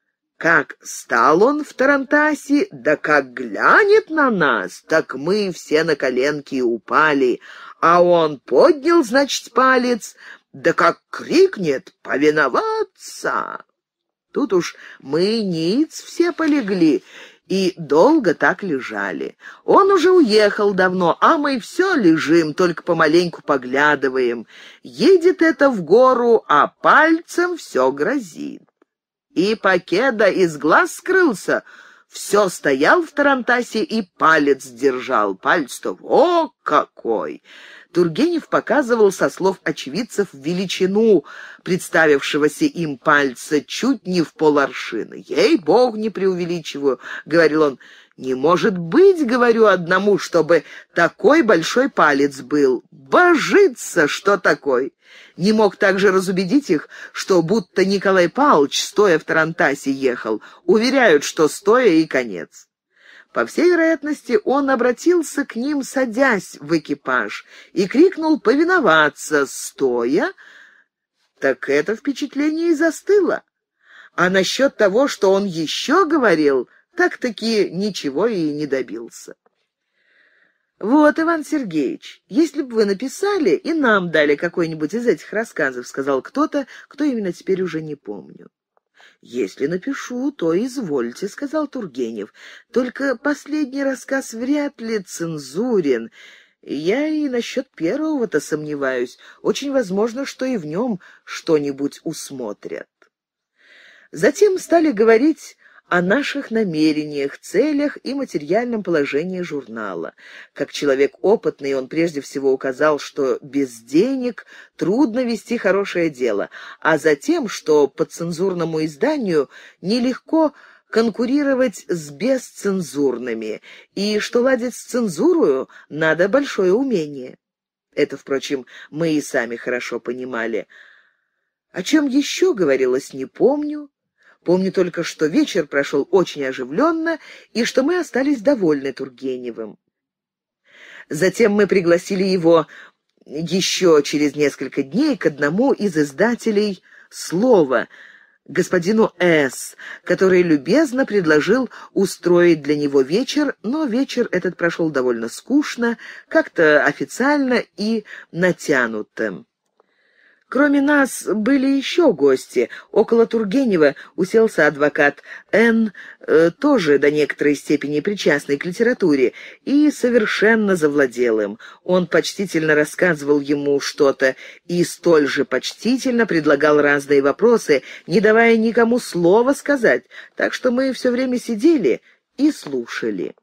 Speaker 1: как стал он в Тарантасе, да как глянет на нас, так мы все на коленки упали, а он поднял, значит, палец, да как крикнет «Повиноваться!» Тут уж мы ниц все полегли и долго так лежали. Он уже уехал давно, а мы все лежим, только помаленьку поглядываем. Едет это в гору, а пальцем все грозит и Покеда из глаз скрылся. Все стоял в Тарантасе и палец держал. Палец-то о какой! Тургенев показывал со слов очевидцев величину представившегося им пальца чуть не в поларшины. «Ей-бог, не преувеличиваю», — говорил он, — «Не может быть, — говорю одному, — чтобы такой большой палец был. Божиться, что такой!» Не мог также разубедить их, что будто Николай Павлович, стоя в Тарантасе, ехал. Уверяют, что стоя и конец. По всей вероятности, он обратился к ним, садясь в экипаж, и крикнул повиноваться, стоя. Так это впечатление и застыло. А насчет того, что он еще говорил, так-таки ничего и не добился. «Вот, Иван Сергеевич, если бы вы написали и нам дали какой-нибудь из этих рассказов», — сказал кто-то, кто именно теперь уже не помню. «Если напишу, то извольте», — сказал Тургенев. «Только последний рассказ вряд ли цензурен. Я и насчет первого-то сомневаюсь. Очень возможно, что и в нем что-нибудь усмотрят». Затем стали говорить о наших намерениях, целях и материальном положении журнала. Как человек опытный, он прежде всего указал, что без денег трудно вести хорошее дело, а затем, что по цензурному изданию нелегко конкурировать с бесцензурными, и что ладить с цензурою надо большое умение. Это, впрочем, мы и сами хорошо понимали. О чем еще говорилось, не помню, Помню только, что вечер прошел очень оживленно и что мы остались довольны Тургеневым. Затем мы пригласили его еще через несколько дней к одному из издателей «Слово», господину С., который любезно предложил устроить для него вечер, но вечер этот прошел довольно скучно, как-то официально и натянутым. Кроме нас были еще гости. Около Тургенева уселся адвокат Н., э, тоже до некоторой степени причастный к литературе, и совершенно завладел им. Он почтительно рассказывал ему что-то и столь же почтительно предлагал разные вопросы, не давая никому слова сказать, так что мы все время сидели и слушали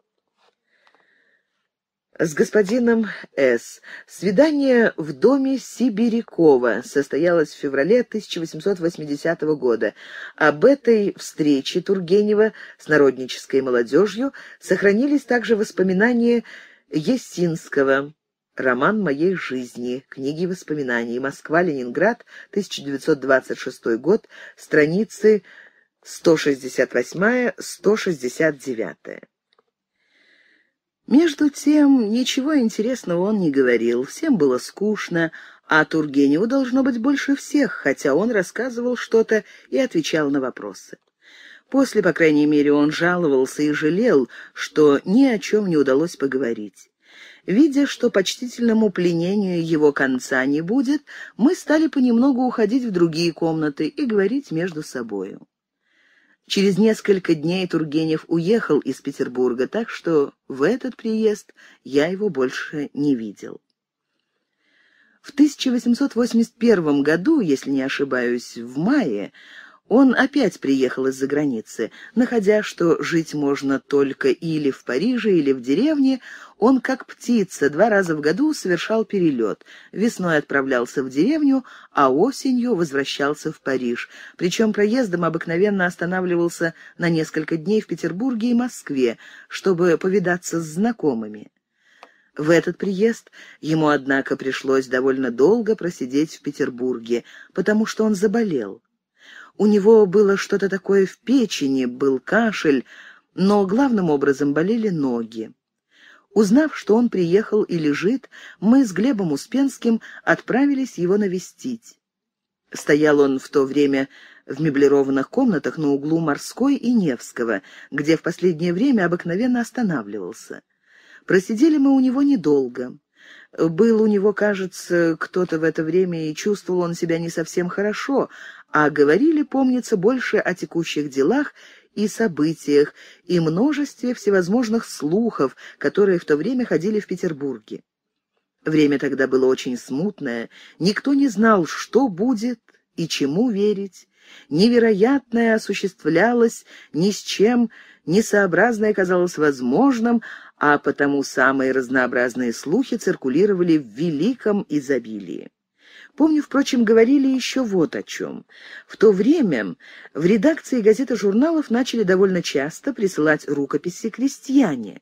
Speaker 1: с господином С. Свидание в доме Сибирякова состоялось в феврале 1880 года. Об этой встрече Тургенева с народнической молодежью сохранились также воспоминания Есинского. Роман моей жизни. Книги воспоминаний. Москва, Ленинград, 1926 год. Страницы 168-169. Между тем, ничего интересного он не говорил, всем было скучно, а Тургеневу должно быть больше всех, хотя он рассказывал что-то и отвечал на вопросы. После, по крайней мере, он жаловался и жалел, что ни о чем не удалось поговорить. Видя, что почтительному пленению его конца не будет, мы стали понемногу уходить в другие комнаты и говорить между собою. Через несколько дней Тургенев уехал из Петербурга, так что в этот приезд я его больше не видел. В 1881 году, если не ошибаюсь, в мае, он опять приехал из-за границы. Находя, что жить можно только или в Париже, или в деревне, он, как птица, два раза в году совершал перелет. Весной отправлялся в деревню, а осенью возвращался в Париж. Причем проездом обыкновенно останавливался на несколько дней в Петербурге и Москве, чтобы повидаться с знакомыми. В этот приезд ему, однако, пришлось довольно долго просидеть в Петербурге, потому что он заболел. У него было что-то такое в печени, был кашель, но главным образом болели ноги. Узнав, что он приехал и лежит, мы с Глебом Успенским отправились его навестить. Стоял он в то время в меблированных комнатах на углу Морской и Невского, где в последнее время обыкновенно останавливался. Просидели мы у него недолго. Был у него, кажется, кто-то в это время, и чувствовал он себя не совсем хорошо, а говорили, помнится, больше о текущих делах и событиях и множестве всевозможных слухов, которые в то время ходили в Петербурге. Время тогда было очень смутное, никто не знал, что будет и чему верить. Невероятное осуществлялось, ни с чем несообразное казалось возможным, а потому самые разнообразные слухи циркулировали в великом изобилии. Помню, впрочем, говорили еще вот о чем. В то время в редакции газет и журналов начали довольно часто присылать рукописи крестьяне.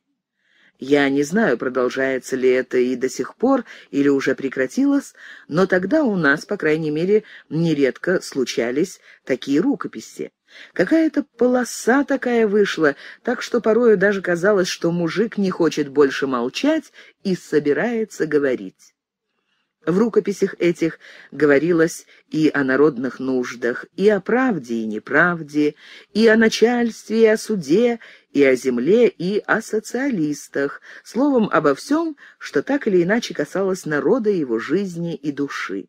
Speaker 1: Я не знаю, продолжается ли это и до сих пор, или уже прекратилось, но тогда у нас, по крайней мере, нередко случались такие рукописи. Какая-то полоса такая вышла, так что порою даже казалось, что мужик не хочет больше молчать и собирается говорить. В рукописях этих говорилось и о народных нуждах, и о правде и неправде, и о начальстве, и о суде, и о земле, и о социалистах, словом, обо всем, что так или иначе касалось народа, его жизни и души.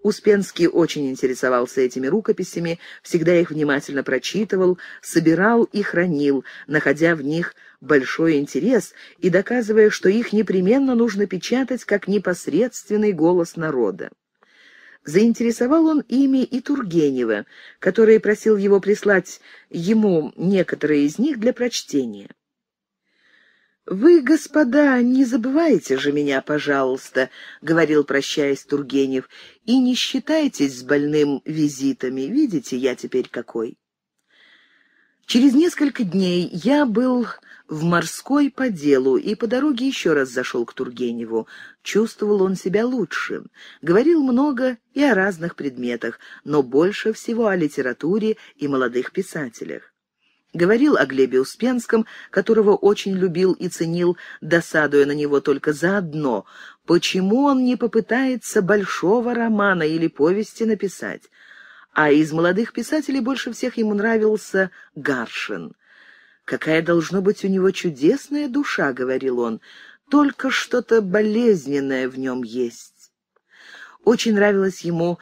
Speaker 1: Успенский очень интересовался этими рукописями, всегда их внимательно прочитывал, собирал и хранил, находя в них большой интерес и доказывая, что их непременно нужно печатать как непосредственный голос народа. Заинтересовал он ими и Тургенева, который просил его прислать ему некоторые из них для прочтения. «Вы, господа, не забывайте же меня, пожалуйста», — говорил, прощаясь Тургенев, — «и не считайтесь с больным визитами. Видите, я теперь какой». Через несколько дней я был в морской по делу и по дороге еще раз зашел к Тургеневу. Чувствовал он себя лучше. Говорил много и о разных предметах, но больше всего о литературе и молодых писателях. Говорил о Глебе Успенском, которого очень любил и ценил, досадуя на него только за одно. Почему он не попытается большого романа или повести написать? А из молодых писателей больше всех ему нравился Гаршин. «Какая должно быть у него чудесная душа», — говорил он, — «только что-то болезненное в нем есть». Очень нравилась ему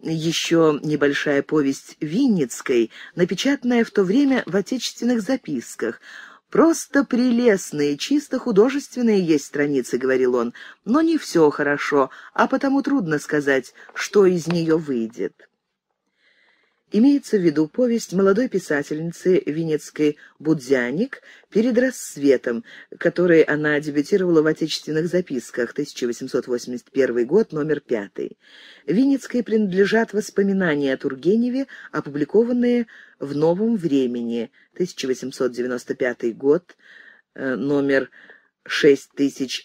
Speaker 1: еще небольшая повесть Винницкой, напечатанная в то время в отечественных записках. «Просто прелестные, чисто художественные есть страницы», — говорил он, — «но не все хорошо, а потому трудно сказать, что из нее выйдет». Имеется в виду повесть молодой писательницы венецкой «Будзяник» «Перед рассветом», которой она дебютировала в «Отечественных записках» 1881 год, номер 5. Венецкой принадлежат воспоминания о Тургеневе, опубликованные в «Новом времени» 1895 год, э, номер 6000.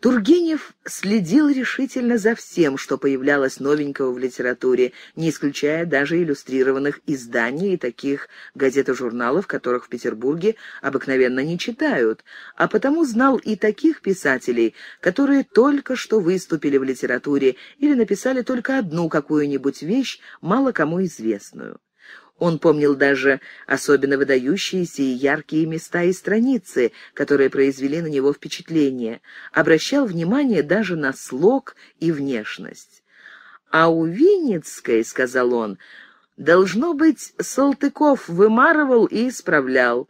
Speaker 1: Тургенев следил решительно за всем, что появлялось новенького в литературе, не исключая даже иллюстрированных изданий и таких газет и журналов, которых в Петербурге обыкновенно не читают, а потому знал и таких писателей, которые только что выступили в литературе или написали только одну какую-нибудь вещь, мало кому известную. Он помнил даже особенно выдающиеся и яркие места и страницы, которые произвели на него впечатление. Обращал внимание даже на слог и внешность. «А у Винницкой, — сказал он, — должно быть, Салтыков вымарывал и исправлял.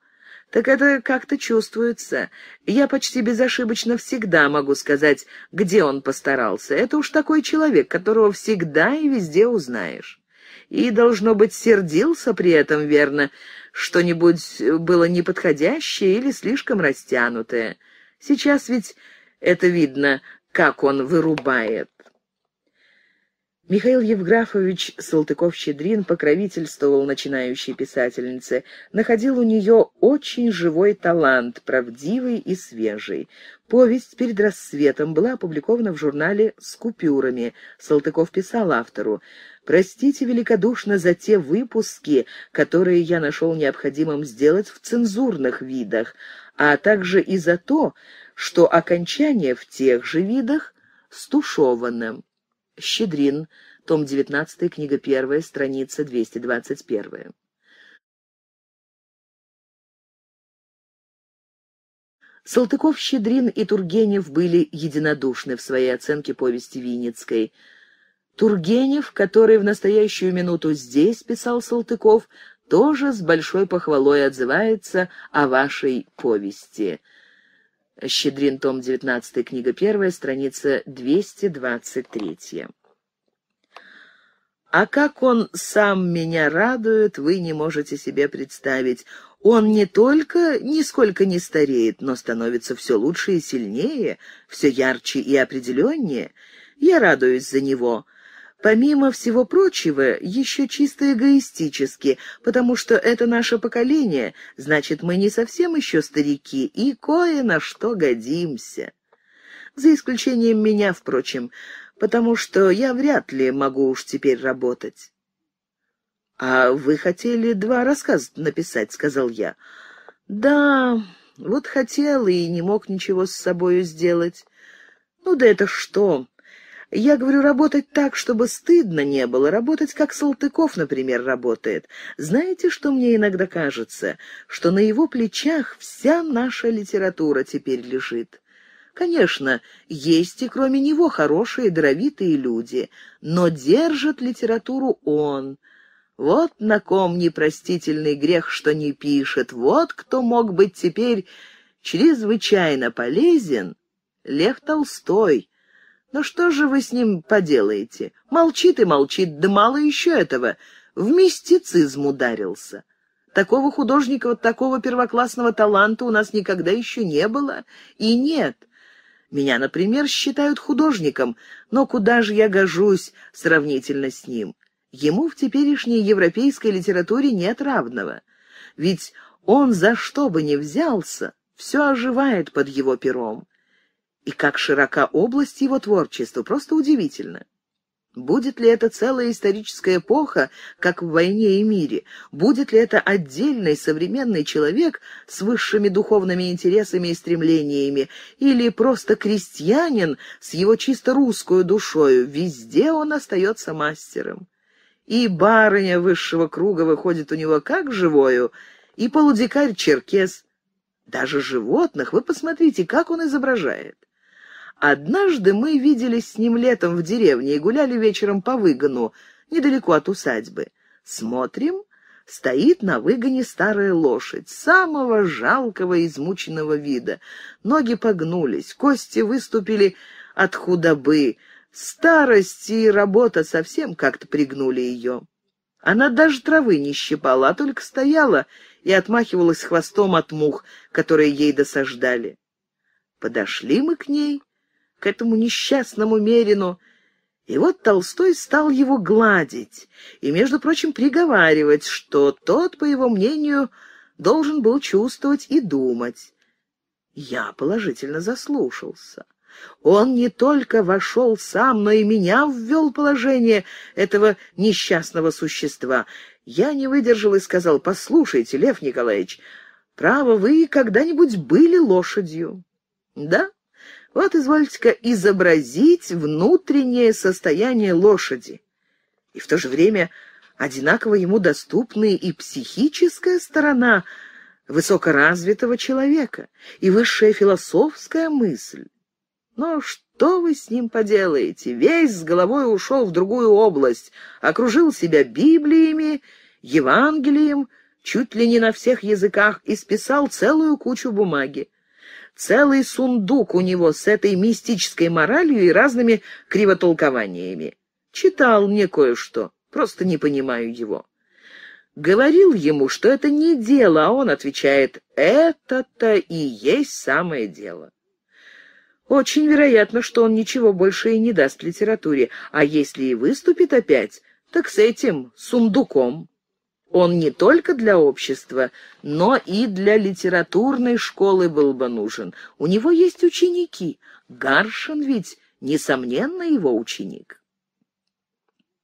Speaker 1: Так это как-то чувствуется. Я почти безошибочно всегда могу сказать, где он постарался. Это уж такой человек, которого всегда и везде узнаешь» и, должно быть, сердился при этом, верно, что-нибудь было неподходящее или слишком растянутое. Сейчас ведь это видно, как он вырубает. Михаил Евграфович Салтыков-Щедрин покровительствовал начинающей писательнице, находил у нее очень живой талант, правдивый и свежий. Повесть «Перед рассветом» была опубликована в журнале «С купюрами». Салтыков писал автору «Простите великодушно за те выпуски, которые я нашел необходимым сделать в цензурных видах, а также и за то, что окончание в тех же видах стушевано». Щедрин, том 19, книга 1, страница 221. Салтыков, Щедрин и Тургенев были единодушны в своей оценке повести Винницкой. Тургенев, который в настоящую минуту здесь, писал Салтыков, тоже с большой похвалой отзывается о вашей повести. Щедрин, том 19, книга 1, страница 223. А как он сам меня радует, вы не можете себе представить. Он не только нисколько не стареет, но становится все лучше и сильнее, все ярче и определеннее. Я радуюсь за него. Помимо всего прочего, еще чисто эгоистически, потому что это наше поколение, значит, мы не совсем еще старики и кое на что годимся. За исключением меня, впрочем, потому что я вряд ли могу уж теперь работать. «А вы хотели два рассказа написать», — сказал я. «Да, вот хотел и не мог ничего с собою сделать. Ну да это что? Я говорю, работать так, чтобы стыдно не было. Работать, как Салтыков, например, работает. Знаете, что мне иногда кажется? Что на его плечах вся наша литература теперь лежит». Конечно, есть и кроме него хорошие, даровитые люди, но держит литературу он — вот на ком непростительный грех, что не пишет, вот кто мог быть теперь чрезвычайно полезен, Лев Толстой. Но ну что же вы с ним поделаете? Молчит и молчит, да мало еще этого. В мистицизм ударился. Такого художника, вот такого первоклассного таланта у нас никогда еще не было и нет. Меня, например, считают художником, но куда же я гожусь сравнительно с ним? Ему в теперешней европейской литературе нет равного. Ведь он за что бы ни взялся, все оживает под его пером. И как широка область его творчества, просто удивительно. Будет ли это целая историческая эпоха, как в «Войне и мире»? Будет ли это отдельный современный человек с высшими духовными интересами и стремлениями? Или просто крестьянин с его чисто русскую душою? Везде он остается мастером и барыня высшего круга выходит у него как живою, и полудикарь черкес. Даже животных, вы посмотрите, как он изображает. Однажды мы виделись с ним летом в деревне и гуляли вечером по выгону, недалеко от усадьбы. Смотрим, стоит на выгоне старая лошадь, самого жалкого измученного вида. Ноги погнулись, кости выступили от худобы, Старость и работа совсем как-то пригнули ее. Она даже травы не щипала, а только стояла и отмахивалась хвостом от мух, которые ей досаждали. Подошли мы к ней, к этому несчастному Мерину, и вот Толстой стал его гладить и, между прочим, приговаривать, что тот, по его мнению, должен был чувствовать и думать. Я положительно заслушался. Он не только вошел сам, но и меня ввел в положение этого несчастного существа. Я не выдержал и сказал, «Послушайте, Лев Николаевич, право, вы когда-нибудь были лошадью?» «Да? Вот, извольте-ка, изобразить внутреннее состояние лошади». И в то же время одинаково ему доступны и психическая сторона высокоразвитого человека, и высшая философская мысль. Но «Ну, что вы с ним поделаете? Весь с головой ушел в другую область, окружил себя Библиями, Евангелием, чуть ли не на всех языках, и списал целую кучу бумаги. Целый сундук у него с этой мистической моралью и разными кривотолкованиями. Читал мне кое-что, просто не понимаю его. Говорил ему, что это не дело, а он отвечает, это-то и есть самое дело. Очень вероятно, что он ничего больше и не даст литературе, а если и выступит опять, так с этим сундуком. Он не только для общества, но и для литературной школы был бы нужен. У него есть ученики. Гаршин ведь, несомненно, его ученик.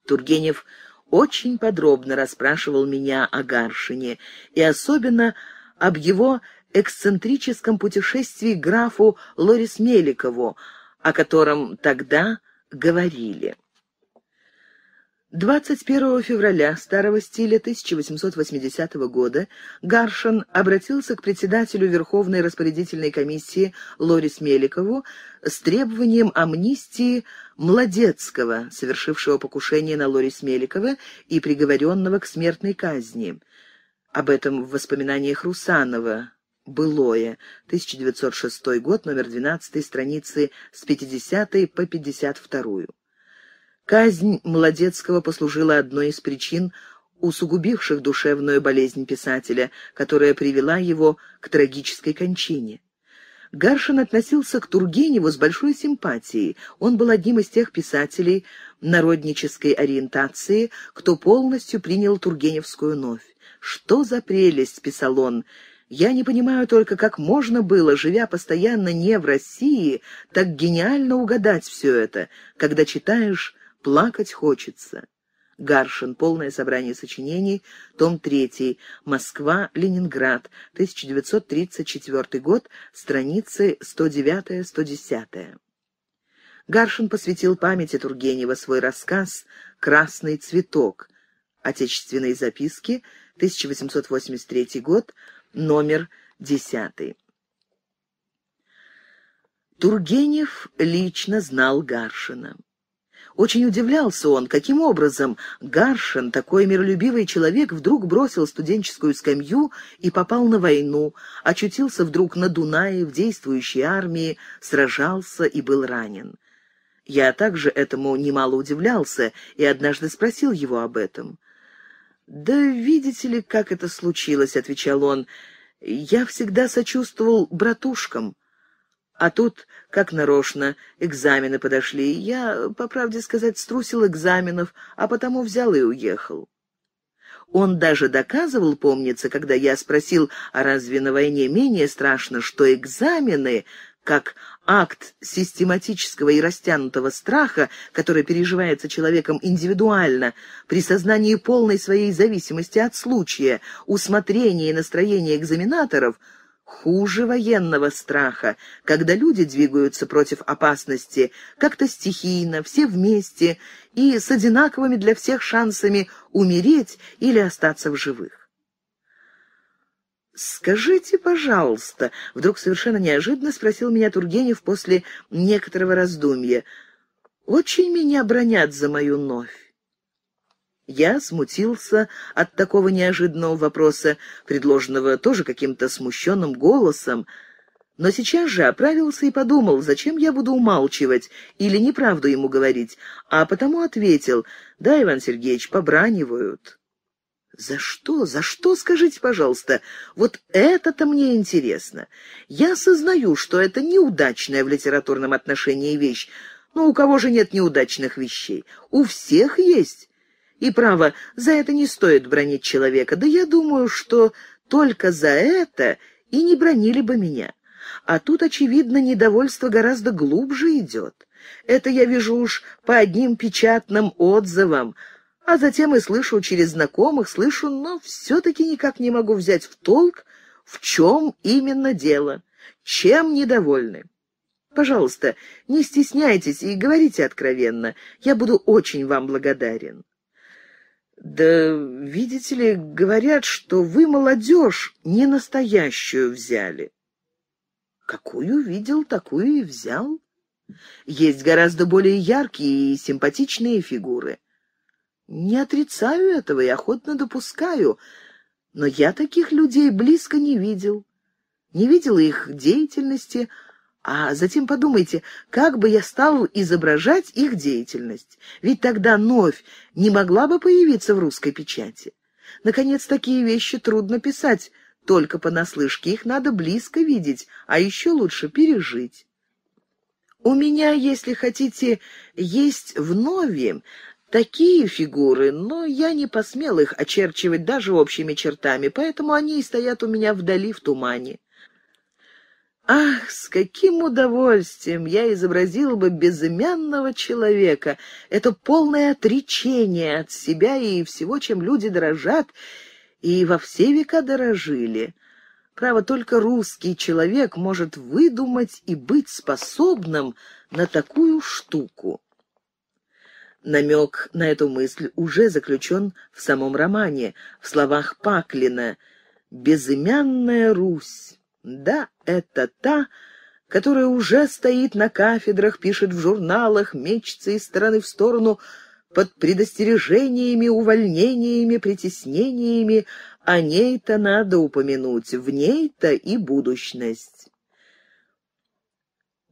Speaker 1: Тургенев очень подробно расспрашивал меня о Гаршине и особенно об его эксцентрическом путешествии графу Лорис Меликову, о котором тогда говорили. 21 февраля старого стиля 1880 года Гаршин обратился к председателю Верховной распорядительной комиссии Лорис Меликову с требованием амнистии Младецкого, совершившего покушение на Лорис Меликова и приговоренного к смертной казни. Об этом в воспоминаниях Русанова «Былое», 1906 год, номер 12, страницы с 50 по 52. Казнь Молодецкого послужила одной из причин, усугубивших душевную болезнь писателя, которая привела его к трагической кончине. Гаршин относился к Тургеневу с большой симпатией. Он был одним из тех писателей народнической ориентации, кто полностью принял тургеневскую новь. «Что за прелесть!» — писал он. Я не понимаю только, как можно было, живя постоянно не в России, так гениально угадать все это, когда читаешь «Плакать хочется». Гаршин. Полное собрание сочинений. Том 3. Москва, Ленинград. 1934 год. Страницы 109-110. Гаршин посвятил памяти Тургенева свой рассказ «Красный цветок». Отечественные записки. 1883 год номер 10. Тургенев лично знал Гаршина. Очень удивлялся он, каким образом Гаршин, такой миролюбивый человек, вдруг бросил студенческую скамью и попал на войну, очутился вдруг на Дунае в действующей армии, сражался и был ранен. Я также этому немало удивлялся и однажды спросил его об этом. «Да видите ли, как это случилось», — отвечал он. «Я всегда сочувствовал братушкам. А тут, как нарочно, экзамены подошли. Я, по правде сказать, струсил экзаменов, а потому взял и уехал». Он даже доказывал, помнится, когда я спросил, а разве на войне менее страшно, что экзамены, как акт систематического и растянутого страха, который переживается человеком индивидуально, при сознании полной своей зависимости от случая, усмотрения и настроения экзаменаторов, хуже военного страха, когда люди двигаются против опасности как-то стихийно, все вместе и с одинаковыми для всех шансами умереть или остаться в живых. «Скажите, пожалуйста», — вдруг совершенно неожиданно спросил меня Тургенев после некоторого раздумья, — «очень меня бронят за мою новь». Я смутился от такого неожиданного вопроса, предложенного тоже каким-то смущенным голосом, но сейчас же оправился и подумал, зачем я буду умалчивать или неправду ему говорить, а потому ответил, «Да, Иван Сергеевич, побранивают». «За что? За что? Скажите, пожалуйста. Вот это-то мне интересно. Я сознаю, что это неудачная в литературном отношении вещь, но у кого же нет неудачных вещей? У всех есть. И, право, за это не стоит бронить человека. Да я думаю, что только за это и не бронили бы меня. А тут, очевидно, недовольство гораздо глубже идет. Это я вижу уж по одним печатным отзывам — а затем и слышу через знакомых, слышу, но все-таки никак не могу взять в толк, в чем именно дело, чем недовольны. Пожалуйста, не стесняйтесь и говорите откровенно. Я буду очень вам благодарен. Да, видите ли, говорят, что вы молодежь не настоящую взяли. Какую видел, такую и взял. Есть гораздо более яркие и симпатичные фигуры. Не отрицаю этого и охотно допускаю, но я таких людей близко не видел. Не видел их деятельности, а затем подумайте, как бы я стал изображать их деятельность, ведь тогда новь не могла бы появиться в русской печати. Наконец, такие вещи трудно писать, только понаслышке их надо близко видеть, а еще лучше пережить. У меня, если хотите, есть в нове такие фигуры, но я не посмел их очерчивать даже общими чертами, поэтому они и стоят у меня вдали в тумане. Ах, с каким удовольствием я изобразил бы безымянного человека. Это полное отречение от себя и всего, чем люди дорожат, и во все века дорожили. Право, только русский человек может выдумать и быть способным на такую штуку. Намек на эту мысль уже заключен в самом романе, в словах Паклина «Безымянная Русь». Да, это та, которая уже стоит на кафедрах, пишет в журналах, мечется из стороны в сторону под предостережениями, увольнениями, притеснениями. О ней-то надо упомянуть, в ней-то и будущность.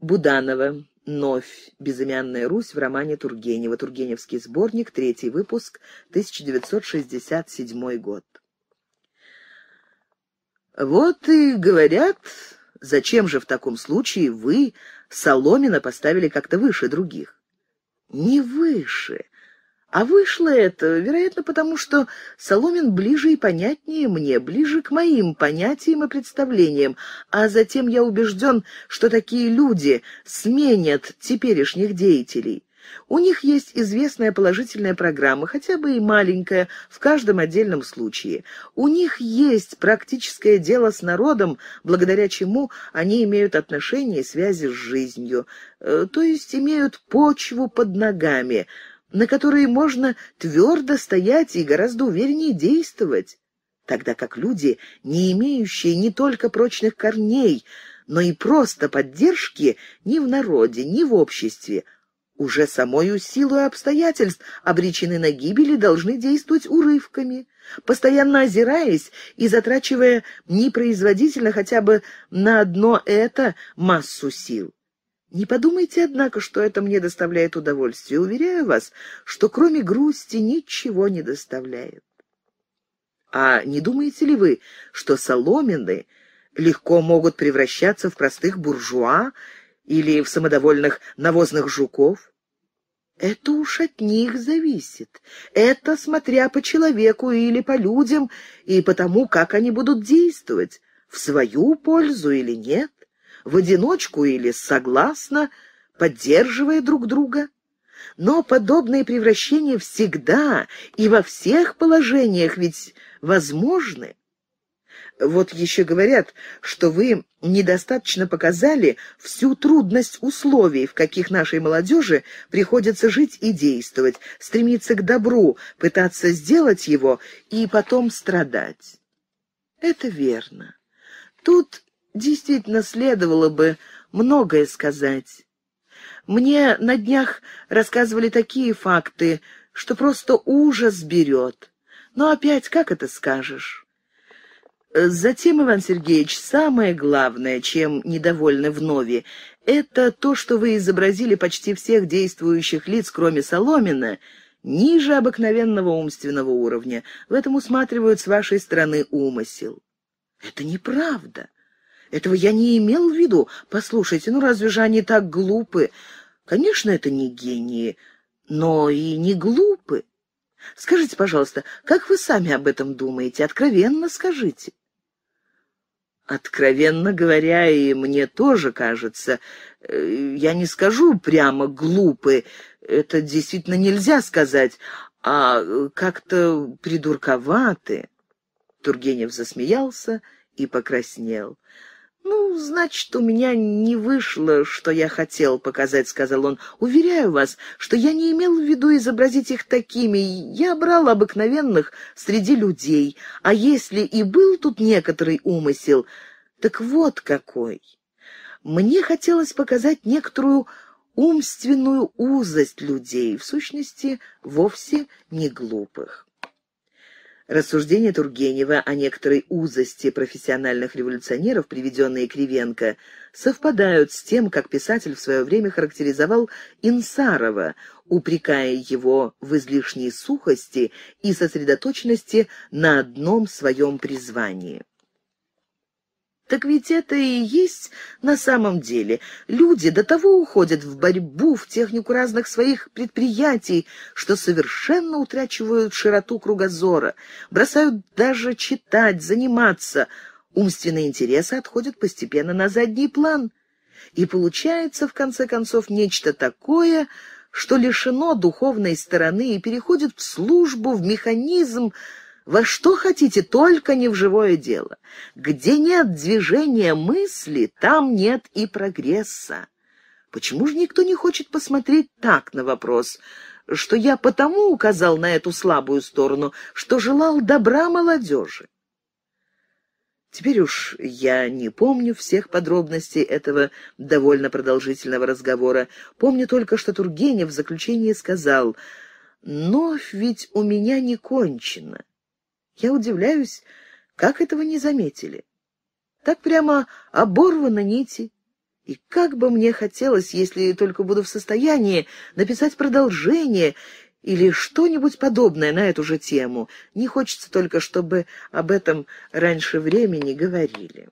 Speaker 1: Буданова Новь. Безымянная Русь в романе Тургенева. Тургеневский сборник. Третий выпуск. 1967 год. Вот и говорят, зачем же в таком случае вы Соломина поставили как-то выше других? Не выше, а вышло это, вероятно, потому что Соломин ближе и понятнее мне, ближе к моим понятиям и представлениям, а затем я убежден, что такие люди сменят теперешних деятелей. У них есть известная положительная программа, хотя бы и маленькая, в каждом отдельном случае. У них есть практическое дело с народом, благодаря чему они имеют отношения и связи с жизнью, э, то есть имеют почву под ногами – на которые можно твердо стоять и гораздо увереннее действовать, тогда как люди, не имеющие не только прочных корней, но и просто поддержки ни в народе, ни в обществе, уже самою силой обстоятельств обречены на гибель и должны действовать урывками, постоянно озираясь и затрачивая непроизводительно хотя бы на одно это массу сил. Не подумайте, однако, что это мне доставляет удовольствие. Уверяю вас, что кроме грусти ничего не доставляет. А не думаете ли вы, что соломины легко могут превращаться в простых буржуа или в самодовольных навозных жуков? Это уж от них зависит. Это смотря по человеку или по людям, и потому, как они будут действовать, в свою пользу или нет в одиночку или согласно, поддерживая друг друга. Но подобные превращения всегда и во всех положениях ведь возможны. Вот еще говорят, что вы недостаточно показали всю трудность условий, в каких нашей молодежи приходится жить и действовать, стремиться к добру, пытаться сделать его и потом страдать. Это верно. Тут действительно следовало бы многое сказать. Мне на днях рассказывали такие факты, что просто ужас берет. Но опять, как это скажешь? Затем, Иван Сергеевич, самое главное, чем недовольны вновь, это то, что вы изобразили почти всех действующих лиц, кроме Соломина, ниже обыкновенного умственного уровня. В этом усматривают с вашей стороны умысел. Это неправда. Этого я не имел в виду. Послушайте, ну разве же они так глупы? Конечно, это не гении, но и не глупы. Скажите, пожалуйста, как вы сами об этом думаете? Откровенно скажите. Откровенно говоря, и мне тоже кажется, э, я не скажу прямо глупы, это действительно нельзя сказать, а э, как-то придурковаты. Тургенев засмеялся и покраснел. «Ну, значит, у меня не вышло, что я хотел показать», — сказал он. «Уверяю вас, что я не имел в виду изобразить их такими. Я брал обыкновенных среди людей. А если и был тут некоторый умысел, так вот какой. Мне хотелось показать некоторую умственную узость людей, в сущности, вовсе не глупых». Рассуждения Тургенева о некоторой узости профессиональных революционеров, приведенные Кривенко, совпадают с тем, как писатель в свое время характеризовал Инсарова, упрекая его в излишней сухости и сосредоточенности на одном своем призвании. Так ведь это и есть на самом деле. Люди до того уходят в борьбу, в технику разных своих предприятий, что совершенно утрачивают широту кругозора, бросают даже читать, заниматься. Умственные интересы отходят постепенно на задний план. И получается, в конце концов, нечто такое, что лишено духовной стороны и переходит в службу, в механизм, во что хотите, только не в живое дело. Где нет движения мысли, там нет и прогресса. Почему же никто не хочет посмотреть так на вопрос, что я потому указал на эту слабую сторону, что желал добра молодежи? Теперь уж я не помню всех подробностей этого довольно продолжительного разговора. Помню только, что Тургенев в заключении сказал «Новь ведь у меня не кончено". Я удивляюсь, как этого не заметили. Так прямо оборвано нити. И как бы мне хотелось, если только буду в состоянии, написать продолжение или что-нибудь подобное на эту же тему. Не хочется только, чтобы об этом раньше времени говорили.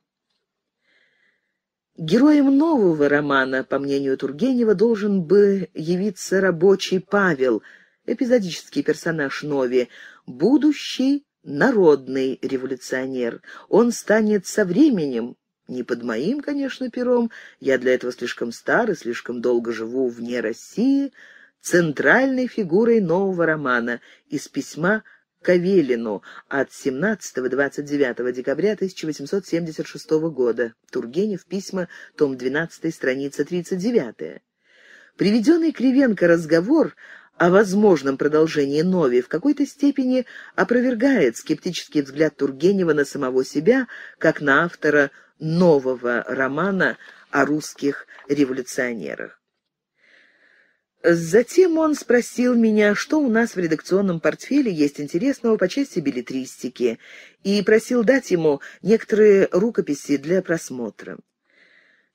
Speaker 1: Героем нового романа, по мнению Тургенева, должен бы явиться рабочий Павел, эпизодический персонаж Нови, будущий народный революционер. Он станет со временем, не под моим, конечно, пером, я для этого слишком стар и слишком долго живу вне России, центральной фигурой нового романа из письма Кавелину от 17-29 декабря 1876 года. Тургенев, письма, том 12, страница 39. Приведенный Кривенко разговор о возможном продолжении Нови в какой-то степени опровергает скептический взгляд Тургенева на самого себя, как на автора нового романа о русских революционерах. Затем он спросил меня, что у нас в редакционном портфеле есть интересного по части билетристики, и просил дать ему некоторые рукописи для просмотра.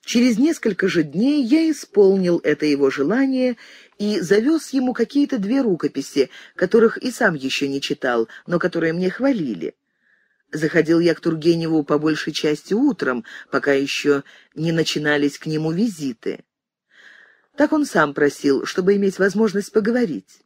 Speaker 1: Через несколько же дней я исполнил это его желание и завез ему какие-то две рукописи, которых и сам еще не читал, но которые мне хвалили. Заходил я к Тургеневу по большей части утром, пока еще не начинались к нему визиты. Так он сам просил, чтобы иметь возможность поговорить.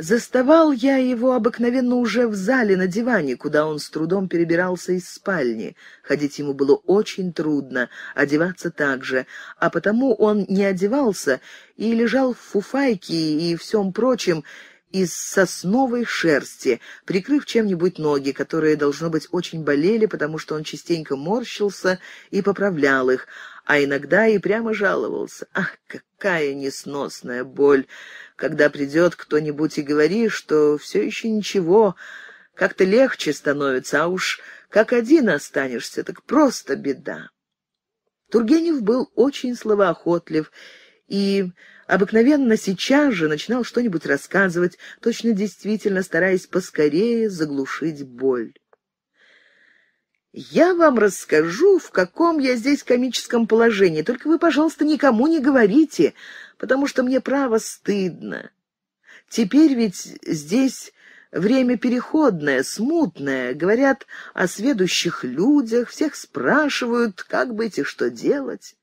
Speaker 1: Заставал я его обыкновенно уже в зале на диване, куда он с трудом перебирался из спальни. Ходить ему было очень трудно, одеваться также, а потому он не одевался и лежал в фуфайке и всем прочем из сосновой шерсти, прикрыв чем-нибудь ноги, которые, должно быть, очень болели, потому что он частенько морщился и поправлял их, а иногда и прямо жаловался. Ах, какая несносная боль, когда придет кто-нибудь и говори, что все еще ничего, как-то легче становится, а уж как один останешься, так просто беда. Тургенев был очень словоохотлив и обыкновенно сейчас же начинал что-нибудь рассказывать, точно действительно стараясь поскорее заглушить боль. Я вам расскажу, в каком я здесь комическом положении, только вы, пожалуйста, никому не говорите, потому что мне, право, стыдно. Теперь ведь здесь время переходное, смутное, говорят о сведущих людях, всех спрашивают, как быть и что делать.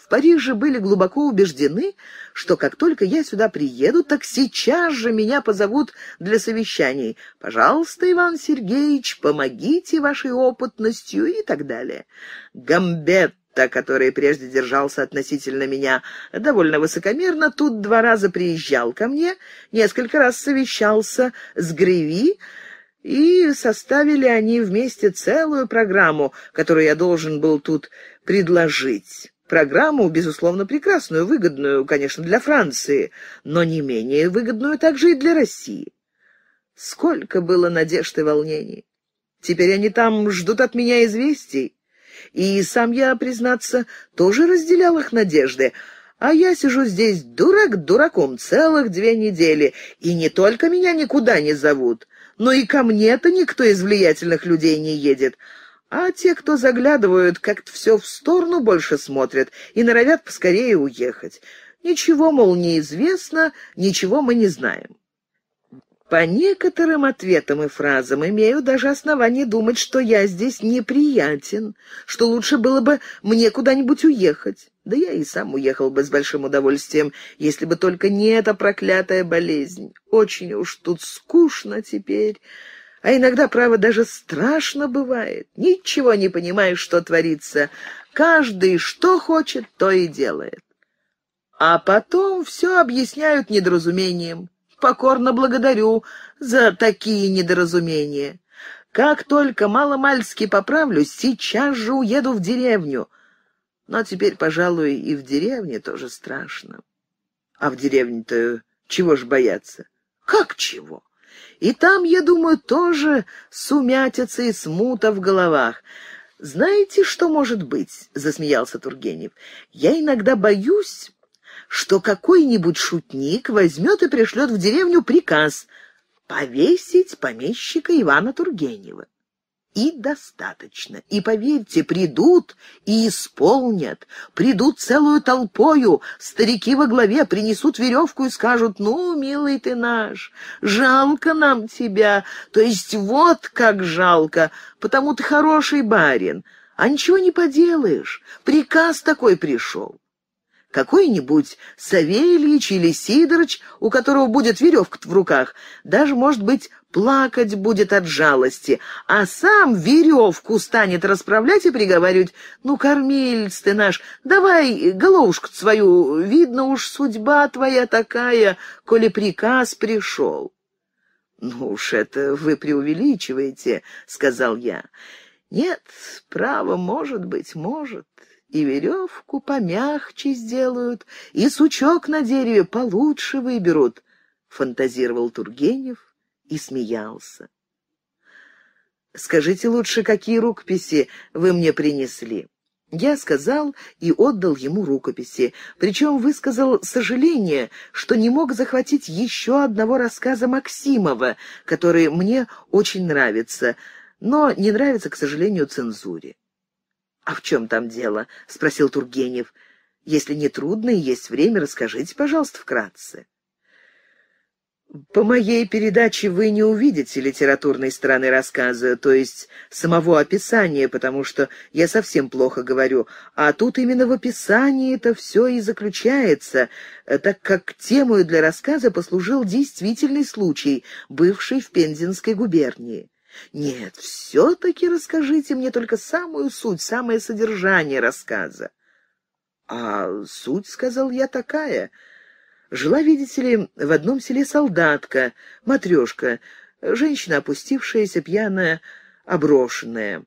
Speaker 1: В Париже были глубоко убеждены, что как только я сюда приеду, так сейчас же меня позовут для совещаний. «Пожалуйста, Иван Сергеевич, помогите вашей опытностью» и так далее. Гамбетта, который прежде держался относительно меня довольно высокомерно, тут два раза приезжал ко мне, несколько раз совещался с Греви и составили они вместе целую программу, которую я должен был тут предложить. Программу, безусловно, прекрасную, выгодную, конечно, для Франции, но не менее выгодную также и для России. Сколько было надежд и волнений. Теперь они там ждут от меня известий. И сам я, признаться, тоже разделял их надежды. А я сижу здесь дурак дураком целых две недели, и не только меня никуда не зовут, но и ко мне-то никто из влиятельных людей не едет. А те, кто заглядывают, как-то все в сторону больше смотрят и норовят поскорее уехать. Ничего, мол, неизвестно, ничего мы не знаем. По некоторым ответам и фразам имею даже основание думать, что я здесь неприятен, что лучше было бы мне куда-нибудь уехать. Да я и сам уехал бы с большим удовольствием, если бы только не эта проклятая болезнь. Очень уж тут скучно теперь. А иногда, право, даже страшно бывает. Ничего не понимаешь, что творится. Каждый что хочет, то и делает. А потом все объясняют недоразумением. Покорно благодарю за такие недоразумения. Как только маломальски поправлюсь, сейчас же уеду в деревню. Но теперь, пожалуй, и в деревне тоже страшно. А в деревне-то чего ж бояться? Как чего? И там, я думаю, тоже сумятица и смута в головах. «Знаете, что может быть?» — засмеялся Тургенев. «Я иногда боюсь, что какой-нибудь шутник возьмет и пришлет в деревню приказ повесить помещика Ивана Тургенева и достаточно. И поверьте, придут и исполнят. Придут целую толпою, старики во главе принесут веревку и скажут, «Ну, милый ты наш, жалко нам тебя, то есть вот как жалко, потому ты хороший барин, а ничего не поделаешь, приказ такой пришел». Какой-нибудь Савельич или Сидорыч, у которого будет веревка в руках, даже, может быть, плакать будет от жалости, а сам веревку станет расправлять и приговаривать, «Ну, кормильц ты наш, давай головушку свою, видно уж судьба твоя такая, коли приказ пришел». «Ну уж это вы преувеличиваете», — сказал я. «Нет, право, может быть, может. И веревку помягче сделают, и сучок на дереве получше выберут», — фантазировал Тургенев и смеялся. «Скажите лучше, какие рукописи вы мне принесли?» Я сказал и отдал ему рукописи, причем высказал сожаление, что не мог захватить еще одного рассказа Максимова, который мне очень нравится, но не нравится, к сожалению, цензуре. «А в чем там дело?» — спросил Тургенев. «Если не трудно и есть время, расскажите, пожалуйста, вкратце». По моей передаче вы не увидите литературной стороны рассказа, то есть самого описания, потому что я совсем плохо говорю. А тут именно в описании это все и заключается, э, так как темой для рассказа послужил действительный случай, бывший в Пензенской губернии. Нет, все-таки расскажите мне только самую суть, самое содержание рассказа. А суть, сказал я, такая — Жила, видите ли, в одном селе солдатка, матрешка, женщина опустившаяся, пьяная, оброшенная.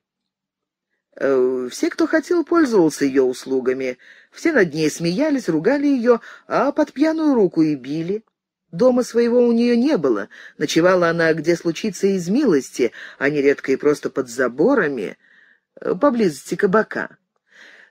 Speaker 1: Э, все, кто хотел, пользовался ее услугами. Все над ней смеялись, ругали ее, а под пьяную руку и били. Дома своего у нее не было. Ночевала она, где случится, из милости, а нередко и просто под заборами, э, поблизости кабака.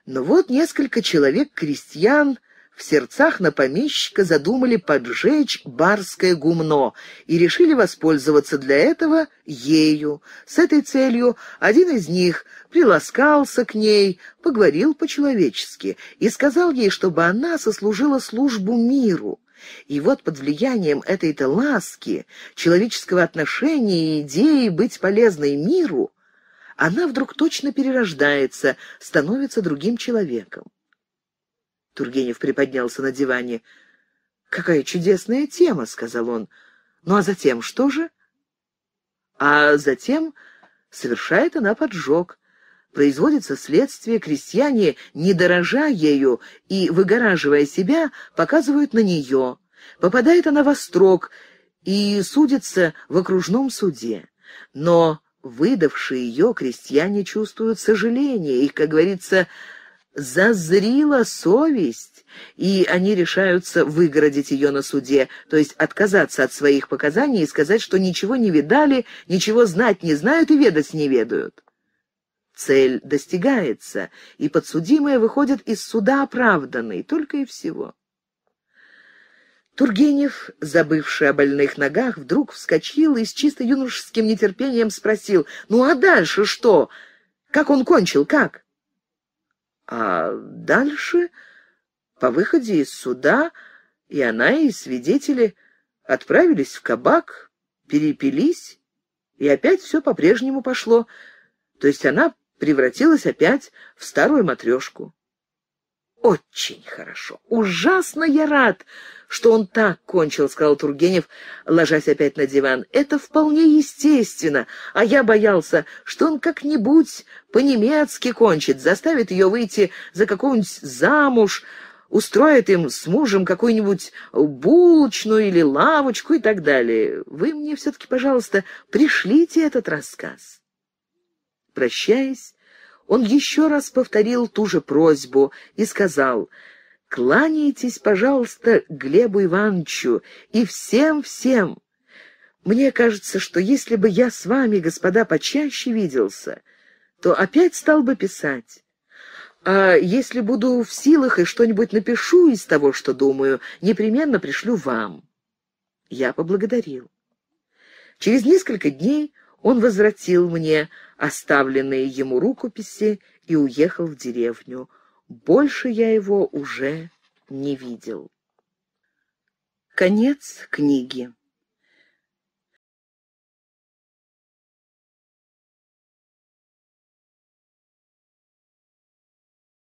Speaker 1: Но вот несколько человек-крестьян в сердцах на помещика задумали поджечь барское гумно и решили воспользоваться для этого ею. С этой целью один из них приласкался к ней, поговорил по-человечески и сказал ей, чтобы она сослужила службу миру. И вот под влиянием этой-то ласки, человеческого отношения и идеи быть полезной миру, она вдруг точно перерождается, становится другим человеком. Тургенев приподнялся на диване. «Какая чудесная тема!» — сказал он. «Ну а затем что же?» «А затем совершает она поджог. Производится следствие, крестьяне, не дорожа ею и выгораживая себя, показывают на нее. Попадает она во строк и судится в окружном суде. Но выдавшие ее крестьяне чувствуют сожаление их, как говорится, зазрила совесть, и они решаются выгородить ее на суде, то есть отказаться от своих показаний и сказать, что ничего не видали, ничего знать не знают и ведать не ведают. Цель достигается, и подсудимая выходит из суда оправданной, только и всего. Тургенев, забывший о больных ногах, вдруг вскочил и с чисто юношеским нетерпением спросил, «Ну а дальше что? Как он кончил, как?» А дальше, по выходе из суда, и она, и свидетели отправились в кабак, перепились, и опять все по-прежнему пошло. То есть она превратилась опять в старую матрешку. «Очень хорошо! Ужасно я рад!» что он так кончил», — сказал Тургенев, ложась опять на диван. «Это вполне естественно, а я боялся, что он как-нибудь по-немецки кончит, заставит ее выйти за какую-нибудь замуж» устроит им с мужем какую-нибудь булочную или лавочку и так далее. Вы мне все-таки, пожалуйста, пришлите этот рассказ». Прощаясь, он еще раз повторил ту же просьбу и сказал — Кланяйтесь, пожалуйста, Глебу Ивановичу и всем-всем. Мне кажется, что если бы я с вами, господа, почаще виделся, то опять стал бы писать. А если буду в силах и что-нибудь напишу из того, что думаю, непременно пришлю вам». Я поблагодарил. Через несколько дней он возвратил мне оставленные ему рукописи и уехал в деревню. Больше я его уже не видел. Конец книги.